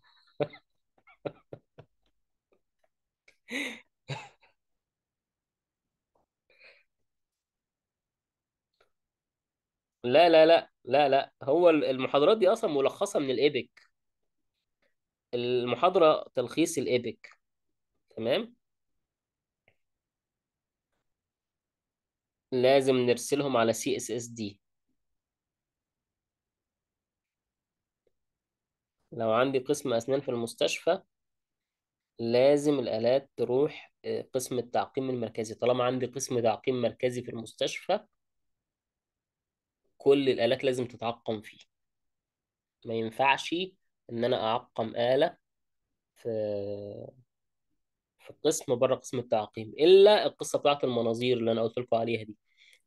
لا لا لا لا لا هو المحاضرات دي اصلا ملخصه من الايبك المحاضره تلخيص الايبك تمام لازم نرسلهم على سي اس اس دي لو عندي قسم اسنان في المستشفى لازم الالات تروح آه، قسم التعقيم المركزي طالما عندي قسم تعقيم مركزي في المستشفى كل الآلات لازم تتعقم فيه ما ينفعش إن أنا أعقم آلة في في القسم بره قسم التعقيم إلا القصة بتاعة المناظير اللي أنا قلت لكم عليها دي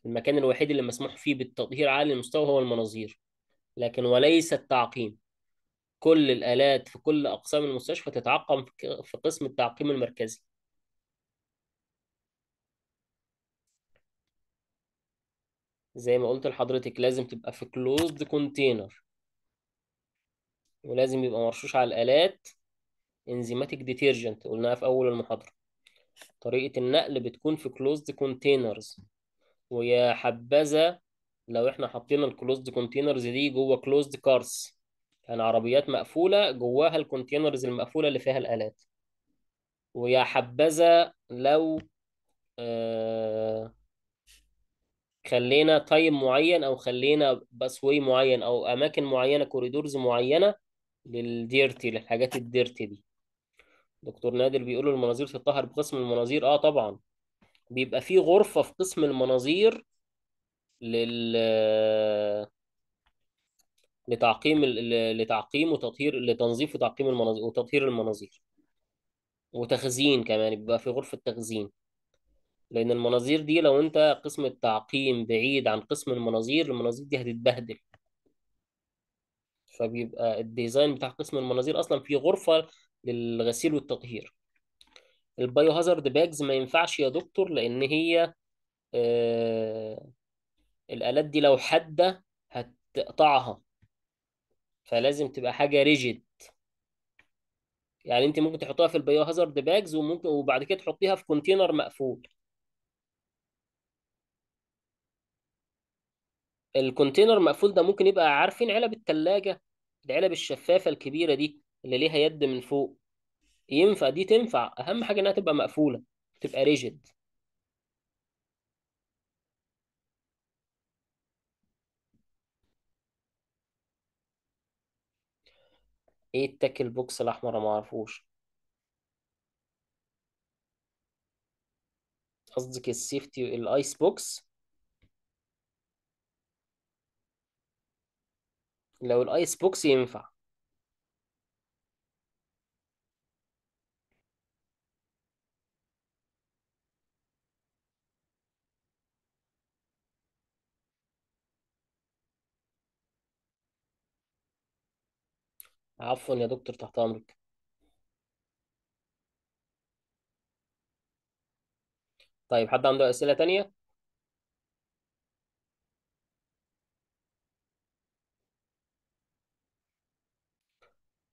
المكان الوحيد اللي مسموح فيه بالتطهير عالي المستوى هو المناظير لكن وليس التعقيم كل الآلات في كل أقسام المستشفى تتعقم في قسم التعقيم المركزي زي ما قلت لحضرتك لازم تبقى في closed container ولازم يبقى مرشوش على الآلات انزيماتيك ديترجنت قلناها في أول المحاضرة طريقة النقل بتكون في closed containers ويا حبذا لو احنا حطينا الكلوزد كونتينرز دي جوه كلوزد كارس يعني عربيات مقفولة جواها الكونتينرز المقفولة اللي فيها الآلات ويا حبذا لو آه خلينا تايم معين او خلينا باسوي معين او اماكن معينه كوريدورز معينه للديرتي للحاجات الديرتي دي دكتور نادر بيقول المناظير تتطهر بقسم المناظير اه طبعا بيبقى في غرفه في قسم المناظير لل لتعقيم لتعقيم وتطهير لتنظيف وتعقيم المناظير وتطهير المناظير وتخزين كمان بيبقى في غرفه تخزين لأن المناظير دي لو أنت قسم التعقيم بعيد عن قسم المناظير المناظير دي هتتبهدل فبيبقى الديزاين بتاع قسم المناظير أصلا فيه غرفة للغسيل والتطهير البايو هازارد باجز ما ينفعش يا دكتور لأن هي آه الآلات دي لو حادة هتقطعها فلازم تبقى حاجة ريجيد يعني انت ممكن تحطيها في البيو هازارد باجز وممكن وبعد كده تحطيها في كونتينر مقفول الكونتينر مقفول ده ممكن يبقى عارفين علب التلاجة العلب الشفافة الكبيرة دي اللي ليها يد من فوق ينفع دي تنفع أهم حاجة إنها تبقى مقفولة تبقى ريجيد إيه التاكل بوكس الأحمر أنا معرفوش قصدك السيفتي الأيس بوكس لو الايس بوكس ينفع عفوا يا دكتور تحت امرك طيب حد عنده اسئله تانية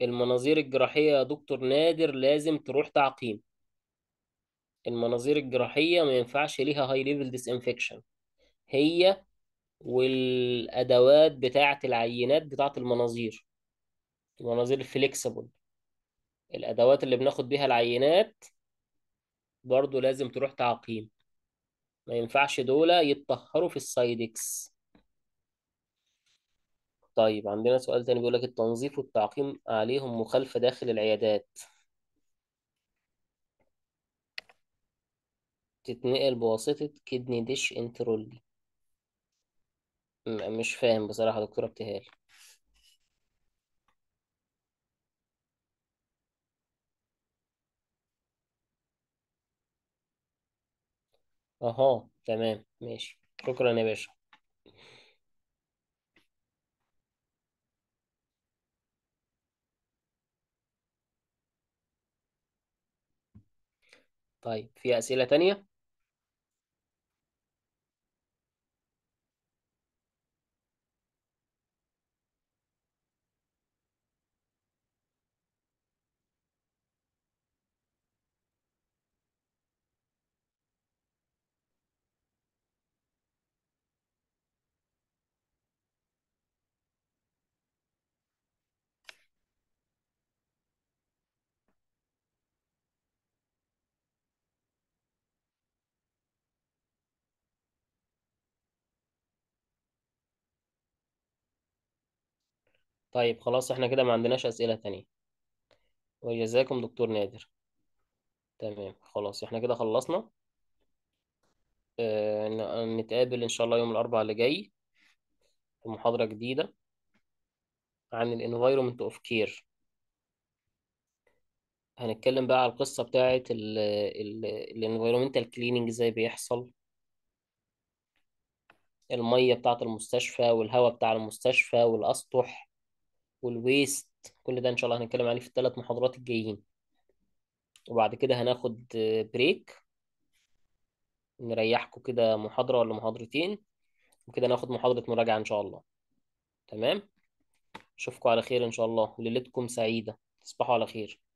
المناظير الجراحية يا دكتور نادر لازم تروح تعقيم المناظير الجراحية ما ينفعش ليها هاي ليفل انفكشن هي والأدوات بتاعة العينات بتاعة المناظير المناظير الفليكسبل الأدوات اللي بناخد بيها العينات برضو لازم تروح تعقيم ما ينفعش دول يتطهروا في السايدكس طيب عندنا سؤال تاني بيقول لك التنظيف والتعقيم عليهم مخالفة داخل العيادات تتنقل بواسطة كدني ديش انترولي مش فاهم بصراحة يا دكتورة ابتهال أهو تمام ماشي شكرا يا باشا طيب في أسئلة تانية طيب خلاص احنا كده ما عندناش أسئلة تانية وجزاكم دكتور نادر تمام خلاص احنا كده خلصنا اه نتقابل إن شاء الله يوم الأربعاء اللي جاي في محاضرة جديدة عن الـ environment of care هنتكلم بقى على القصة بتاعة الـ الـ environmental cleaning ازاي بيحصل المية بتاعة المستشفى والهواء بتاع المستشفى والأسطح والويست كل ده ان شاء الله هنتكلم عليه في الثلاث محاضرات الجايين وبعد كده هناخد بريك نريحكم كده محاضرة ولا محاضرتين وكده ناخد محاضرة مراجعة ان شاء الله تمام اشوفكم على خير ان شاء الله وليلتكم سعيدة تصبحوا على خير